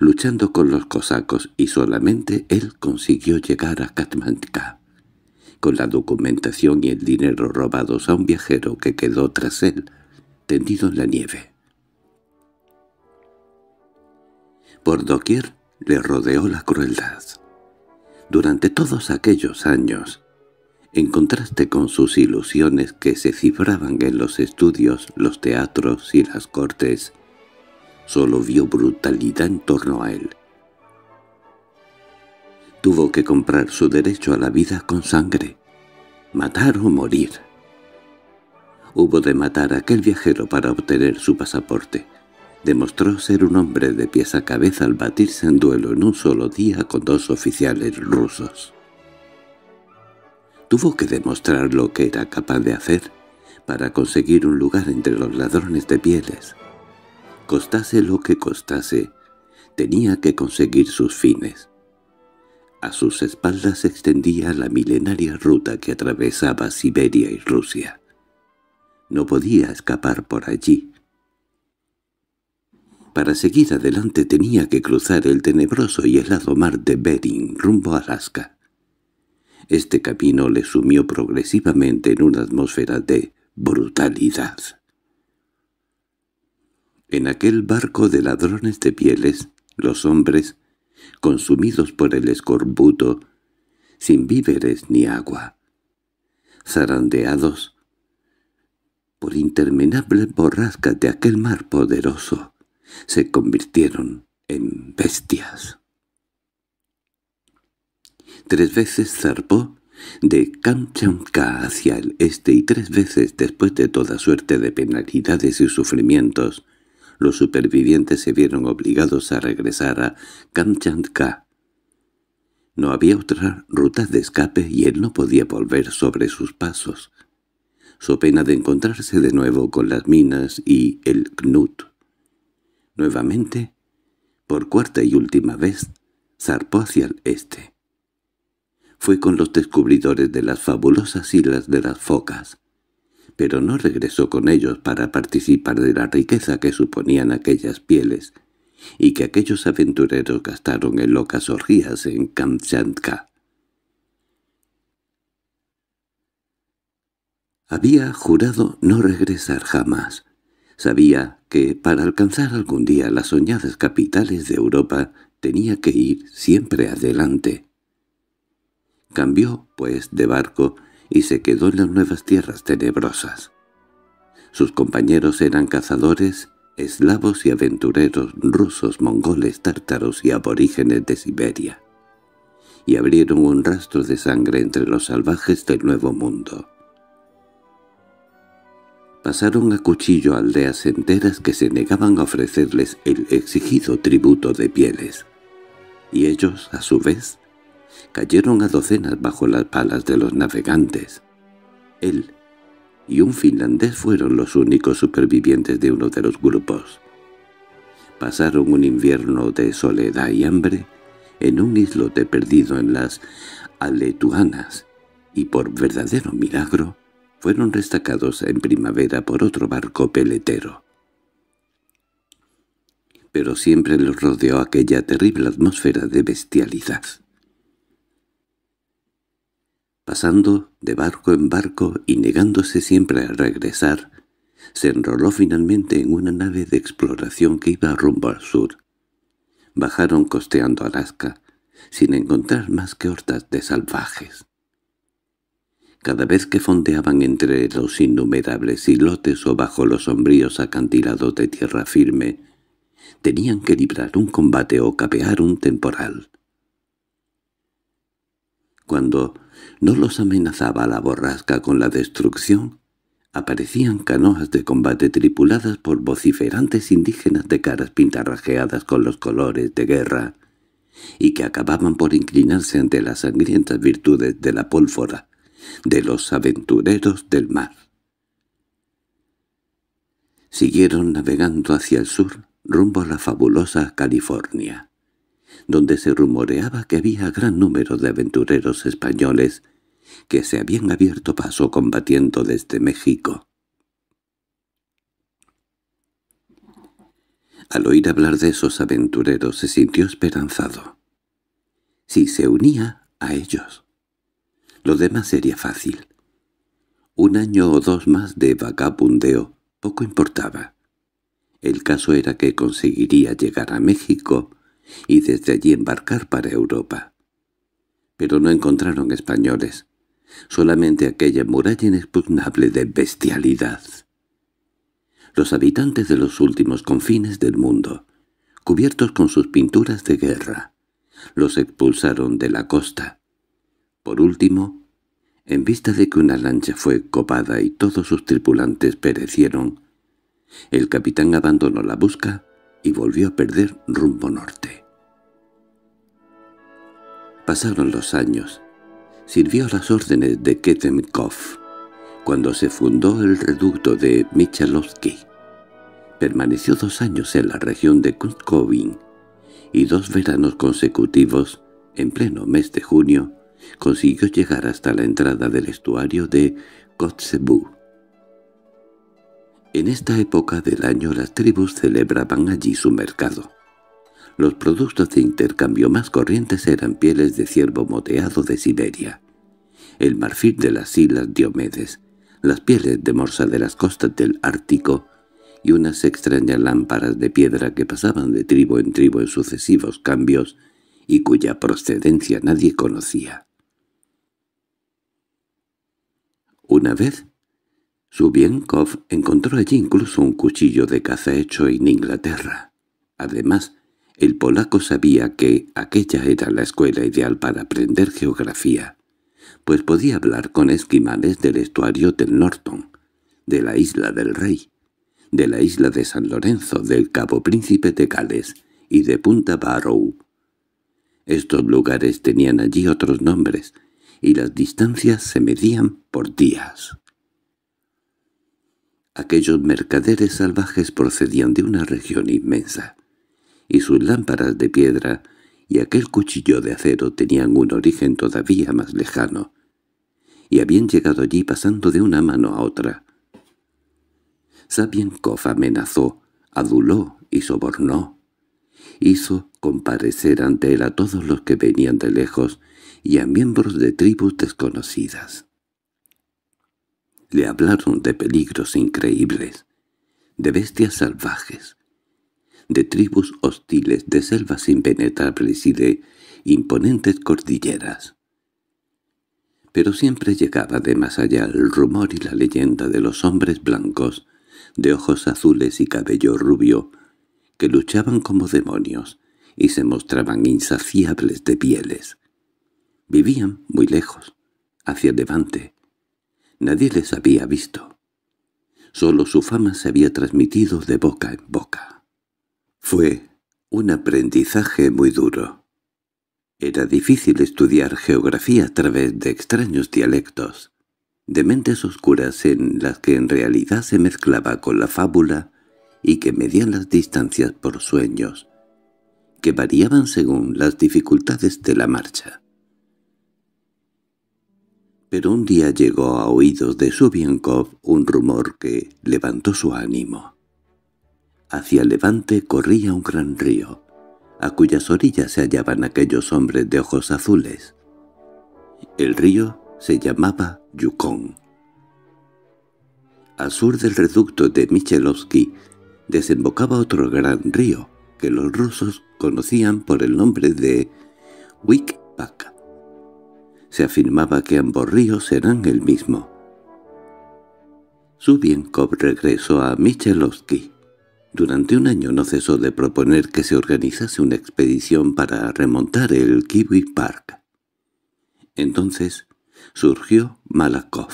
luchando con los cosacos y solamente él consiguió llegar a Katmanka, con la documentación y el dinero robados a un viajero que quedó tras él, tendido en la nieve. Por doquier le rodeó la crueldad. Durante todos aquellos años, en contraste con sus ilusiones que se cifraban en los estudios, los teatros y las cortes, solo vio brutalidad en torno a él. Tuvo que comprar su derecho a la vida con sangre, matar o morir. Hubo de matar a aquel viajero para obtener su pasaporte. Demostró ser un hombre de pies a cabeza al batirse en duelo en un solo día con dos oficiales rusos. Tuvo que demostrar lo que era capaz de hacer para conseguir un lugar entre los ladrones de pieles. Costase lo que costase, tenía que conseguir sus fines. A sus espaldas se extendía la milenaria ruta que atravesaba Siberia y Rusia. No podía escapar por allí. Para seguir adelante tenía que cruzar el tenebroso y helado mar de Bering rumbo a Alaska. Este camino le sumió progresivamente en una atmósfera de brutalidad. En aquel barco de ladrones de pieles, los hombres, consumidos por el escorbuto, sin víveres ni agua, zarandeados por interminables borrascas de aquel mar poderoso, se convirtieron en bestias. Tres veces zarpó de Kamchamka hacia el este y tres veces después de toda suerte de penalidades y sufrimientos, los supervivientes se vieron obligados a regresar a Kamchatka. No había otra ruta de escape y él no podía volver sobre sus pasos, so pena de encontrarse de nuevo con las minas y el Knut. Nuevamente, por cuarta y última vez, zarpó hacia el este. Fue con los descubridores de las fabulosas islas de las focas, pero no regresó con ellos para participar de la riqueza que suponían aquellas pieles y que aquellos aventureros gastaron en locas orgías en Kamchatka. Había jurado no regresar jamás. Sabía que, para alcanzar algún día las soñadas capitales de Europa, tenía que ir siempre adelante. Cambió, pues, de barco y se quedó en las nuevas tierras tenebrosas. Sus compañeros eran cazadores, eslavos y aventureros rusos, mongoles, tártaros y aborígenes de Siberia, y abrieron un rastro de sangre entre los salvajes del Nuevo Mundo. Pasaron a cuchillo aldeas enteras que se negaban a ofrecerles el exigido tributo de pieles, y ellos, a su vez, cayeron a docenas bajo las palas de los navegantes. Él y un finlandés fueron los únicos supervivientes de uno de los grupos. Pasaron un invierno de soledad y hambre en un islote perdido en las Aletuanas, y por verdadero milagro fueron restacados en primavera por otro barco peletero. Pero siempre los rodeó aquella terrible atmósfera de bestialidad pasando de barco en barco y negándose siempre a regresar, se enroló finalmente en una nave de exploración que iba rumbo al sur. Bajaron costeando Alaska, sin encontrar más que hortas de salvajes. Cada vez que fondeaban entre los innumerables islotes o bajo los sombríos acantilados de tierra firme, tenían que librar un combate o capear un temporal. Cuando ¿No los amenazaba la borrasca con la destrucción? Aparecían canoas de combate tripuladas por vociferantes indígenas de caras pintarrajeadas con los colores de guerra y que acababan por inclinarse ante las sangrientas virtudes de la pólvora, de los aventureros del mar. Siguieron navegando hacia el sur, rumbo a la fabulosa California donde se rumoreaba que había gran número de aventureros españoles que se habían abierto paso combatiendo desde México. Al oír hablar de esos aventureros se sintió esperanzado. Si se unía a ellos, lo demás sería fácil. Un año o dos más de vagabundeo poco importaba. El caso era que conseguiría llegar a México y desde allí embarcar para Europa. Pero no encontraron españoles, solamente aquella muralla inexpugnable de bestialidad. Los habitantes de los últimos confines del mundo, cubiertos con sus pinturas de guerra, los expulsaron de la costa. Por último, en vista de que una lancha fue copada y todos sus tripulantes perecieron, el capitán abandonó la busca y volvió a perder rumbo norte. Pasaron los años. Sirvió a las órdenes de Ketenkov cuando se fundó el reducto de Michalovsky. Permaneció dos años en la región de Kutkovin y dos veranos consecutivos, en pleno mes de junio, consiguió llegar hasta la entrada del estuario de Kotzebue. En esta época del año las tribus celebraban allí su mercado. Los productos de intercambio más corrientes eran pieles de ciervo moteado de Siberia, el marfil de las islas Diomedes, las pieles de morsa de las costas del Ártico y unas extrañas lámparas de piedra que pasaban de tribu en tribu en sucesivos cambios y cuya procedencia nadie conocía. Una vez Subienkov encontró allí incluso un cuchillo de caza hecho en Inglaterra. Además, el polaco sabía que aquella era la escuela ideal para aprender geografía, pues podía hablar con esquimales del estuario del Norton, de la isla del Rey, de la isla de San Lorenzo, del Cabo Príncipe de Gales y de Punta Barrow. Estos lugares tenían allí otros nombres, y las distancias se medían por días. Aquellos mercaderes salvajes procedían de una región inmensa, y sus lámparas de piedra y aquel cuchillo de acero tenían un origen todavía más lejano, y habían llegado allí pasando de una mano a otra. Sabienkov amenazó, aduló y sobornó. Hizo comparecer ante él a todos los que venían de lejos y a miembros de tribus desconocidas. Le hablaron de peligros increíbles, de bestias salvajes, de tribus hostiles, de selvas impenetrables y de imponentes cordilleras. Pero siempre llegaba de más allá el rumor y la leyenda de los hombres blancos, de ojos azules y cabello rubio, que luchaban como demonios y se mostraban insaciables de pieles. Vivían muy lejos, hacia levante, Nadie les había visto. Solo su fama se había transmitido de boca en boca. Fue un aprendizaje muy duro. Era difícil estudiar geografía a través de extraños dialectos, de mentes oscuras en las que en realidad se mezclaba con la fábula y que medían las distancias por sueños, que variaban según las dificultades de la marcha pero un día llegó a oídos de Subienkov un rumor que levantó su ánimo. Hacia levante corría un gran río, a cuyas orillas se hallaban aquellos hombres de ojos azules. El río se llamaba Yukon. Al sur del reducto de Michelovsky desembocaba otro gran río, que los rusos conocían por el nombre de Wikpak se afirmaba que ambos ríos eran el mismo. Zubienkov regresó a Michelovsky. Durante un año no cesó de proponer que se organizase una expedición para remontar el Kiwi Park. Entonces surgió Malakov,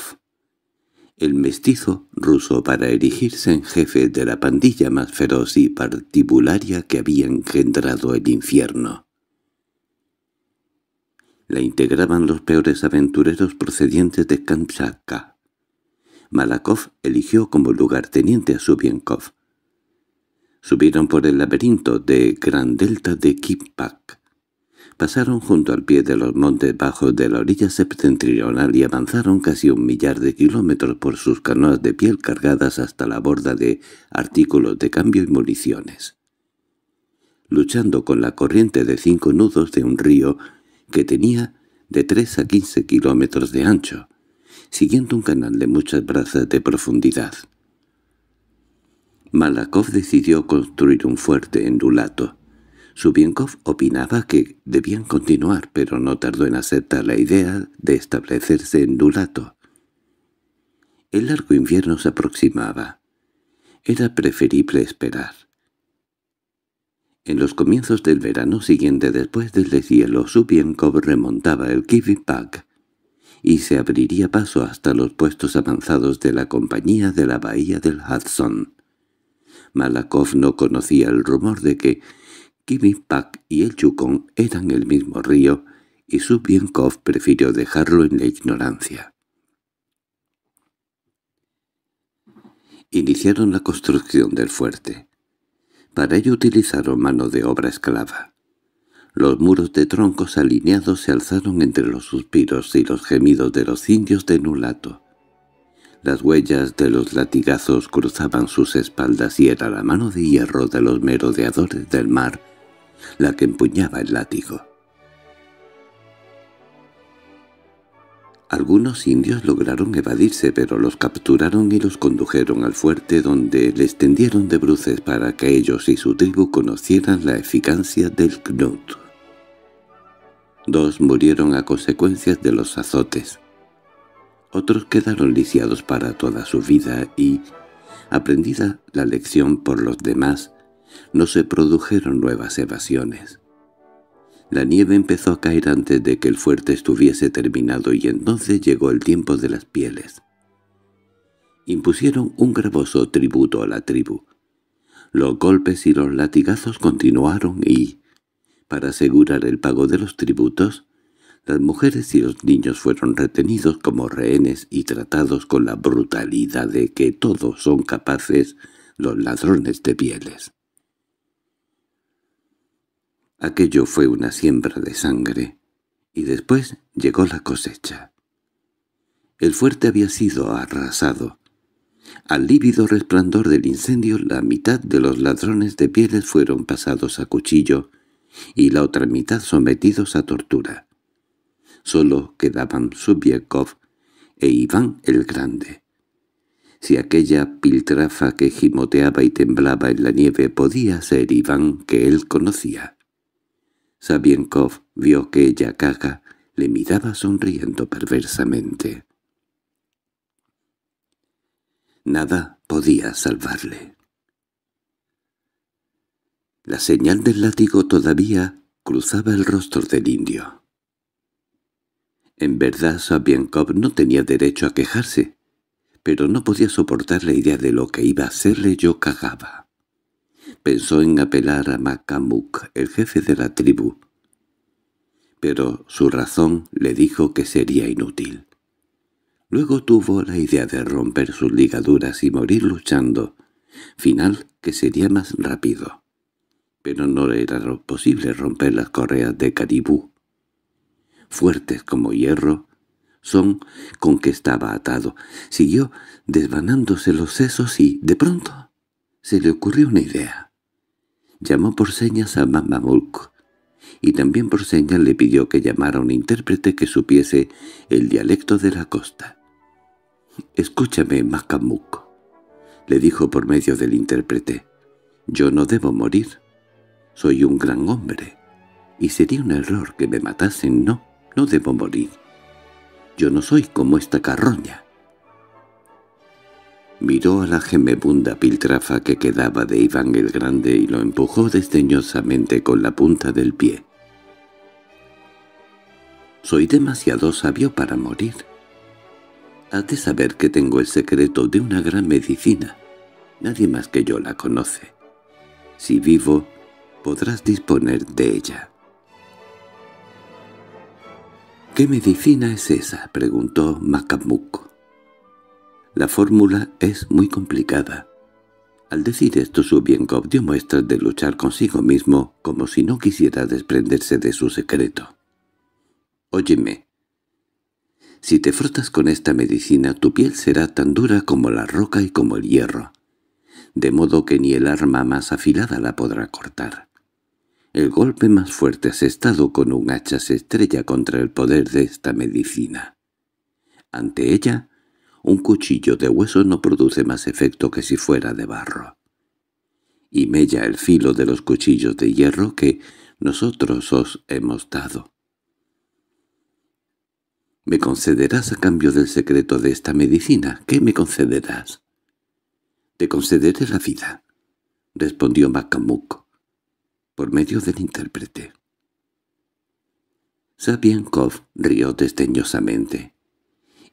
el mestizo ruso para erigirse en jefe de la pandilla más feroz y partibularia que había engendrado el infierno. La integraban los peores aventureros procedientes de Kamchatka. Malakoff eligió como lugarteniente a Subienkov. Subieron por el laberinto de Gran Delta de Kipak. Pasaron junto al pie de los montes bajos de la orilla septentrional y avanzaron casi un millar de kilómetros por sus canoas de piel cargadas hasta la borda de artículos de cambio y municiones. Luchando con la corriente de cinco nudos de un río, que tenía de 3 a 15 kilómetros de ancho, siguiendo un canal de muchas brazas de profundidad. Malakov decidió construir un fuerte en Dulato. Subienkov opinaba que debían continuar, pero no tardó en aceptar la idea de establecerse en Dulato. El largo invierno se aproximaba. Era preferible esperar. En los comienzos del verano siguiente después del deshielo Subienkov remontaba el Kivipak y se abriría paso hasta los puestos avanzados de la compañía de la bahía del Hudson. Malakov no conocía el rumor de que Kivipak y el Yukon eran el mismo río y Subienkov prefirió dejarlo en la ignorancia. Iniciaron la construcción del fuerte. Para ello utilizaron mano de obra esclava. Los muros de troncos alineados se alzaron entre los suspiros y los gemidos de los indios de Nulato. Las huellas de los latigazos cruzaban sus espaldas y era la mano de hierro de los merodeadores del mar la que empuñaba el látigo. Algunos indios lograron evadirse, pero los capturaron y los condujeron al fuerte donde les tendieron de bruces para que ellos y su tribu conocieran la eficacia del knut. Dos murieron a consecuencias de los azotes. Otros quedaron lisiados para toda su vida y, aprendida la lección por los demás, no se produjeron nuevas evasiones. La nieve empezó a caer antes de que el fuerte estuviese terminado y entonces llegó el tiempo de las pieles. Impusieron un gravoso tributo a la tribu. Los golpes y los latigazos continuaron y, para asegurar el pago de los tributos, las mujeres y los niños fueron retenidos como rehenes y tratados con la brutalidad de que todos son capaces los ladrones de pieles. Aquello fue una siembra de sangre, y después llegó la cosecha. El fuerte había sido arrasado. Al lívido resplandor del incendio la mitad de los ladrones de pieles fueron pasados a cuchillo y la otra mitad sometidos a tortura. Solo quedaban Subiekov e Iván el Grande. Si aquella piltrafa que gimoteaba y temblaba en la nieve podía ser Iván que él conocía, Sabienkov vio que ella caga le miraba sonriendo perversamente. Nada podía salvarle. La señal del látigo todavía cruzaba el rostro del indio. En verdad Sabienkov no tenía derecho a quejarse, pero no podía soportar la idea de lo que iba a hacerle yo cagaba pensó en apelar a Makamuk, el jefe de la tribu, pero su razón le dijo que sería inútil. Luego tuvo la idea de romper sus ligaduras y morir luchando, final que sería más rápido. Pero no era posible romper las correas de caribú. Fuertes como hierro, son con que estaba atado. Siguió desvanándose los sesos y, de pronto, se le ocurrió una idea. Llamó por señas a Mama y también por señas le pidió que llamara a un intérprete que supiese el dialecto de la costa. «Escúchame, Macamuk», le dijo por medio del intérprete. «Yo no debo morir. Soy un gran hombre, y sería un error que me matasen. No, no debo morir. Yo no soy como esta carroña. Miró a la gemebunda piltrafa que quedaba de Iván el Grande y lo empujó desdeñosamente con la punta del pie. «Soy demasiado sabio para morir. Has de saber que tengo el secreto de una gran medicina. Nadie más que yo la conoce. Si vivo, podrás disponer de ella». —¿Qué medicina es esa? —preguntó Macamuco. La fórmula es muy complicada. Al decir esto su bien dio muestras de luchar consigo mismo como si no quisiera desprenderse de su secreto. «Óyeme, si te frotas con esta medicina tu piel será tan dura como la roca y como el hierro, de modo que ni el arma más afilada la podrá cortar. El golpe más fuerte estado con un hacha se estrella contra el poder de esta medicina. Ante ella un cuchillo de hueso no produce más efecto que si fuera de barro. Y mella el filo de los cuchillos de hierro que nosotros os hemos dado. ¿Me concederás a cambio del secreto de esta medicina? ¿Qué me concederás? Te concederé la vida, respondió Macamuc, por medio del intérprete. Sabiankov rió desdeñosamente.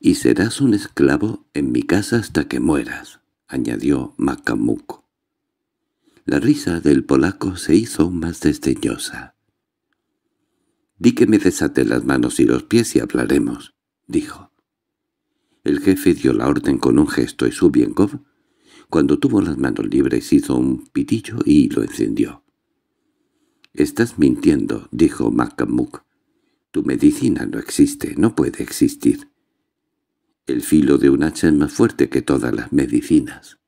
«Y serás un esclavo en mi casa hasta que mueras», añadió Macamuk. La risa del polaco se hizo más desdeñosa. «Di que me desate las manos y los pies y hablaremos», dijo. El jefe dio la orden con un gesto y Subienkov, cuando tuvo las manos libres, hizo un pitillo y lo encendió. «Estás mintiendo», dijo Macamuk. «Tu medicina no existe, no puede existir». El filo de un hacha es más fuerte que todas las medicinas.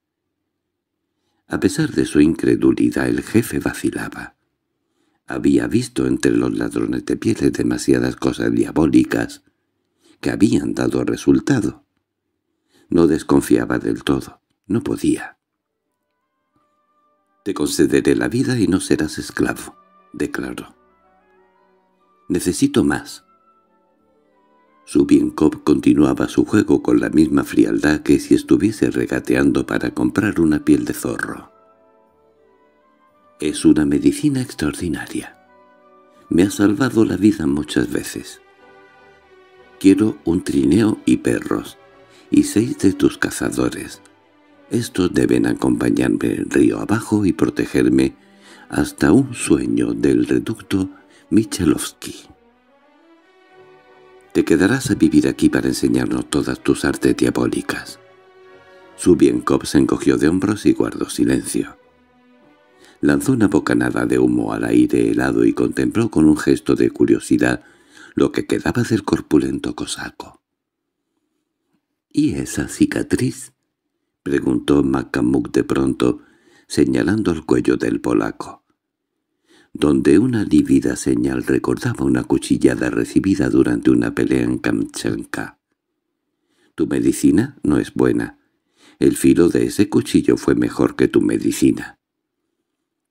A pesar de su incredulidad, el jefe vacilaba. Había visto entre los ladrones de pieles demasiadas cosas diabólicas que habían dado resultado. No desconfiaba del todo. No podía. «Te concederé la vida y no serás esclavo», declaró. «Necesito más. Subienkow continuaba su juego con la misma frialdad que si estuviese regateando para comprar una piel de zorro. «Es una medicina extraordinaria. Me ha salvado la vida muchas veces. Quiero un trineo y perros, y seis de tus cazadores. Estos deben acompañarme río abajo y protegerme hasta un sueño del reducto Michelovsky». Te quedarás a vivir aquí para enseñarnos todas tus artes diabólicas. Subienkov se encogió de hombros y guardó silencio. Lanzó una bocanada de humo al aire helado y contempló con un gesto de curiosidad lo que quedaba del corpulento cosaco. —¿Y esa cicatriz? —preguntó Macamuk de pronto, señalando el cuello del polaco donde una lívida señal recordaba una cuchillada recibida durante una pelea en Kamchanka. «Tu medicina no es buena. El filo de ese cuchillo fue mejor que tu medicina».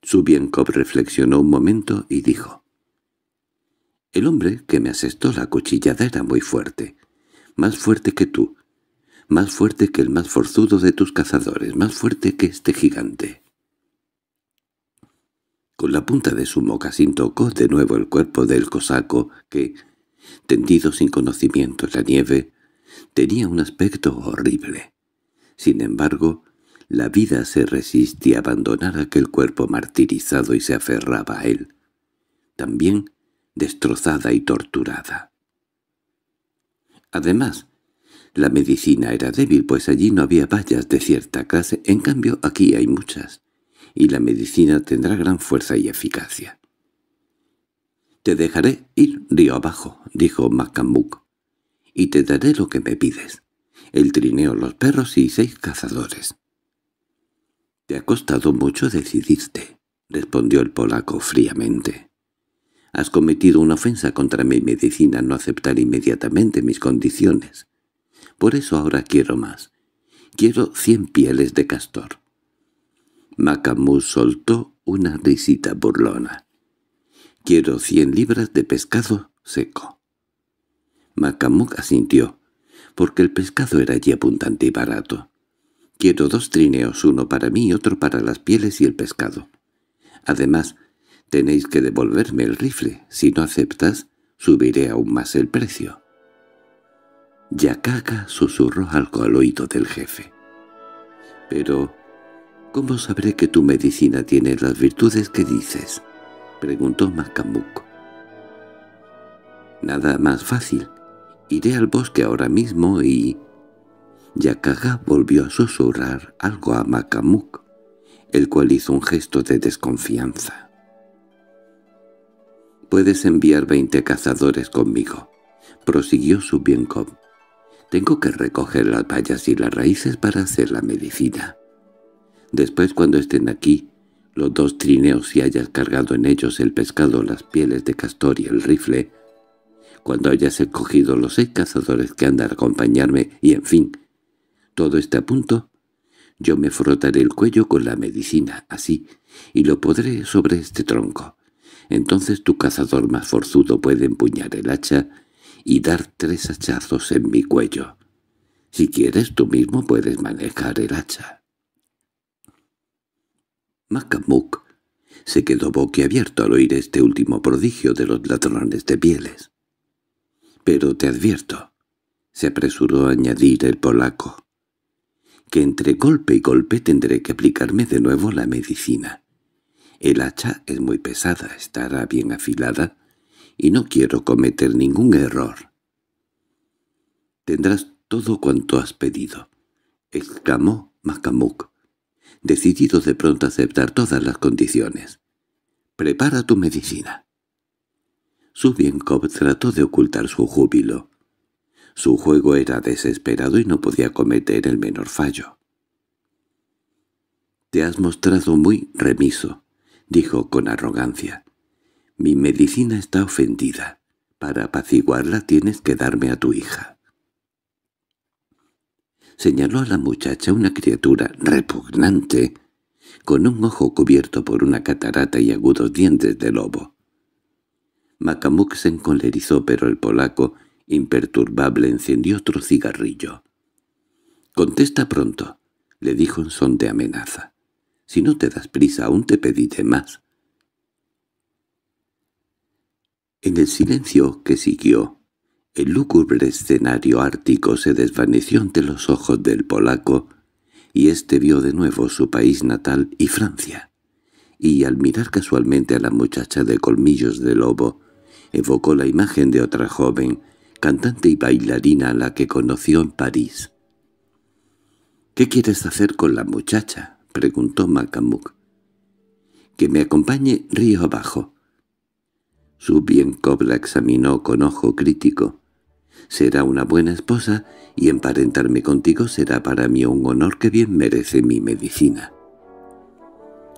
Subienkov reflexionó un momento y dijo. «El hombre que me asestó la cuchillada era muy fuerte. Más fuerte que tú. Más fuerte que el más forzudo de tus cazadores. Más fuerte que este gigante». Con la punta de su mocasín tocó de nuevo el cuerpo del cosaco que, tendido sin conocimiento en la nieve, tenía un aspecto horrible. Sin embargo, la vida se resistía a abandonar aquel cuerpo martirizado y se aferraba a él, también destrozada y torturada. Además, la medicina era débil, pues allí no había vallas de cierta clase, en cambio aquí hay muchas y la medicina tendrá gran fuerza y eficacia. «Te dejaré ir río abajo», dijo Macambuc, «y te daré lo que me pides, el trineo, los perros y seis cazadores». «Te ha costado mucho decidirte», respondió el polaco fríamente. «Has cometido una ofensa contra mi medicina no aceptar inmediatamente mis condiciones. Por eso ahora quiero más. Quiero cien pieles de castor, macamú soltó una risita burlona. —Quiero cien libras de pescado seco. macamú asintió, porque el pescado era allí abundante y barato. Quiero dos trineos, uno para mí y otro para las pieles y el pescado. Además, tenéis que devolverme el rifle. Si no aceptas, subiré aún más el precio. Yakaka susurró algo al oído del jefe. Pero —¿Cómo sabré que tu medicina tiene las virtudes que dices? —preguntó Macambuco. —Nada más fácil. Iré al bosque ahora mismo y... Yakaga volvió a susurrar algo a Macamuc, el cual hizo un gesto de desconfianza. —Puedes enviar veinte cazadores conmigo —prosiguió biencom. —Tengo que recoger las vallas y las raíces para hacer la medicina. Después cuando estén aquí, los dos trineos y hayas cargado en ellos el pescado, las pieles de castor y el rifle, cuando hayas escogido los seis cazadores que andan a acompañarme y, en fin, todo esté a punto, yo me frotaré el cuello con la medicina, así, y lo podré sobre este tronco. Entonces tu cazador más forzudo puede empuñar el hacha y dar tres hachazos en mi cuello. Si quieres tú mismo puedes manejar el hacha. Macamuc se quedó boquiabierto al oír este último prodigio de los ladrones de pieles. «Pero te advierto», se apresuró a añadir el polaco, «que entre golpe y golpe tendré que aplicarme de nuevo la medicina. El hacha es muy pesada, estará bien afilada, y no quiero cometer ningún error». «Tendrás todo cuanto has pedido», exclamó Macamuk decidido de pronto aceptar todas las condiciones. «Prepara tu medicina». Subienkov trató de ocultar su júbilo. Su juego era desesperado y no podía cometer el menor fallo. «Te has mostrado muy remiso», dijo con arrogancia. «Mi medicina está ofendida. Para apaciguarla tienes que darme a tu hija» señaló a la muchacha una criatura repugnante, con un ojo cubierto por una catarata y agudos dientes de lobo. macamuk se encolerizó, pero el polaco, imperturbable, encendió otro cigarrillo. —Contesta pronto —le dijo en son de amenaza. —Si no te das prisa, aún te pediré más. En el silencio que siguió, el lúgubre escenario ártico se desvaneció ante los ojos del polaco, y éste vio de nuevo su país natal y Francia. Y al mirar casualmente a la muchacha de colmillos de lobo, evocó la imagen de otra joven, cantante y bailarina a la que conoció en París. —¿Qué quieres hacer con la muchacha? —preguntó macamuk —Que me acompañe río abajo. Su bien cobra examinó con ojo crítico Será una buena esposa y emparentarme contigo será para mí un honor que bien merece mi medicina.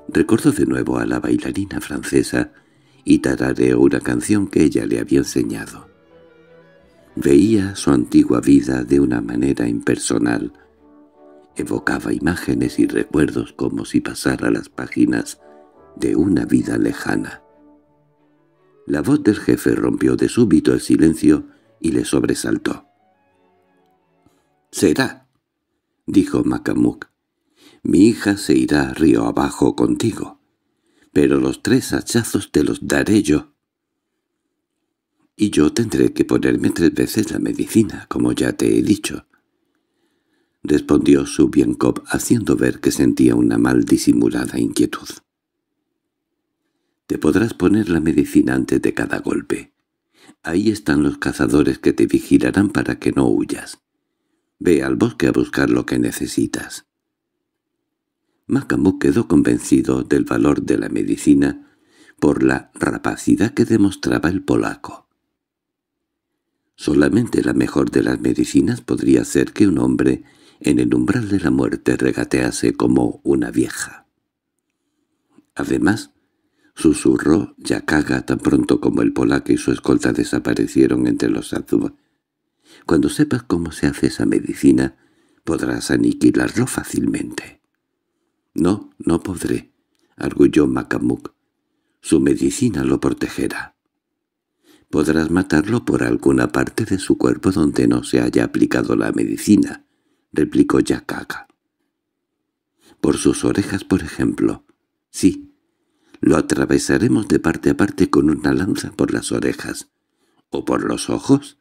Recuerdo de nuevo a la bailarina francesa y tarareó una canción que ella le había enseñado. Veía su antigua vida de una manera impersonal. Evocaba imágenes y recuerdos como si pasara las páginas de una vida lejana. La voz del jefe rompió de súbito el silencio y le sobresaltó. —Será —dijo Macamuk. mi hija se irá río abajo contigo, pero los tres hachazos te los daré yo. Y yo tendré que ponerme tres veces la medicina, como ya te he dicho. Respondió Subienkop haciendo ver que sentía una mal disimulada inquietud. Te podrás poner la medicina antes de cada golpe, Ahí están los cazadores que te vigilarán para que no huyas. Ve al bosque a buscar lo que necesitas. Macamu quedó convencido del valor de la medicina por la rapacidad que demostraba el polaco. Solamente la mejor de las medicinas podría hacer que un hombre en el umbral de la muerte regatease como una vieja. Además, susurró Yakaga tan pronto como el polaco y su escolta desaparecieron entre los azubas. Cuando sepas cómo se hace esa medicina, podrás aniquilarlo fácilmente. —No, no podré —arguyó Macamuk. —Su medicina lo protegerá. —Podrás matarlo por alguna parte de su cuerpo donde no se haya aplicado la medicina —replicó Yakaga. —Por sus orejas, por ejemplo. —Sí lo atravesaremos de parte a parte con una lanza por las orejas. ¿O por los ojos?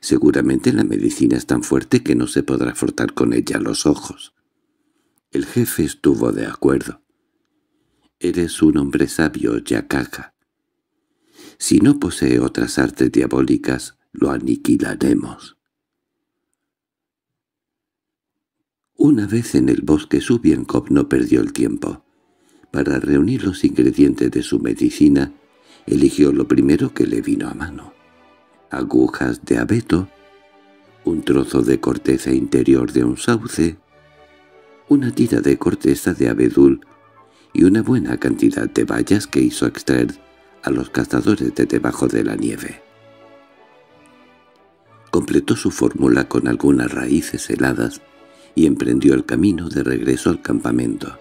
Seguramente la medicina es tan fuerte que no se podrá frotar con ella los ojos. El jefe estuvo de acuerdo. Eres un hombre sabio, Yakaka. Si no posee otras artes diabólicas, lo aniquilaremos. Una vez en el bosque Subiankov no perdió el tiempo. Para reunir los ingredientes de su medicina, eligió lo primero que le vino a mano. Agujas de abeto, un trozo de corteza interior de un sauce, una tira de corteza de abedul y una buena cantidad de bayas que hizo extraer a los cazadores de debajo de la nieve. Completó su fórmula con algunas raíces heladas y emprendió el camino de regreso al campamento.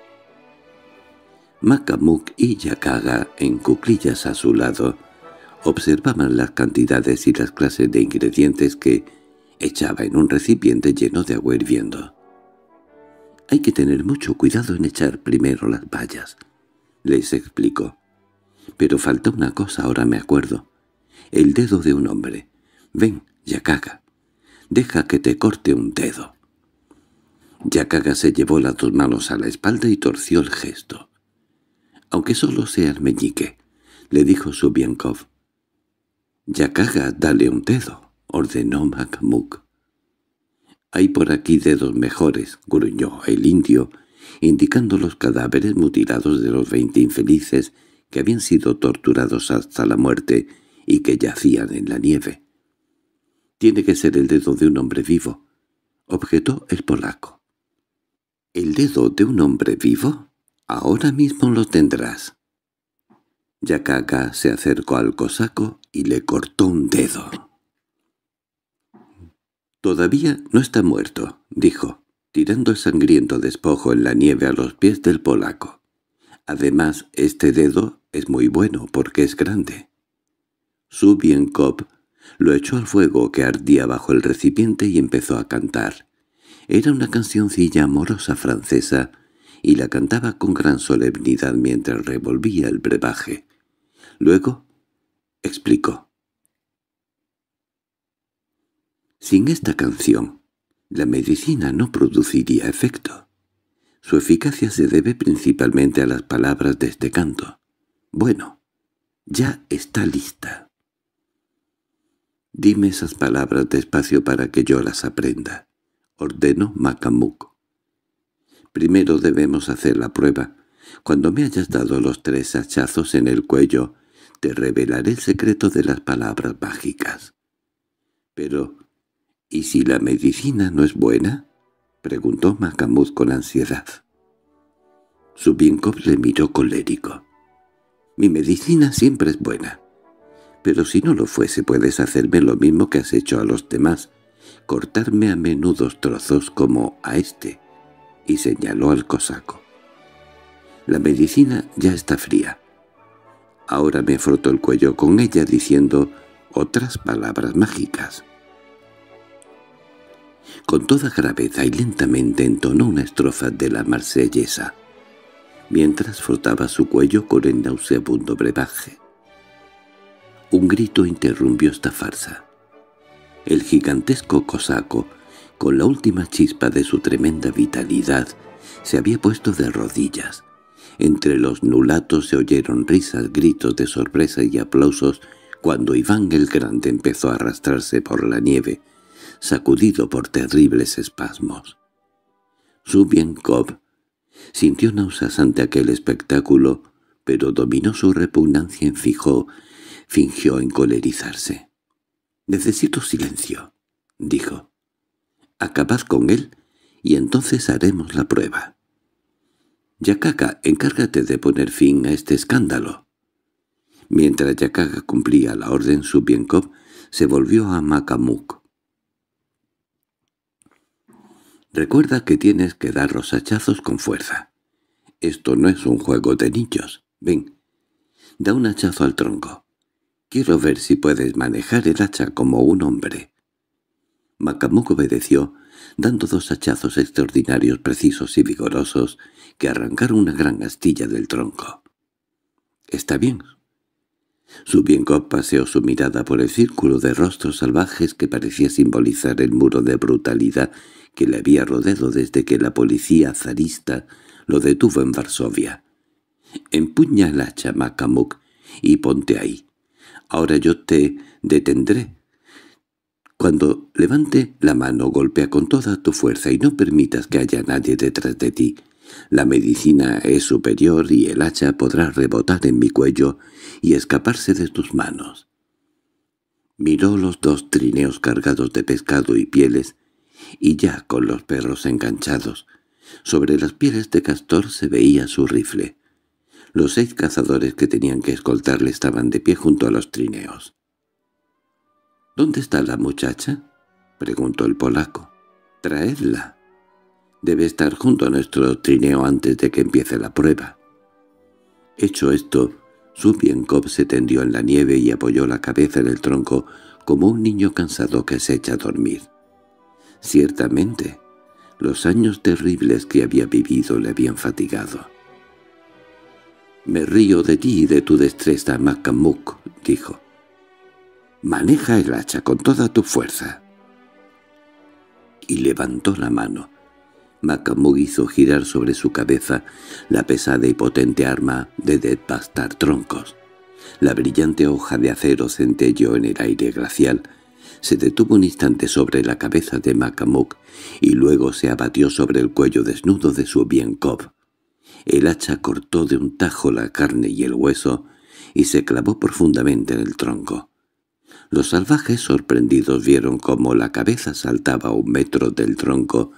Makamuk y Yakaga, en cuclillas a su lado, observaban las cantidades y las clases de ingredientes que echaba en un recipiente lleno de agua hirviendo. «Hay que tener mucho cuidado en echar primero las bayas», les explicó. «Pero falta una cosa, ahora me acuerdo. El dedo de un hombre. Ven, Yakaga, deja que te corte un dedo». Yakaga se llevó las dos manos a la espalda y torció el gesto aunque solo sea el meñique, le dijo «Ya caga, dale un dedo, ordenó Makmuk. Hay por aquí dedos mejores, gruñó el indio, indicando los cadáveres mutilados de los veinte infelices que habían sido torturados hasta la muerte y que yacían en la nieve. Tiene que ser el dedo de un hombre vivo, objetó el polaco. —¿El dedo de un hombre vivo? Ahora mismo lo tendrás. Yakaka se acercó al cosaco y le cortó un dedo. «Todavía no está muerto», dijo, tirando el sangriento despojo en la nieve a los pies del polaco. «Además, este dedo es muy bueno porque es grande». Subienkop lo echó al fuego que ardía bajo el recipiente y empezó a cantar. Era una cancioncilla amorosa francesa y la cantaba con gran solemnidad mientras revolvía el brebaje. Luego explicó. Sin esta canción, la medicina no produciría efecto. Su eficacia se debe principalmente a las palabras de este canto. Bueno, ya está lista. Dime esas palabras despacio para que yo las aprenda, ordenó Macamuk. Primero debemos hacer la prueba. Cuando me hayas dado los tres hachazos en el cuello, te revelaré el secreto de las palabras mágicas. —Pero, ¿y si la medicina no es buena? —preguntó Macamud con ansiedad. Subinkov le miró colérico. —Mi medicina siempre es buena. Pero si no lo fuese puedes hacerme lo mismo que has hecho a los demás, cortarme a menudos trozos como a este y señaló al cosaco. La medicina ya está fría. Ahora me frotó el cuello con ella diciendo otras palabras mágicas. Con toda gravedad y lentamente entonó una estrofa de la marsellesa, mientras frotaba su cuello con el nauseabundo brebaje. Un grito interrumpió esta farsa. El gigantesco cosaco con la última chispa de su tremenda vitalidad, se había puesto de rodillas. Entre los nulatos se oyeron risas, gritos de sorpresa y aplausos cuando Iván el Grande empezó a arrastrarse por la nieve, sacudido por terribles espasmos. Subienkov sintió náuseas ante aquel espectáculo, pero dominó su repugnancia y fijó, fingió encolerizarse. «Necesito silencio», dijo. Acabad con él y entonces haremos la prueba. Yakaka, encárgate de poner fin a este escándalo. Mientras Yakaka cumplía la orden, Subienkov se volvió a Makamuk. Recuerda que tienes que dar los hachazos con fuerza. Esto no es un juego de niños. Ven, da un hachazo al tronco. Quiero ver si puedes manejar el hacha como un hombre. Macamuc obedeció, dando dos hachazos extraordinarios, precisos y vigorosos, que arrancaron una gran astilla del tronco. —Está bien. Su copa, paseó su mirada por el círculo de rostros salvajes que parecía simbolizar el muro de brutalidad que le había rodeado desde que la policía zarista lo detuvo en Varsovia. —Empuña el hacha, Macamuc, y ponte ahí. Ahora yo te detendré cuando levante la mano golpea con toda tu fuerza y no permitas que haya nadie detrás de ti. La medicina es superior y el hacha podrá rebotar en mi cuello y escaparse de tus manos. Miró los dos trineos cargados de pescado y pieles, y ya con los perros enganchados. Sobre las pieles de castor se veía su rifle. Los seis cazadores que tenían que escoltarle estaban de pie junto a los trineos. —¿Dónde está la muchacha? —preguntó el polaco. —Traedla. Debe estar junto a nuestro trineo antes de que empiece la prueba. Hecho esto, Subienkov se tendió en la nieve y apoyó la cabeza en el tronco como un niño cansado que se echa a dormir. Ciertamente, los años terribles que había vivido le habían fatigado. —Me río de ti y de tu destreza, Macamuk, —dijo—. Maneja el hacha con toda tu fuerza. Y levantó la mano. Macamuk hizo girar sobre su cabeza la pesada y potente arma de devastar Troncos. La brillante hoja de acero centelló en el aire glacial. Se detuvo un instante sobre la cabeza de Macamuk y luego se abatió sobre el cuello desnudo de su Bienkov. El hacha cortó de un tajo la carne y el hueso y se clavó profundamente en el tronco. Los salvajes sorprendidos vieron cómo la cabeza saltaba un metro del tronco,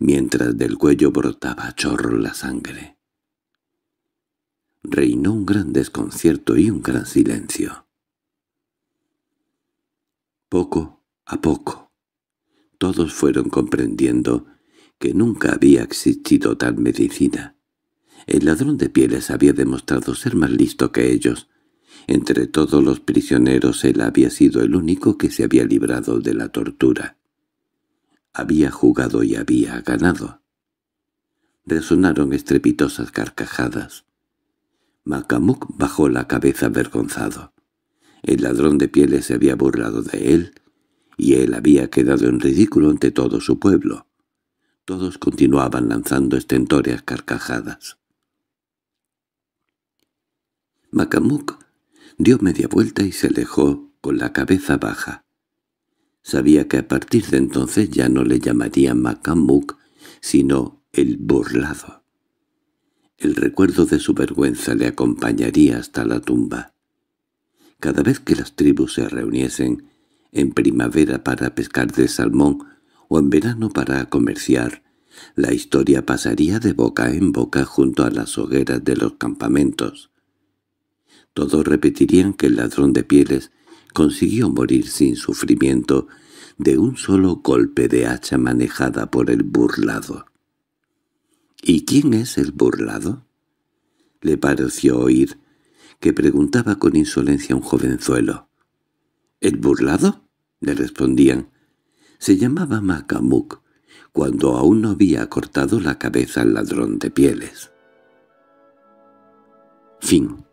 mientras del cuello brotaba chorro la sangre. Reinó un gran desconcierto y un gran silencio. Poco a poco, todos fueron comprendiendo que nunca había existido tal medicina. El ladrón de pieles había demostrado ser más listo que ellos, entre todos los prisioneros él había sido el único que se había librado de la tortura. Había jugado y había ganado. Resonaron estrepitosas carcajadas. Macamuk bajó la cabeza avergonzado. El ladrón de pieles se había burlado de él, y él había quedado en ridículo ante todo su pueblo. Todos continuaban lanzando estentóreas carcajadas. Macamuk Dio media vuelta y se alejó con la cabeza baja. Sabía que a partir de entonces ya no le llamaría Macamuk, sino el burlado. El recuerdo de su vergüenza le acompañaría hasta la tumba. Cada vez que las tribus se reuniesen, en primavera para pescar de salmón o en verano para comerciar, la historia pasaría de boca en boca junto a las hogueras de los campamentos. Todos repetirían que el ladrón de pieles consiguió morir sin sufrimiento de un solo golpe de hacha manejada por el burlado. ¿Y quién es el burlado? Le pareció oír que preguntaba con insolencia un jovenzuelo. —¿El burlado? —le respondían. Se llamaba Macamuk, cuando aún no había cortado la cabeza al ladrón de pieles. Fin